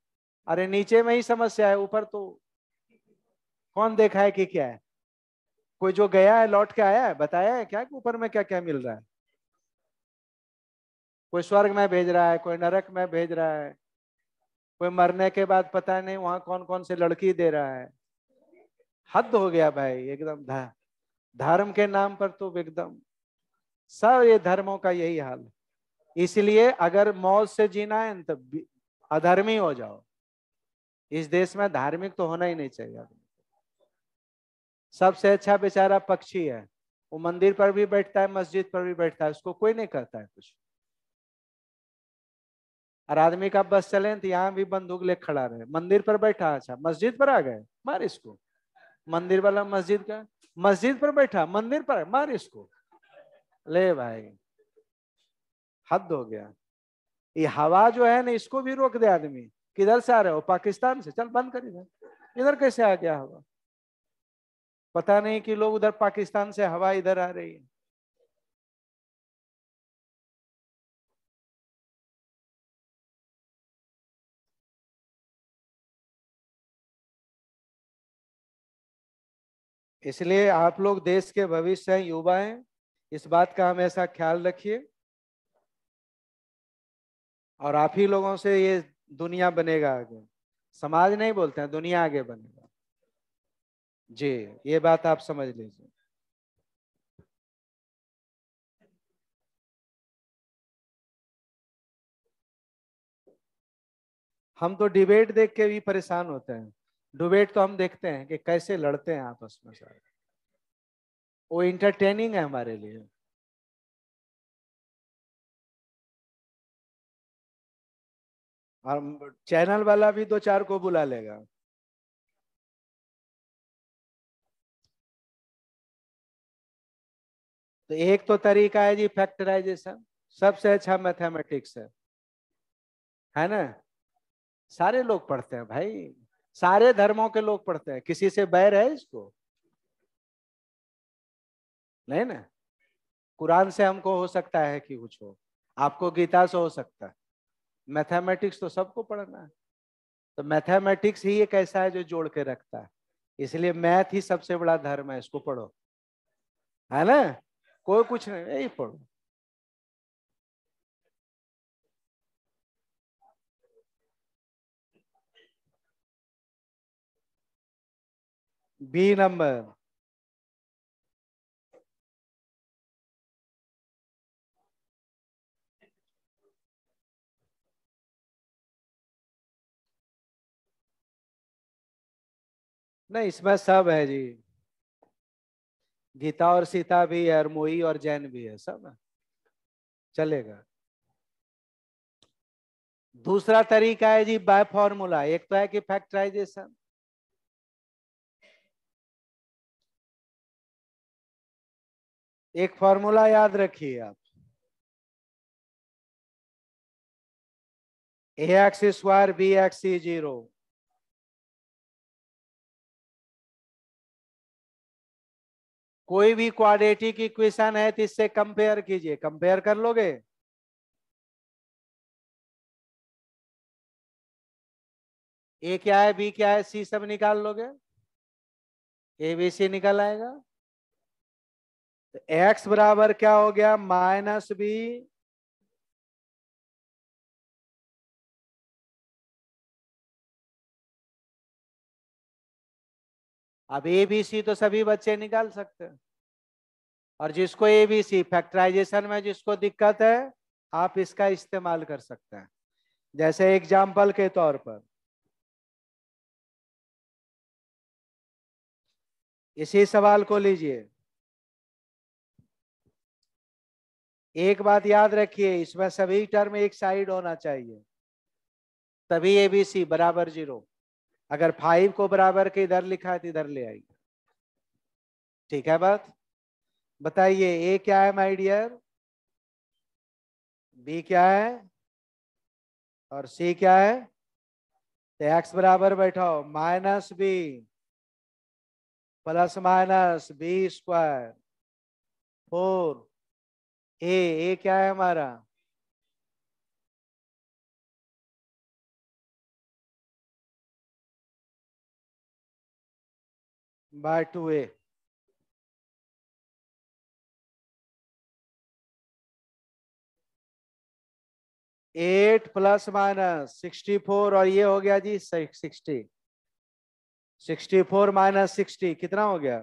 अरे नीचे में ही समस्या है ऊपर तो कौन देखा है कि क्या है कोई जो गया है लौट के आया है बताया है क्या ऊपर में क्या क्या मिल रहा है कोई स्वर्ग में भेज रहा है कोई नरक में भेज रहा है कोई मरने के बाद पता नहीं वहां कौन कौन से लड़की दे रहा है हद हो गया भाई एकदम धर्म के नाम पर तो एकदम सब ये धर्मों का यही हाल इसलिए अगर मौज से जीना है तो अधर्मी हो जाओ इस देश में धार्मिक तो होना ही नहीं चाहिए सबसे अच्छा बेचारा पक्षी है वो मंदिर पर भी बैठता है मस्जिद पर भी बैठता है उसको कोई नहीं कहता है कुछ और आदमी का बस चले तो यहाँ भी बंदूक ले खड़ा रहे मंदिर पर बैठा अच्छा मस्जिद पर आ गए मार इसको मंदिर वाला मस्जिद का मस्जिद पर बैठा मंदिर पर मार इसको ले भाई हद हो गया ये हवा जो है ना इसको भी रोक दे आदमी किधर से आ रहे हो पाकिस्तान से चल बंद कर इधर इधर कैसे आ गया हवा पता नहीं कि लोग उधर पाकिस्तान से हवा इधर आ रही है इसलिए आप लोग देश के भविष्य हैं युवा हैं इस बात का हमेशा ख्याल रखिए और आप ही लोगों से ये दुनिया बनेगा आगे समाज नहीं बोलते हैं दुनिया आगे बनेगा जी ये बात आप समझ लीजिए हम तो डिबेट देख के भी परेशान होते हैं डिबेट तो हम देखते हैं कि कैसे लड़ते हैं आपस में सारे वो इंटरटेनिंग है हमारे लिए और चैनल वाला भी दो चार को बुला लेगा तो एक तो तरीका है जी फैक्टराइजेशन सबसे अच्छा मैथमेटिक्स है है ना सारे लोग पढ़ते हैं भाई सारे धर्मों के लोग पढ़ते हैं किसी से बैर है इसको नहीं ना कुरान से हमको हो सकता है कि कुछ हो आपको गीता से हो सकता है मैथमेटिक्स तो सबको पढ़ना है तो मैथमेटिक्स ही एक ऐसा है जो जोड़ के रखता है इसलिए मैथ ही सबसे बड़ा धर्म है इसको पढ़ो है ना कोई कुछ नहीं यही पढ़ो बी नंबर नहीं इसमें सब है जी गीता और सीता भी है और मोई और जैन भी है सब है। चलेगा दूसरा तरीका है जी बाय फॉर्मूला एक तो है कि फैक्टराइजेशन एक फॉर्मूला याद रखिए आप a x square b x zero कोई भी क्वाड्रेटिक इक्वेशन है तो इससे कंपेयर कीजिए कंपेयर कर लोगे ए क्या है बी क्या है सी सब निकाल लोगे ए बी सी निकल आएगा तो x बराबर क्या हो गया माइनस बी अब ए बी सी तो सभी बच्चे निकाल सकते हैं और जिसको ए बी सी फैक्ट्राइजेशन में जिसको दिक्कत है आप इसका इस्तेमाल कर सकते हैं जैसे एग्जाम्पल के तौर पर इसी सवाल को लीजिए एक बात याद रखिए इसमें सभी टर्म एक साइड होना चाहिए तभी एबीसी बराबर जीरो अगर फाइव को बराबर के इधर लिखा है तो इधर ले आइए ठीक है बात बताइए ए क्या है माई डियर बी क्या है और सी क्या है तो एक्स बराबर बैठाओ minus b plus minus b square four a a क्या है हमारा by two a eight plus minus sixty four और ये हो गया जी sixty sixty four minus sixty कितना हो गया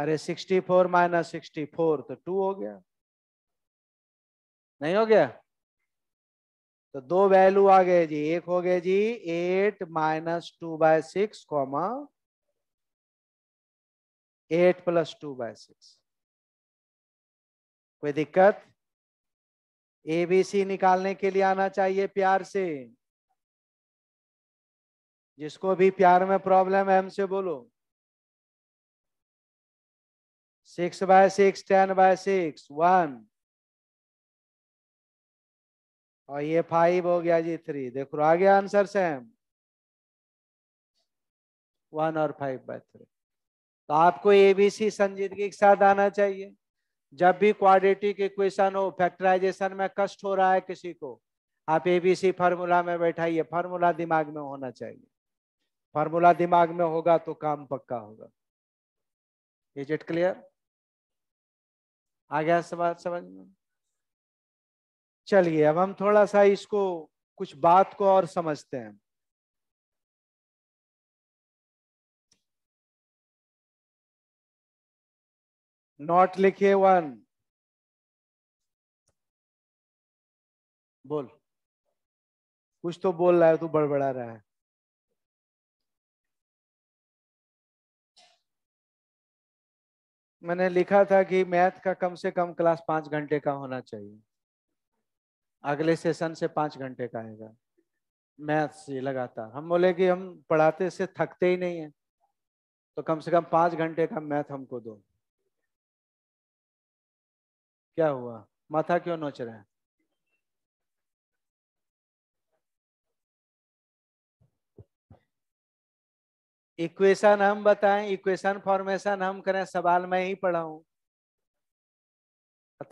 अरे 64 फोर माइनस सिक्सटी तो टू हो गया नहीं हो गया तो दो वैल्यू आ गए जी एक हो गए जी eight minus two by six comma eight plus two by six कोई दिक्कत ए बी सी निकालने के लिए आना चाहिए प्यार से जिसको भी प्यार में प्रॉब्लम है हमसे बोलो six by six ten by six one और ये फाइव हो गया जी थ्री देखो आ गया आंसर सेम वन और फाइव बाय थ्री तो आपको एबीसी संजीदगी के साथ आना चाहिए जब भी क्वाड्रेटिक इक्वेशन हो फैक्टराइजेशन में कष्ट हो रहा है किसी को आप एबीसी फार्मूला में बैठाइए फार्मूला दिमाग में होना चाहिए फार्मूला दिमाग में होगा तो काम पक्का होगा इज इट क्लियर आ गया सवाल समझ में चलिए अब हम थोड़ा सा इसको कुछ बात को और समझते हैं नॉट लिखे वन बोल कुछ तो बोल रहा है तू बड़बड़ा रहा है मैंने लिखा था कि मैथ का कम से कम क्लास पांच घंटे का होना चाहिए अगले सेशन से पांच घंटे का आएगा मैथ से लगातार हम बोले कि हम पढ़ाते से थकते ही नहीं है तो कम से कम पांच घंटे का मैथ हमको दो क्या हुआ माथा क्यों नोच रहे हैं इक्वेशन हम बताएं इक्वेशन फॉर्मेशन हम करें सवाल मैं ही पढ़ाऊं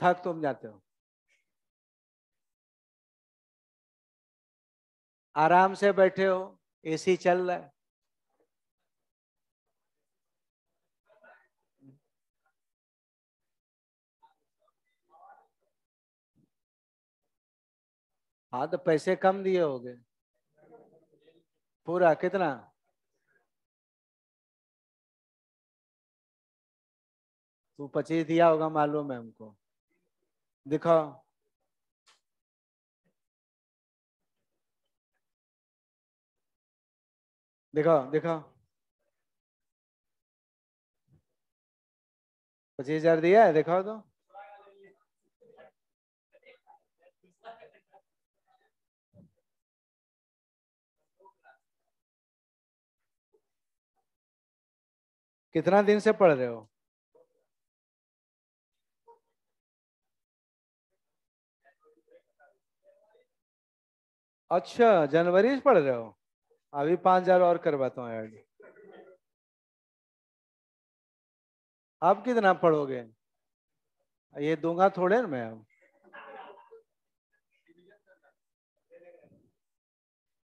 थक तुम जाते हो आराम से बैठे हो एसी चल रहा है हाँ तो पैसे कम दिए होगे पूरा कितना तू पचीस दिया होगा मालूम है हमको दिखाओ दिखाओ दिखा पचीस हजार दिया है दिखाओ तो कितना दिन से पढ़ रहे हो अच्छा जनवरी पढ़ रहे हो अभी पांच हजार और करवाता तो हूँ ऐड आप कितना पढ़ोगे ये दूंगा थोड़े ना मैं अब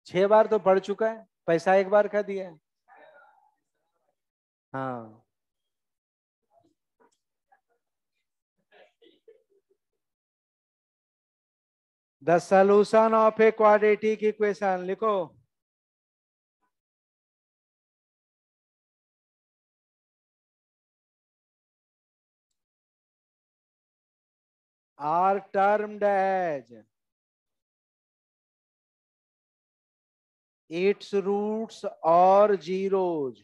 छह बार तो पढ़ चुका है पैसा एक बार का दिया है हाँ the solution of a quadratic equation लिखो are termed as its roots और जीरोज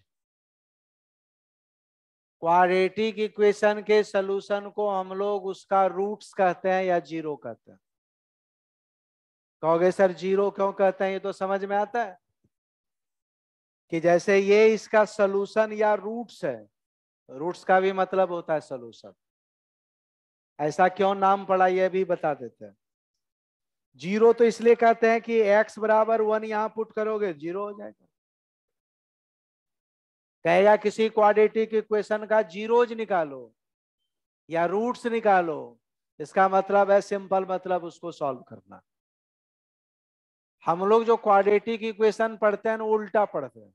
क्वाड्रेटिक इक्वेशन के सोलूशन को हम लोग उसका रूट्स कहते हैं या जीरो कहते हैं कहोगे सर जीरो क्यों कहते हैं ये तो समझ में आता है कि जैसे ये इसका सोलूशन या रूट्स है रूट्स का भी मतलब होता है सोलूशन ऐसा क्यों नाम पड़ा यह भी बता देते हैं जीरो तो इसलिए कहते हैं कि एक्स बराबर वन यहां पुट करोगे जीरो हो जाएगा कहेगा किसी क्वाडिटी के क्वेश्चन का जीरोज निकालो या रूट्स निकालो इसका मतलब है सिंपल मतलब उसको सॉल्व करना हम लोग जो क्वाड्रेटिक इक्वेशन पढ़ते हैं उल्टा पढ़ते हैं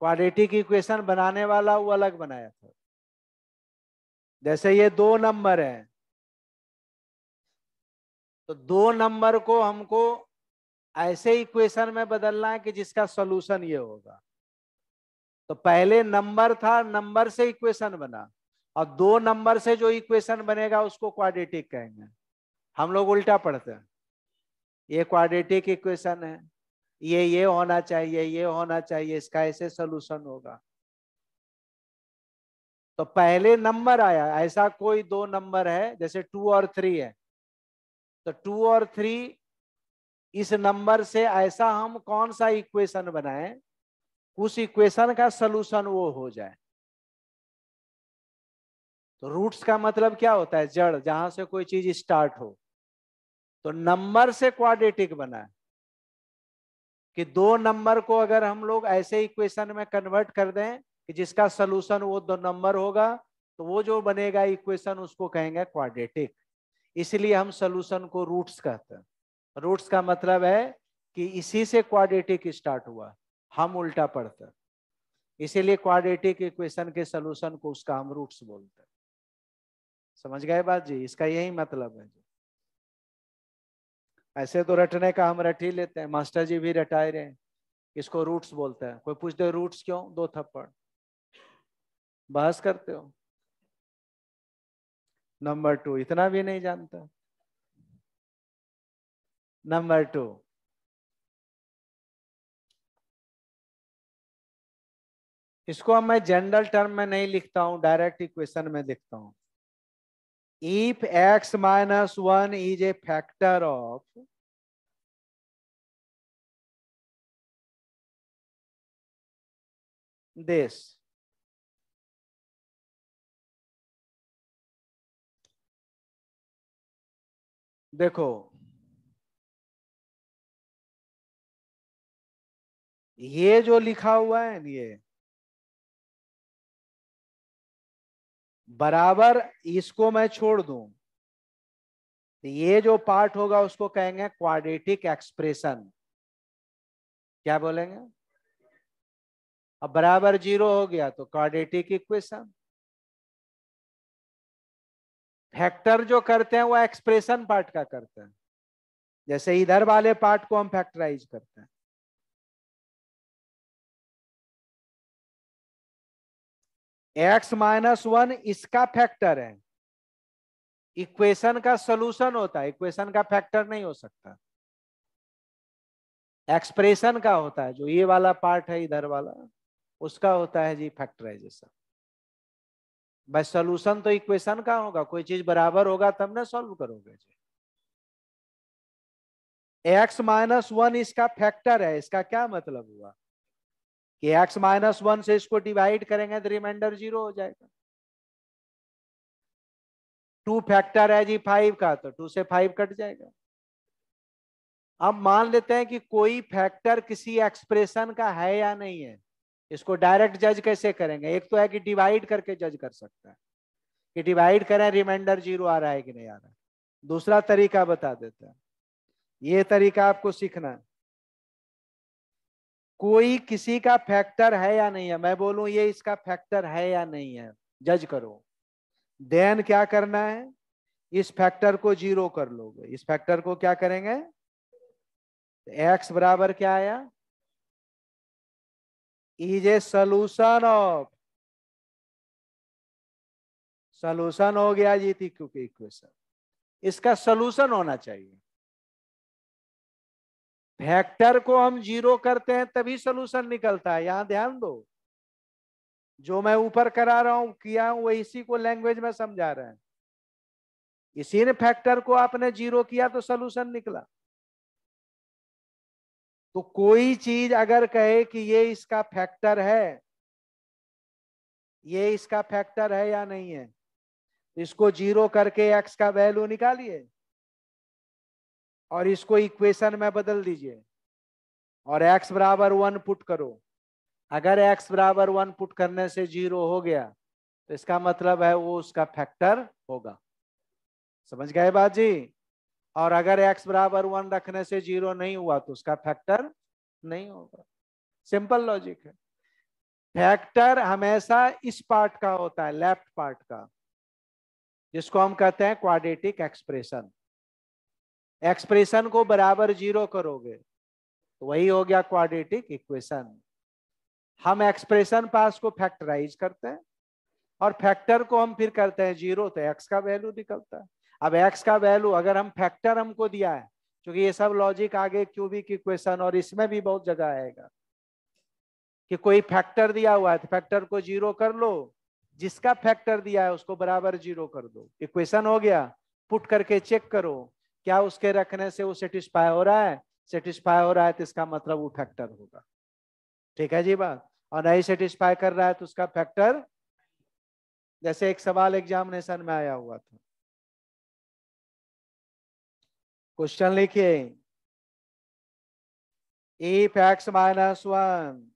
क्वाड्रेटिक इक्वेशन बनाने वाला वो अलग बनाया था जैसे ये दो नंबर है तो दो नंबर को हमको ऐसे इक्वेशन में बदलना है कि जिसका सोल्यूशन ये होगा तो पहले नंबर था नंबर से इक्वेशन बना और दो नंबर से जो इक्वेशन बनेगा उसको क्वाड्रेटिक कहेंगे हम लोग उल्टा पढ़ते हैं ये क्वाड्रेटिक इक्वेशन है ये ये होना चाहिए ये होना चाहिए इसका ऐसे सोल्यूशन होगा तो पहले नंबर आया ऐसा कोई दो नंबर है जैसे टू और थ्री है तो टू और थ्री इस नंबर से ऐसा हम कौन सा इक्वेशन बनाए उस इक्वेशन का सोलूशन वो हो जाए तो रूट्स का मतलब क्या होता है जड़ जहां से कोई चीज स्टार्ट हो तो नंबर से क्वाड्रेटिक बना कि दो नंबर को अगर हम लोग ऐसे इक्वेशन में कन्वर्ट कर दें कि जिसका सोल्यूशन वो दो नंबर होगा तो वो जो बनेगा इक्वेशन उसको कहेंगे क्वाड्रेटिक इसलिए हम सोल्यूशन को रूट्स कहते हैं रूट्स का मतलब है कि इसी से क्वाड्रेटिक स्टार्ट हुआ हम उल्टा पढ़ते इसीलिए क्वाड्रेटिक इक्वेशन के सोल्यूशन को उसका हम रूट्स बोलते समझ गए बात जी इसका यही मतलब है जी ऐसे तो रटने का हम रट ही लेते हैं मास्टर जी भी रटाए रहे हैं इसको रूट्स बोलते हैं कोई पूछ दे रूट्स क्यों दो थप्पड़ बहस करते हो नंबर टू इतना भी नहीं जानता नंबर टू इसको मैं जनरल टर्म में नहीं लिखता हूं डायरेक्ट इक्वेशन में लिखता हूं if x minus 1 is a factor of this देखो ये जो लिखा हुआ है ये बराबर इसको मैं छोड़ दू तो ये जो पार्ट होगा उसको कहेंगे क्वाड्रेटिक एक्सप्रेशन क्या बोलेंगे अब बराबर जीरो हो गया तो क्वाड्रेटिक इक्वेशन फैक्टर जो करते हैं वो एक्सप्रेशन पार्ट का करते हैं जैसे इधर वाले पार्ट को हम फैक्टराइज करते हैं एक्स माइनस वन इसका फैक्टर है इक्वेशन का सोल्यूशन होता है इक्वेशन का फैक्टर नहीं हो सकता एक्सप्रेशन का होता है जो ये वाला पार्ट है इधर वाला उसका होता है जी फैक्टराइजेशन भाई सोल्यूशन तो इक्वेशन का होगा कोई चीज बराबर होगा तब ना सॉल्व करोगे जी एक्स माइनस वन इसका फैक्टर है इसका क्या मतलब हुआ कि x माइनस वन से इसको डिवाइड करेंगे तो रिमाइंडर जीरो हो जाएगा टू फैक्टर है जी फाइव का तो टू से फाइव कट जाएगा अब मान लेते हैं कि कोई फैक्टर किसी एक्सप्रेशन का है या नहीं है इसको डायरेक्ट जज कैसे करेंगे एक तो है कि डिवाइड करके जज कर सकता है कि डिवाइड करें रिमाइंडर जीरो आ रहा है कि नहीं आ रहा है दूसरा तरीका बता देता है ये तरीका आपको सीखना है कोई किसी का फैक्टर है या नहीं है मैं बोलूं ये इसका फैक्टर है या नहीं है जज करो देन क्या करना है इस फैक्टर को जीरो कर लोगे इस फैक्टर को क्या करेंगे एक्स बराबर क्या आया is a solution of solution हो गया जी थी क्योंकि इक्वेशन इसका सोलूशन होना चाहिए फैक्टर को हम जीरो करते हैं तभी सोल्यूशन निकलता है यहां ध्यान दो जो मैं ऊपर करा रहा हूं किया हूं वो इसी को लैंग्वेज में समझा रहे हैं इसी ने फैक्टर को आपने जीरो किया तो सोल्यूशन निकला तो कोई चीज अगर कहे कि ये इसका फैक्टर है ये इसका फैक्टर है या नहीं है इसको जीरो करके एक्स का वैल्यू निकालिए और इसको इक्वेशन में बदल दीजिए और x बराबर वन पुट करो अगर x बराबर वन पुट करने से जीरो हो गया तो इसका मतलब है वो उसका फैक्टर होगा समझ गए बात जी और अगर x बराबर वन रखने से जीरो नहीं हुआ तो उसका फैक्टर नहीं होगा सिंपल लॉजिक है फैक्टर हमेशा इस पार्ट का होता है लेफ्ट पार्ट का जिसको हम कहते हैं क्वाड्रेटिक एक्सप्रेशन एक्सप्रेशन को बराबर जीरो करोगे तो वही हो गया क्वाड्रेटिक इक्वेशन हम एक्सप्रेशन पास को फैक्टराइज करते हैं और फैक्टर को हम फिर करते हैं जीरो तो एक्स का वैल्यू निकलता है अब एक्स का वैल्यू अगर हम फैक्टर हमको दिया है क्योंकि ये सब लॉजिक आगे क्यूबिक इक्वेशन और इसमें भी बहुत जगह आएगा कि कोई फैक्टर दिया हुआ है तो फैक्टर को जीरो कर लो जिसका फैक्टर दिया है उसको बराबर जीरो कर दो इक्वेशन हो गया पुट करके चेक करो क्या उसके रखने से वो सेटिस्फाई हो रहा है सेटिस्फाई हो रहा है तो इसका मतलब वो फैक्टर होगा ठीक है जी बात और नहीं सेटिस्फाई कर रहा है तो उसका फैक्टर जैसे एक सवाल एग्जामिनेशन में आया हुआ था क्वेश्चन लिखिए if x minus one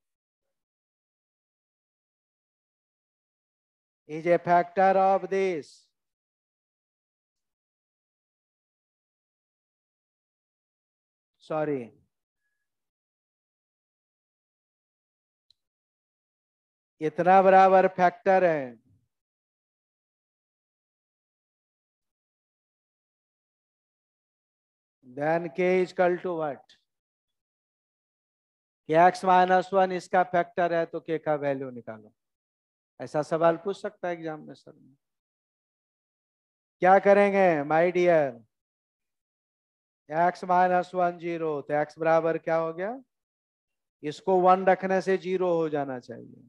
is a factor of this sorry इतना बराबर फैक्टर है then k equal to what x minus one इसका फैक्टर है तो के का वैल्यू निकालो ऐसा सवाल पूछ सकता है एग्जाम में सर क्या करेंगे my dear x minus one zero तो एक्स बराबर क्या हो गया इसको वन रखने से जीरो हो जाना चाहिए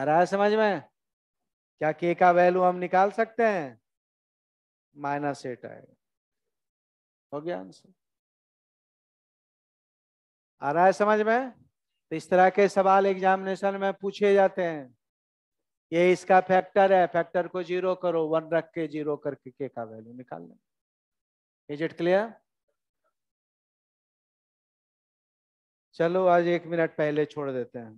आ रहा है समझ में क्या के का वैल्यू हम निकाल सकते हैं माइनस एट आएगा हो गया आंसर आ रहा है समझ में तो इस तरह के सवाल एग्जामिनेशन में पूछे जाते हैं ये इसका फैक्टर है फैक्टर को जीरो करो वन रख के जीरो करके के का वैल्यू निकाल लें इज इट क्लियर चलो आज एक मिनट पहले छोड़ देते हैं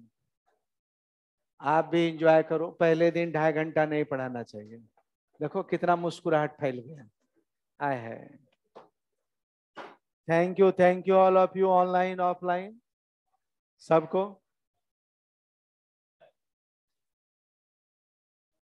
आप भी इंजॉय करो पहले दिन ढाई घंटा नहीं पढ़ाना चाहिए देखो कितना मुस्कुराहट फैल गया आए है thank you thank you all of you online offline सबको